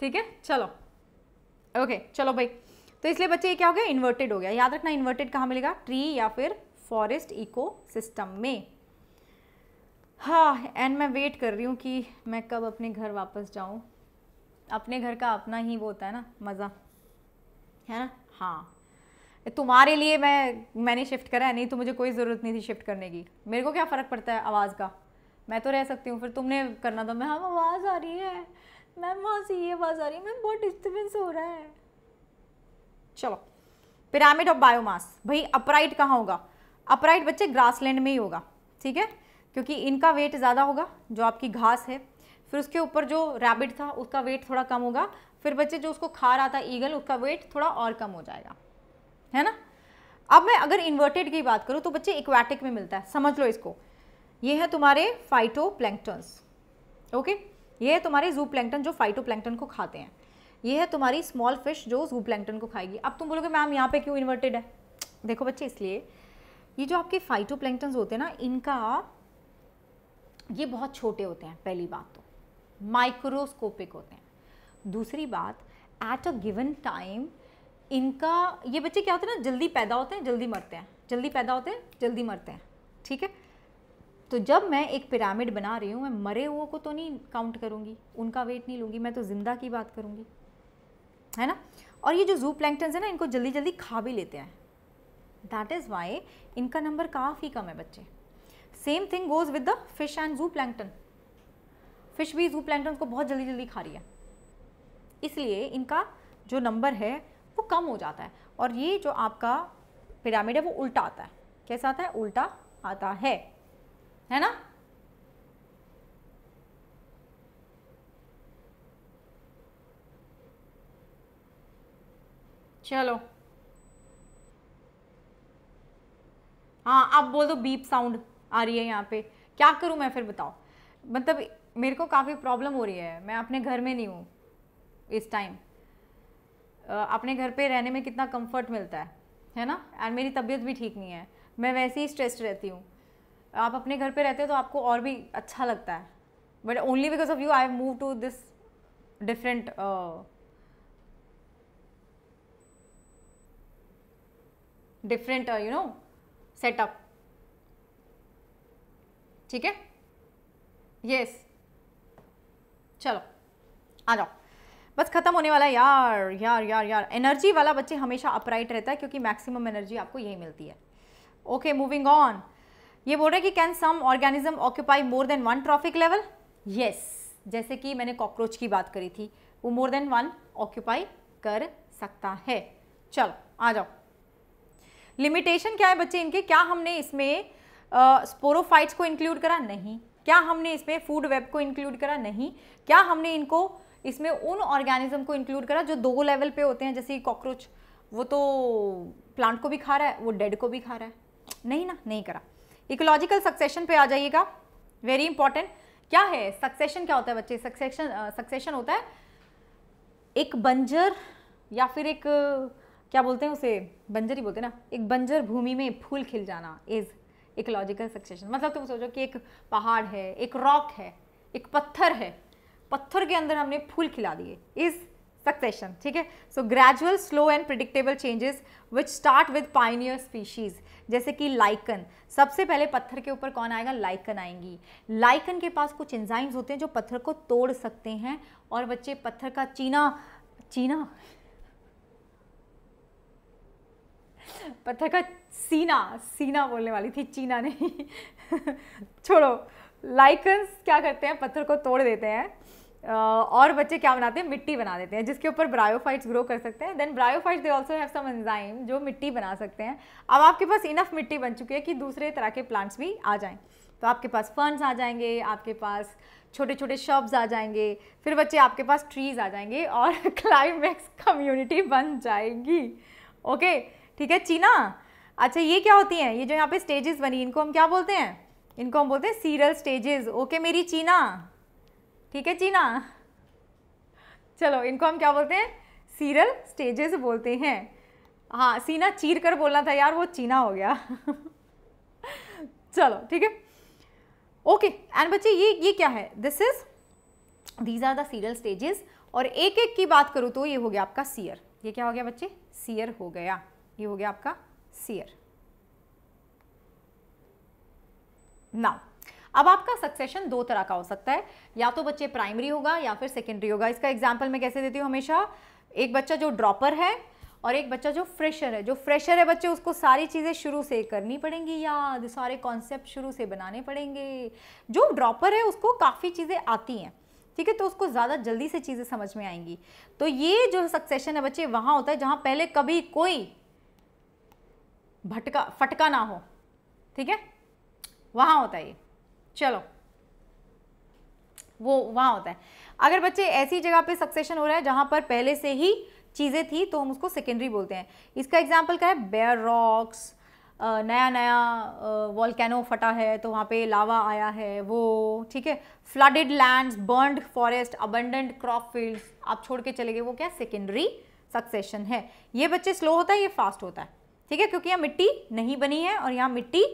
ठीक है चलो ओके चलो भाई तो इसलिए बच्चे ये क्या हो गया इन्वर्टेड हो गया याद रखना इन्वर्टेड कहाँ मिलेगा ट्री या फिर फॉरेस्ट इको सिस्टम में हाँ एंड मैं वेट कर रही हूँ कि मैं कब अपने घर वापस जाऊँ अपने घर का अपना ही वो होता है ना मज़ा है ना हाँ तुम्हारे लिए मैं मैंने शिफ्ट करा है नहीं तो मुझे कोई ज़रूरत नहीं थी शिफ्ट करने की मेरे को क्या फ़र्क पड़ता है आवाज़ का मैं तो रह सकती हूँ फिर तुमने करना था तो मैं हम हाँ, आवाज़ आ रही है मैम वहाँ से ये आवाज़ आ रही है मैम बहुत डिस्टर्बेंस हो रहा है चलो पिरामिड ऑफ बायोमास भाई अपराइट कहाँ होगा अपराइट बच्चे ग्रासलैंड में ही होगा ठीक है क्योंकि इनका वेट ज़्यादा होगा जो आपकी घास है फिर उसके ऊपर जो रैबिट था उसका वेट थोड़ा कम होगा फिर बच्चे जो उसको खा रहा था ईगल उसका वेट थोड़ा और कम हो जाएगा है ना अब मैं अगर इन्वर्टेड की बात करूँ तो बच्चे इक्वाटिक में मिलता है समझ लो इसको ये है तुम्हारे फाइटो ओके ये है तुम्हारे जू प्लैंगटन जो फाइटो प्लैंगटन को खाते हैं ये है तुम्हारी स्मॉल फिश जो जू प्लैंगटन को खाएगी अब तुम बोलोगे मैम यहाँ पे क्यों इन्वर्टेड है देखो बच्चे इसलिए ये जो आपके फाइटो प्लैंगटन होते हैं ना इनका ये बहुत छोटे होते हैं पहली बात तो माइक्रोस्कोपिक होते हैं दूसरी बात एट अ गिवन टाइम इनका ये बच्चे क्या होते हैं ना जल्दी पैदा होते हैं जल्दी मरते हैं जल्दी पैदा होते हैं जल्दी मरते हैं ठीक है तो जब मैं एक पिरामिड बना रही हूँ मैं मरे हुओं को तो नहीं काउंट करूँगी उनका वेट नहीं लूँगी मैं तो ज़िंदा की बात करूँगी है ना और ये जो जू प्लैंकटन्स है ना इनको जल्दी जल्दी खा भी लेते हैं दैट इज़ वाई इनका नंबर काफ़ी कम है बच्चे same thing goes with the fish and zooplankton fish भी जू प्लैंकटन को बहुत जल्दी जल्दी खा रही है इसलिए इनका जो नंबर है वो कम हो जाता है और ये जो आपका पिरामिड है वो उल्टा आता है कैसा आता है उल्टा आता है है ना चलो हाँ आप बोल दो बीप साउंड आ रही है यहाँ पे क्या करूँ मैं फिर बताओ मतलब मेरे को काफ़ी प्रॉब्लम हो रही है मैं अपने घर में नहीं हूँ इस टाइम अपने घर पे रहने में कितना कंफर्ट मिलता है है ना एंड मेरी तबीयत भी ठीक नहीं है मैं वैसे ही स्ट्रेस्ड रहती हूँ आप अपने घर पे रहते हो तो आपको और भी अच्छा लगता है but only because of you I move to this different different you know setup ठीक है यस चलो आ जाओ बस ख़त्म होने वाला है यार यार यार यार एनर्जी वाला बच्चे हमेशा अपराइट रहता है क्योंकि मैक्सिमम एनर्जी आपको यही मिलती है ओके मूविंग ऑन ये बोल रहे हैं कि can some organism occupy more than one trophic level yes जैसे कि मैंने कॉकरोच की बात करी थी वो मोर देन वन ऑक्यूपाई कर सकता है चलो आ जाओ लिमिटेशन क्या है बच्चे इनके क्या हमने इसमें स्पोरोफाइट्स को इंक्लूड करा नहीं क्या हमने इसमें फूड वेब को इंक्लूड करा नहीं क्या हमने इनको इसमें उन ऑर्गेनिज्म को इंक्लूड करा जो दो लेवल पे होते हैं जैसे कॉकरोच वो तो प्लांट को भी खा रहा है वो डेड को भी खा रहा है नहीं ना नहीं करा इकोलॉजिकल सक्सेशन पे आ जाइएगा वेरी इंपॉर्टेंट क्या है सक्सेशन क्या होता है बच्चे सक्सेशन सक्सेशन होता है एक बंजर या फिर एक क्या बोलते हैं उसे बंजर ही बोलते हैं ना एक बंजर भूमि में फूल खिल जाना इज़ इकोलॉजिकल सक्सेशन मतलब तुम सोचो कि एक पहाड़ है एक रॉक है एक पत्थर है पत्थर के अंदर हमने फूल खिला दिए इज सक्सेशन ठीक है so gradual slow and predictable changes which start with pioneer species जैसे कि लाइकन सबसे पहले पत्थर के ऊपर कौन आएगा लाइकन आएंगी लाइकन के पास कुछ एंजाइम्स होते हैं जो पत्थर को तोड़ सकते हैं और बच्चे पत्थर का चीना चीना पत्थर का सीना सीना बोलने वाली थी चीना नहीं छोड़ो लाइकन्स क्या करते हैं पत्थर को तोड़ देते हैं और बच्चे क्या बनाते हैं मिट्टी बना देते हैं जिसके ऊपर ब्रायोफाइट्स ग्रो कर सकते हैं then bryophytes they also have some enzyme जो मिट्टी बना सकते हैं अब आपके पास इनफ मिट्टी बन चुकी है कि दूसरे तरह के प्लांट्स भी आ जाएं तो आपके पास फंड्स आ जाएंगे आपके पास छोटे छोटे शब्स आ जाएंगे फिर बच्चे आपके पास ट्रीज आ जाएंगे और क्लाइमैक्स कम्युनिटी बन जाएगी ओके ठीक है चीना अच्छा ये क्या होती हैं ये जो यहाँ पे स्टेजेस बनी इनको हम क्या बोलते हैं इनको हम बोलते हैं सीरल स्टेजेस ओके मेरी चीना ठीक है चीना चलो इनको हम क्या बोलते हैं सीरल स्टेजेस बोलते हैं हाँ सीना चीर कर बोलना था यार वो चीना हो गया चलो ठीक है ओके एंड बच्चे ये ये क्या है this is these are the seral stages और एक एक की बात करूँ तो ये हो गया आपका सीयर ये क्या हो गया बच्चे सीयर हो गया ये हो गया आपका सीयर नाउ अब आपका सक्सेशन दो तरह का हो सकता है या तो बच्चे प्राइमरी होगा या फिर सेकेंडरी होगा इसका एग्जाम्पल मैं कैसे देती हूँ हमेशा एक बच्चा जो ड्रॉपर है और एक बच्चा जो फ्रेशर है जो फ्रेशर है बच्चे उसको सारी चीज़ें शुरू से करनी पड़ेंगी याद सारे कॉन्सेप्ट शुरू से बनाने पड़ेंगे जो ड्रॉपर है उसको काफ़ी चीज़ें आती हैं ठीक है तो उसको ज़्यादा जल्दी से चीज़ें समझ में आएंगी तो ये जो सक्सेशन है बच्चे वहाँ होता है जहाँ पहले कभी कोई भटका फटका ना हो ठीक है वहाँ होता है ये चलो वो वहाँ होता है अगर बच्चे ऐसी जगह पे सक्सेशन हो रहा है जहाँ पर पहले से ही चीज़ें थी तो हम उसको सेकेंडरी बोलते हैं इसका एग्जाम्पल क्या है बेयर रॉक्स नया नया वॉलकैनो फटा है तो वहाँ पे लावा आया है वो ठीक है flooded lands burned forest abandoned crop fields आप छोड़ के चले गए वो क्या सेकेंडरी सक्सेशन है ये बच्चे स्लो होता है ये फास्ट होता है ठीक है क्योंकि यहाँ मिट्टी नहीं बनी है और यहाँ मिट्टी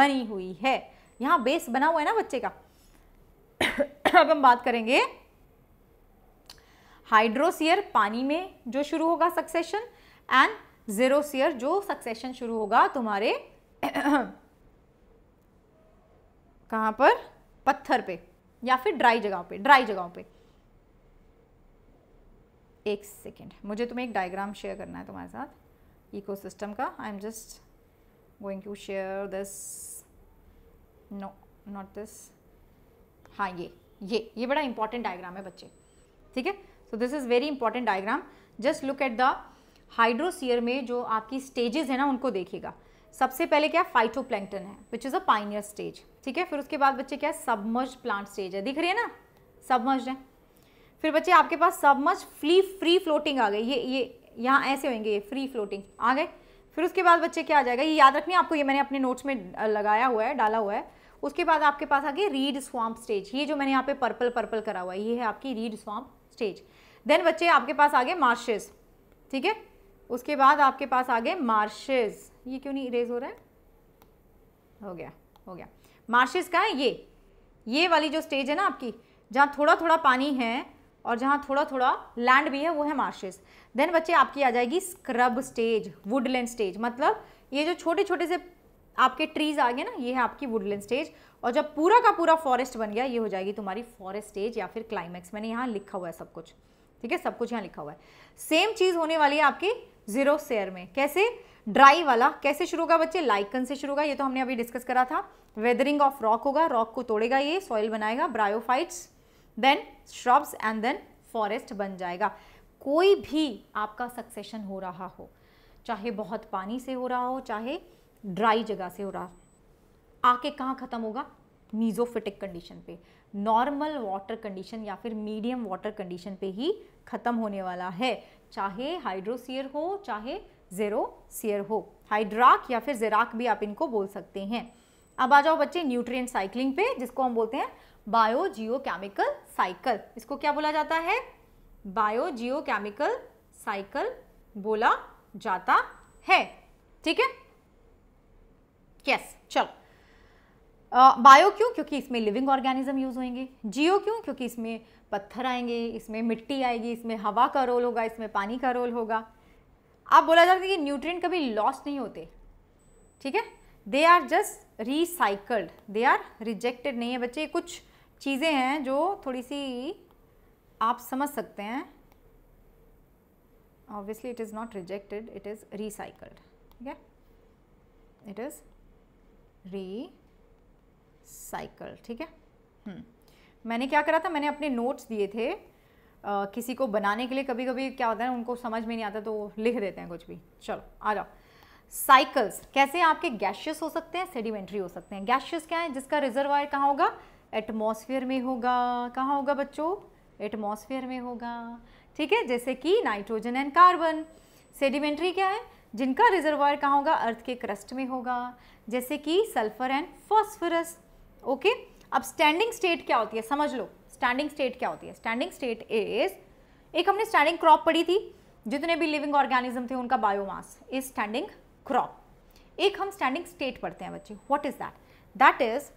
बनी हुई है यहाँ बेस बना हुआ है ना बच्चे का अब हम बात करेंगे हाइड्रोसियर पानी में जो शुरू होगा सक्सेशन एंड जेरोसियर जो सक्सेशन शुरू होगा तुम्हारे कहा पर पत्थर पे या फिर ड्राई जगह पे ड्राई जगहों पे एक सेकेंड मुझे तुम्हें एक डायग्राम शेयर करना है तुम्हारे साथ इकोसिस्टम का I am just going to share this no not this हाँ ये ये ये बड़ा इंपॉर्टेंट डायग्राम है बच्चे ठीक है so this is very important diagram just look at the hydrosphere में जो आपकी स्टेजेस है ना उनको देखिएगा सबसे पहले क्या फाइटोप्लैंकटन है which is a pioneer stage ठीक है फिर उसके बाद बच्चे क्या है सबमर्ज प्लांट स्टेज है दिख रही है ना सबमर्ज है फिर बच्चे आपके पास सबमर्ज फ्री फ्री फ्लोटिंग आ गई ये ये यहाँ ऐसे होंगे ये फ्री फ्लोटिंग आ गए फिर उसके बाद बच्चे क्या आ जाएगा ये याद रखनी आपको ये मैंने अपने नोट्स में लगाया हुआ है डाला हुआ है उसके बाद आपके पास आ गई रीड स्वाम्प स्टेज ये जो मैंने यहाँ पे पर्पल पर्पल करा हुआ है ये है आपकी रीड स्वाम्प स्टेज देन बच्चे आपके पास आ गए मार्शेज ठीक है उसके बाद आपके पास आ गए मार्शेज ये क्यों नहीं इरेज हो रहा है हो गया हो गया मार्शेज का है ये ये वाली जो स्टेज है ना आपकी जहाँ थोड़ा थोड़ा पानी है और जहाँ थोड़ा थोड़ा लैंड भी है वो है मार्शेस देन बच्चे आपकी आ जाएगी स्क्रब स्टेज वुडलैंड स्टेज मतलब ये जो छोटे छोटे से आपके ट्रीज आ गए ना ये है आपकी वुडलैंड स्टेज और जब पूरा का पूरा फॉरेस्ट बन गया ये हो जाएगी तुम्हारी फॉरेस्ट स्टेज या फिर क्लाइमैक्स मैंने यहाँ लिखा हुआ है सब कुछ ठीक है सब कुछ यहाँ लिखा हुआ है सेम चीज़ होने वाली है आपकी जीरो सेयर में कैसे ड्राई वाला कैसे शुरू होगा बच्चे लाइकन से शुरू होगा ये तो हमने अभी डिस्कस करा था वेदरिंग ऑफ रॉक होगा रॉक को तोड़ेगा ये सॉइल बनाएगा bryophytes then shrubs and then forest बन जाएगा कोई भी आपका सक्सेशन हो रहा हो चाहे बहुत पानी से हो रहा हो चाहे ड्राई जगह से हो रहा हो आके कहाँ ख़त्म होगा मीजोफिटिक कंडीशन पे नॉर्मल वाटर कंडीशन या फिर मीडियम वाटर कंडीशन पे ही ख़त्म होने वाला है चाहे हाइड्रोसियर हो चाहे जेरोसियर हो हाइड्राक या फिर जेराक भी आप इनको बोल सकते हैं अब आ जाओ बच्चे न्यूट्रिएंट साइकिलिंग पे जिसको हम बोलते हैं बायोजियोकेमिकल साइकिल इसको क्या बोला जाता है बायो बायोजियोकेमिकल साइकिल बोला जाता है ठीक है यस चलो बायो क्यों क्योंकि इसमें लिविंग ऑर्गेनिज्म यूज होंगे जियो क्यों क्योंकि इसमें पत्थर आएंगे इसमें मिट्टी आएगी इसमें हवा का रोल होगा इसमें पानी का रोल होगा आप बोला जाता है कि न्यूट्रिएंट कभी लॉस नहीं होते ठीक है they are just recycled they are rejected नहीं है बच्चे कुछ चीज़ें हैं जो थोड़ी सी आप समझ सकते हैं obviously it is not rejected it is recycled ठीक है इट इज़ रीसाइकल ठीक है hmm. मैंने क्या करा था मैंने अपने नोट्स दिए थे Uh, किसी को बनाने के लिए कभी कभी क्या होता है उनको समझ में नहीं आता तो वो लिख देते हैं कुछ भी चलो आ जाओ साइकिल्स कैसे आपके गैशियस हो सकते हैं सेडिमेंट्री हो सकते हैं गैशियस क्या है जिसका रिजर्वायर कहाँ होगा एटमॉस्फेयर में होगा कहाँ होगा बच्चों एटमॉस्फेयर में होगा ठीक है जैसे कि नाइट्रोजन एंड कार्बन सेडिमेंट्री क्या है जिनका रिजर्वायर कहाँ होगा अर्थ के क्रस्ट में होगा जैसे कि सल्फर एंड फॉस्फरस ओके अब स्टैंडिंग स्टेट क्या होती है समझ लो स्टैंडिंग स्टेट क्या होती है स्टैंडिंग स्टेट इज एक हमने स्टैंडिंग क्रॉप पढ़ी थी जितने भी लिविंग ऑर्गेनिज्म थे उनका बायोमास इज स्टैंडिंग क्रॉप एक हम स्टैंडिंग स्टेट पढ़ते हैं बच्चे what is that that is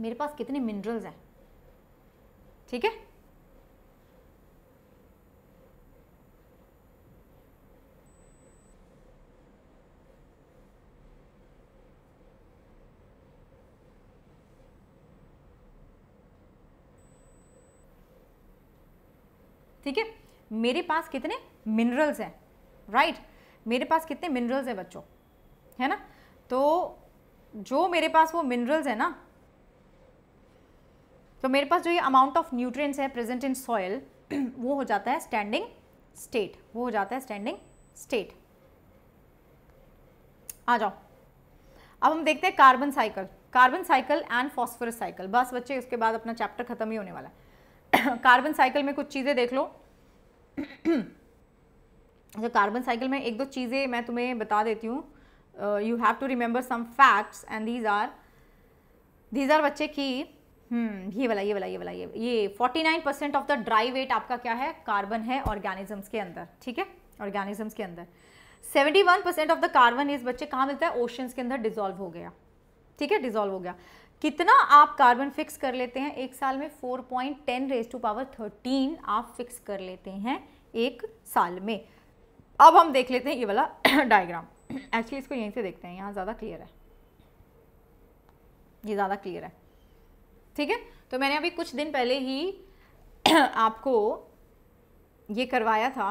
मेरे पास कितने मिनरल्स हैं ठीक है ठीक है मेरे पास कितने मिनरल्स हैं राइट मेरे पास कितने मिनरल्स हैं बच्चों है ना तो जो मेरे पास वो मिनरल्स है ना तो मेरे पास जो ये अमाउंट ऑफ न्यूट्रिएंट्स है प्रेजेंट इन सॉयल वो हो जाता है स्टैंडिंग स्टेट वो हो जाता है स्टैंडिंग स्टेट आ जाओ अब हम देखते हैं carbon cycle carbon cycle and phosphorus cycle बस बच्चे उसके बाद अपना चैप्टर खत्म ही होने वाला है कार्बन साइकिल में कुछ चीज़ें देख लो जो कार्बन साइकिल में एक दो चीज़ें मैं तुम्हें बता देती हूँ you have to remember some facts and these are these are बच्चे की हम्म ये वाला ये वाला ये वाला ये ये forty nine percent of the dry weight आपका क्या है कार्बन है ऑर्गेनिजम्स के अंदर ठीक है ऑर्गेनिजम्स के अंदर seventy one percent of the carbon is बच्चे कहाँ मिलता है ओशंस के अंदर डिजोल्व हो गया ठीक है डिजोल्व हो गया कितना आप कार्बन फिक्स कर लेते हैं एक साल में 4.10 point ten raise to power thirteen आप फिक्स कर लेते हैं एक साल में अब हम देख लेते हैं ये वाला डायग्राम एक्चुअली इसको यहीं से देखते हैं यहाँ ज़्यादा क्लियर है ये ज़्यादा क्लियर है ठीक है तो मैंने अभी कुछ दिन पहले ही आपको ये करवाया था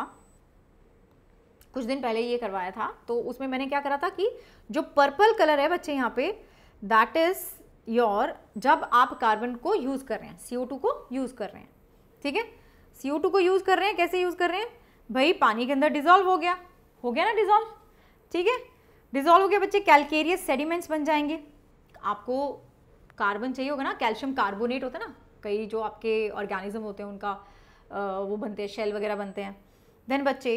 कुछ दिन पहले ये करवाया था तो उसमें मैंने क्या करा था कि जो पर्पल कलर है बच्चे यहाँ पे दैट इज़ योर जब आप कार्बन को यूज़ कर रहे हैं टू को यूज़ कर रहे हैं ठीक है टू को यूज़ कर रहे हैं कैसे यूज़ कर रहे हैं भाई पानी के अंदर डिजोल्व हो गया हो गया ना डिजोल्व ठीक है डिजोल्व हो गया बच्चे कैलकेरियस सेडिमेंट्स बन जाएंगे आपको कार्बन चाहिए होगा ना कैल्शियम कार्बोनेट होता है ना कई जो आपके ऑर्गेनिज्म होते हैं उनका वो बनते हैं शेल वगैरह बनते हैं देन बच्चे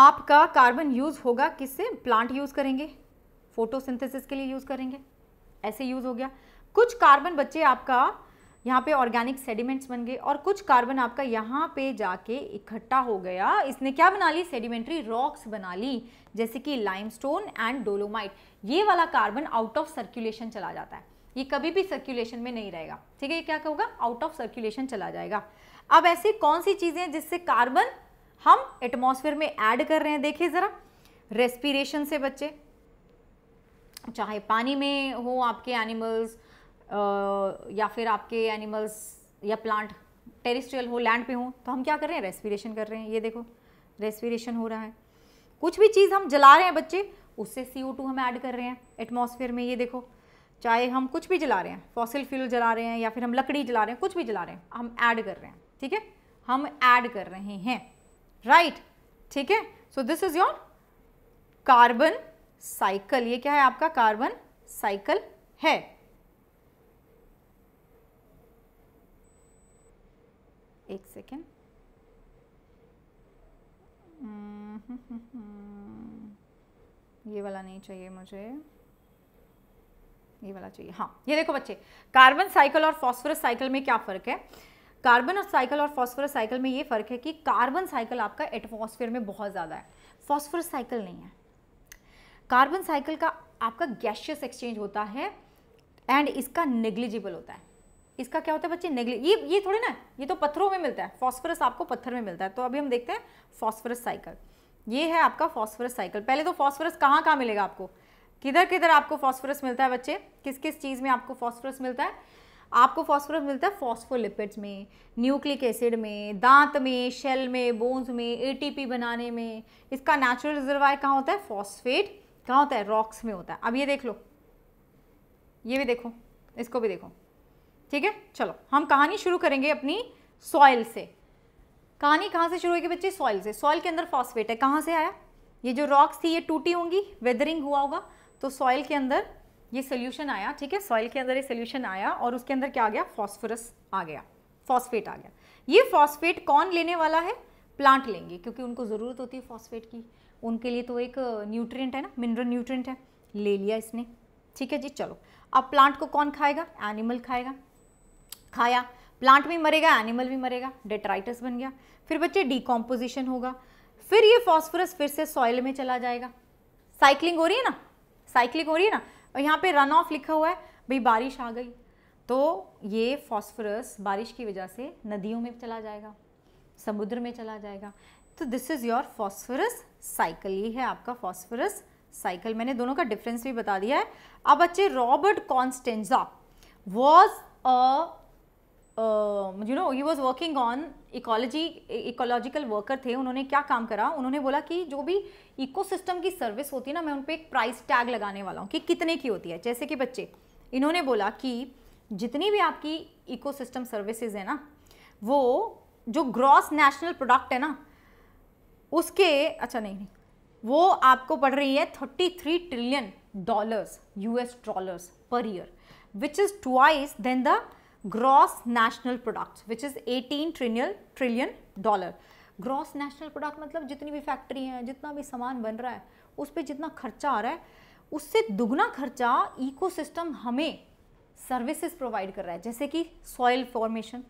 आपका कार्बन यूज़ होगा किससे प्लांट यूज़ करेंगे फोटोसिंथेसिस के लिए यूज़ करेंगे ऐसे यूज़ हो गया कुछ कार्बन बच्चे आपका यहाँ पे ऑर्गेनिक सेडिमेंट्स बन गए और कुछ कार्बन आपका यहाँ पे जाके इकट्ठा हो गया इसने क्या बना ली सेडिमेंट्री रॉक्स बना ली जैसे कि लाइमस्टोन एंड डोलोमाइट ये वाला कार्बन आउट ऑफ सर्कुलेशन चला जाता है ये कभी भी सर्कुलेशन में नहीं रहेगा ठीक है ये क्या होगा आउट ऑफ सर्कुलेशन चला जाएगा अब ऐसी कौन सी चीज़ें जिससे कार्बन हम एटमोसफेयर में ऐड कर रहे हैं देखिए ज़रा रेस्पिरेशन से बच्चे चाहे पानी में हो आपके एनिमल्स या फिर आपके एनिमल्स या प्लांट टेरिस्ट्रियल हो लैंड पे हो तो हम क्या कर रहे हैं रेस्पिरेशन कर रहे हैं ये देखो रेस्पिरेशन हो रहा है कुछ भी चीज़ हम जला रहे हैं बच्चे उससे सी हम ऐड कर रहे हैं एटमॉस्फेयर में ये देखो चाहे हम कुछ भी जला रहे हैं फॉसिल फ्यूल जला रहे हैं या फिर हम लकड़ी जला रहे हैं कुछ भी जला रहे हैं हम ऐड कर रहे हैं ठीक है हम ऐड कर रहे हैं राइट ठीक है so this is your carbon cycle ये क्या है आपका कार्बन साइकिल है एक सेकेंड mm-hmm, mm-hmm, mm-hmm। ये वाला नहीं चाहिए मुझे ये वाला चाहिए हाँ ये देखो बच्चे कार्बन साइकिल और फॉस्फोरस साइकिल में क्या फ़र्क है कार्बन और साइकिल और फॉस्फोरस साइकिल में ये फ़र्क है कि कार्बन साइकिल आपका एटमॉस्फेयर में बहुत ज़्यादा है फॉस्फोरस साइकिल नहीं है कार्बन साइकिल का आपका गैशियस एक्सचेंज होता है एंड इसका नेग्लिजिबल होता है इसका क्या होता है बच्चे नेगली ये ये थोड़ी ना ये तो पत्थरों में मिलता है फॉस्फोरस आपको पत्थर में मिलता है तो अभी हम देखते हैं फॉस्फोरस साइकिल ये है आपका फॉस्फोरस साइकिल पहले तो फॉस्फोरस कहाँ कहाँ मिलेगा आपको किधर किधर आपको फॉस्फोरस मिलता है बच्चे किस किस चीज़ में आपको फॉस्फोरस मिलता है आपको फॉस्फोरस मिलता है फॉस्फोलिपिड्स में न्यूक्लिक एसिड में दांत में शेल में बोन्स में एटीपी बनाने में इसका नेचुरल रिजर्वायर कहाँ होता है फॉस्फेट कहाँ होता है रॉक्स में होता है अब ये देख लो ये भी देखो इसको भी देखो ठीक है चलो हम कहानी शुरू करेंगे अपनी सॉइल से कहानी कहाँ से शुरू होगी बच्चे सॉइल से सॉइल के अंदर फॉस्फेट है कहाँ से आया ये जो रॉक्स थी ये टूटी होंगी वेदरिंग हुआ होगा तो सॉइल के अंदर ये सोल्यूशन आया ठीक है सॉइल के अंदर ये सोल्यूशन आया और उसके अंदर क्या आ गया फॉस्फोरस आ गया फॉस्फेट आ गया ये फॉस्फेट कौन लेने वाला है प्लांट लेंगे क्योंकि उनको ज़रूरत होती है फॉस्फेट की उनके लिए तो एक न्यूट्रिएंट है ना मिनरल न्यूट्रिएंट है ले लिया इसने ठीक है जी चलो अब प्लांट को कौन खाएगा एनिमल खाएगा खाया प्लांट भी मरेगा एनिमल भी मरेगा डेट्राइटस बन गया फिर बच्चे डिकॉम्पोजिशन होगा फिर ये फॉस्फोरस फिर से सॉइल में चला जाएगा साइकिलिंग हो रही है ना साइक्लिक हो रही है ना और यहाँ पे रन ऑफ लिखा हुआ है भाई बारिश आ गई तो ये फॉस्फोरस बारिश की वजह से नदियों में चला जाएगा समुद्र में चला जाएगा तो this is your phosphorus cycle ये है आपका फॉस्फोरस साइकिल मैंने दोनों का डिफरेंस भी बता दिया है अब बच्चे Robert Costanza was a uh, you know he was working on ecology e, ecological worker थे उन्होंने क्या काम करा उन्होंने बोला कि जो भी ecosystem की सर्विस होती है ना मैं उन पर एक प्राइस टैग लगाने वाला हूँ कि कितने की होती है जैसे कि बच्चे इन्होंने बोला कि जितनी भी आपकी इकोसिस्टम सर्विसेज है ना वो जो ग्रॉस नेशनल प्रोडक्ट है ना उसके अच्छा नहीं नहीं वो आपको पड़ रही है thirty three trillion dollars US dollars per year which is twice than the gross national product which is 18 trillion trillion dollar gross national product मतलब जितनी भी फैक्ट्री हैं जितना भी सामान बन रहा है उस पर जितना खर्चा आ रहा है उससे दुगना खर्चा इकोसिस्टम हमें सर्विसेज प्रोवाइड कर रहा है जैसे कि सॉयल फॉर्मेशन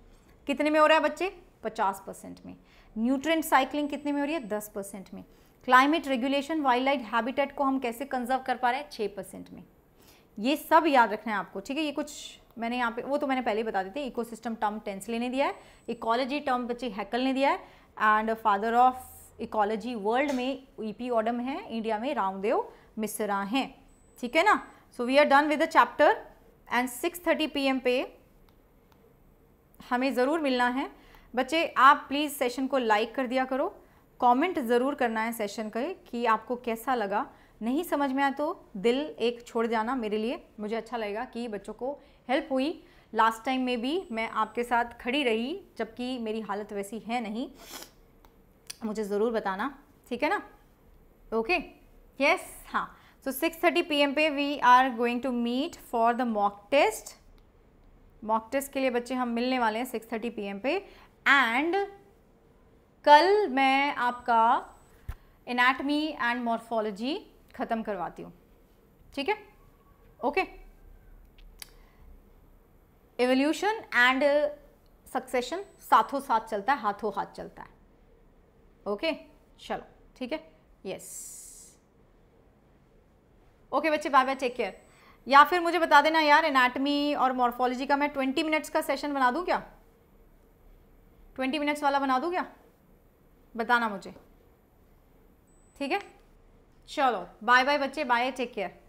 कितने में हो रहा है बच्चे 50 परसेंट में न्यूट्रेंट साइकिलिंग कितने में हो रही है 10 परसेंट में climate regulation wild life habitat को हम कैसे कंजर्व कर पा रहे हैं 6 परसेंट में ये सब याद रखना है आपको ठीक है ये कुछ मैंने यहाँ पे वो तो मैंने पहले ही बता दी थी इकोसिस्टम टर्म टेंसले ने दिया है इकोलॉजी टर्म बच्चे हैकल ने दिया है and father of ecology world में ईपी e ऑडम है इंडिया में रामदेव मिश्रा हैं ठीक है ना so we are done with the chapter and P M पे हमें ज़रूर मिलना है बच्चे आप प्लीज़ सेशन को लाइक कर दिया करो कमेंट ज़रूर करना है सेशन का कि आपको कैसा लगा नहीं समझ में आया तो दिल एक छोड़ जाना मेरे लिए मुझे अच्छा लगेगा कि बच्चों को हेल्प हुई लास्ट टाइम में भी मैं आपके साथ खड़ी रही जबकि मेरी हालत वैसी है नहीं मुझे ज़रूर बताना ठीक है ना ओके यस हाँ so six thirty P M पे we are going to meet for the mock test mock test के लिए बच्चे हम मिलने वाले हैं सिक्स थर्टी पी पे एंड कल मैं आपका इनाटमी एंड मॉर्फोलॉजी ख़त्म करवाती हूँ ठीक है okay okay. Evolution and succession साथों साथ चलता है हाथों हाथ चलता है ओके okay? चलो ठीक है यस ओके बच्चे बाय बाय टेक केयर या फिर मुझे बता देना यार एनाटमी और मॉर्फोलॉजी का मैं ट्वेंटी मिनट्स का सेशन बना दूँ क्या ट्वेंटी मिनट्स वाला बना दूँ क्या बताना मुझे ठीक है चलो बाय बाय बच्चे बाय टेक केयर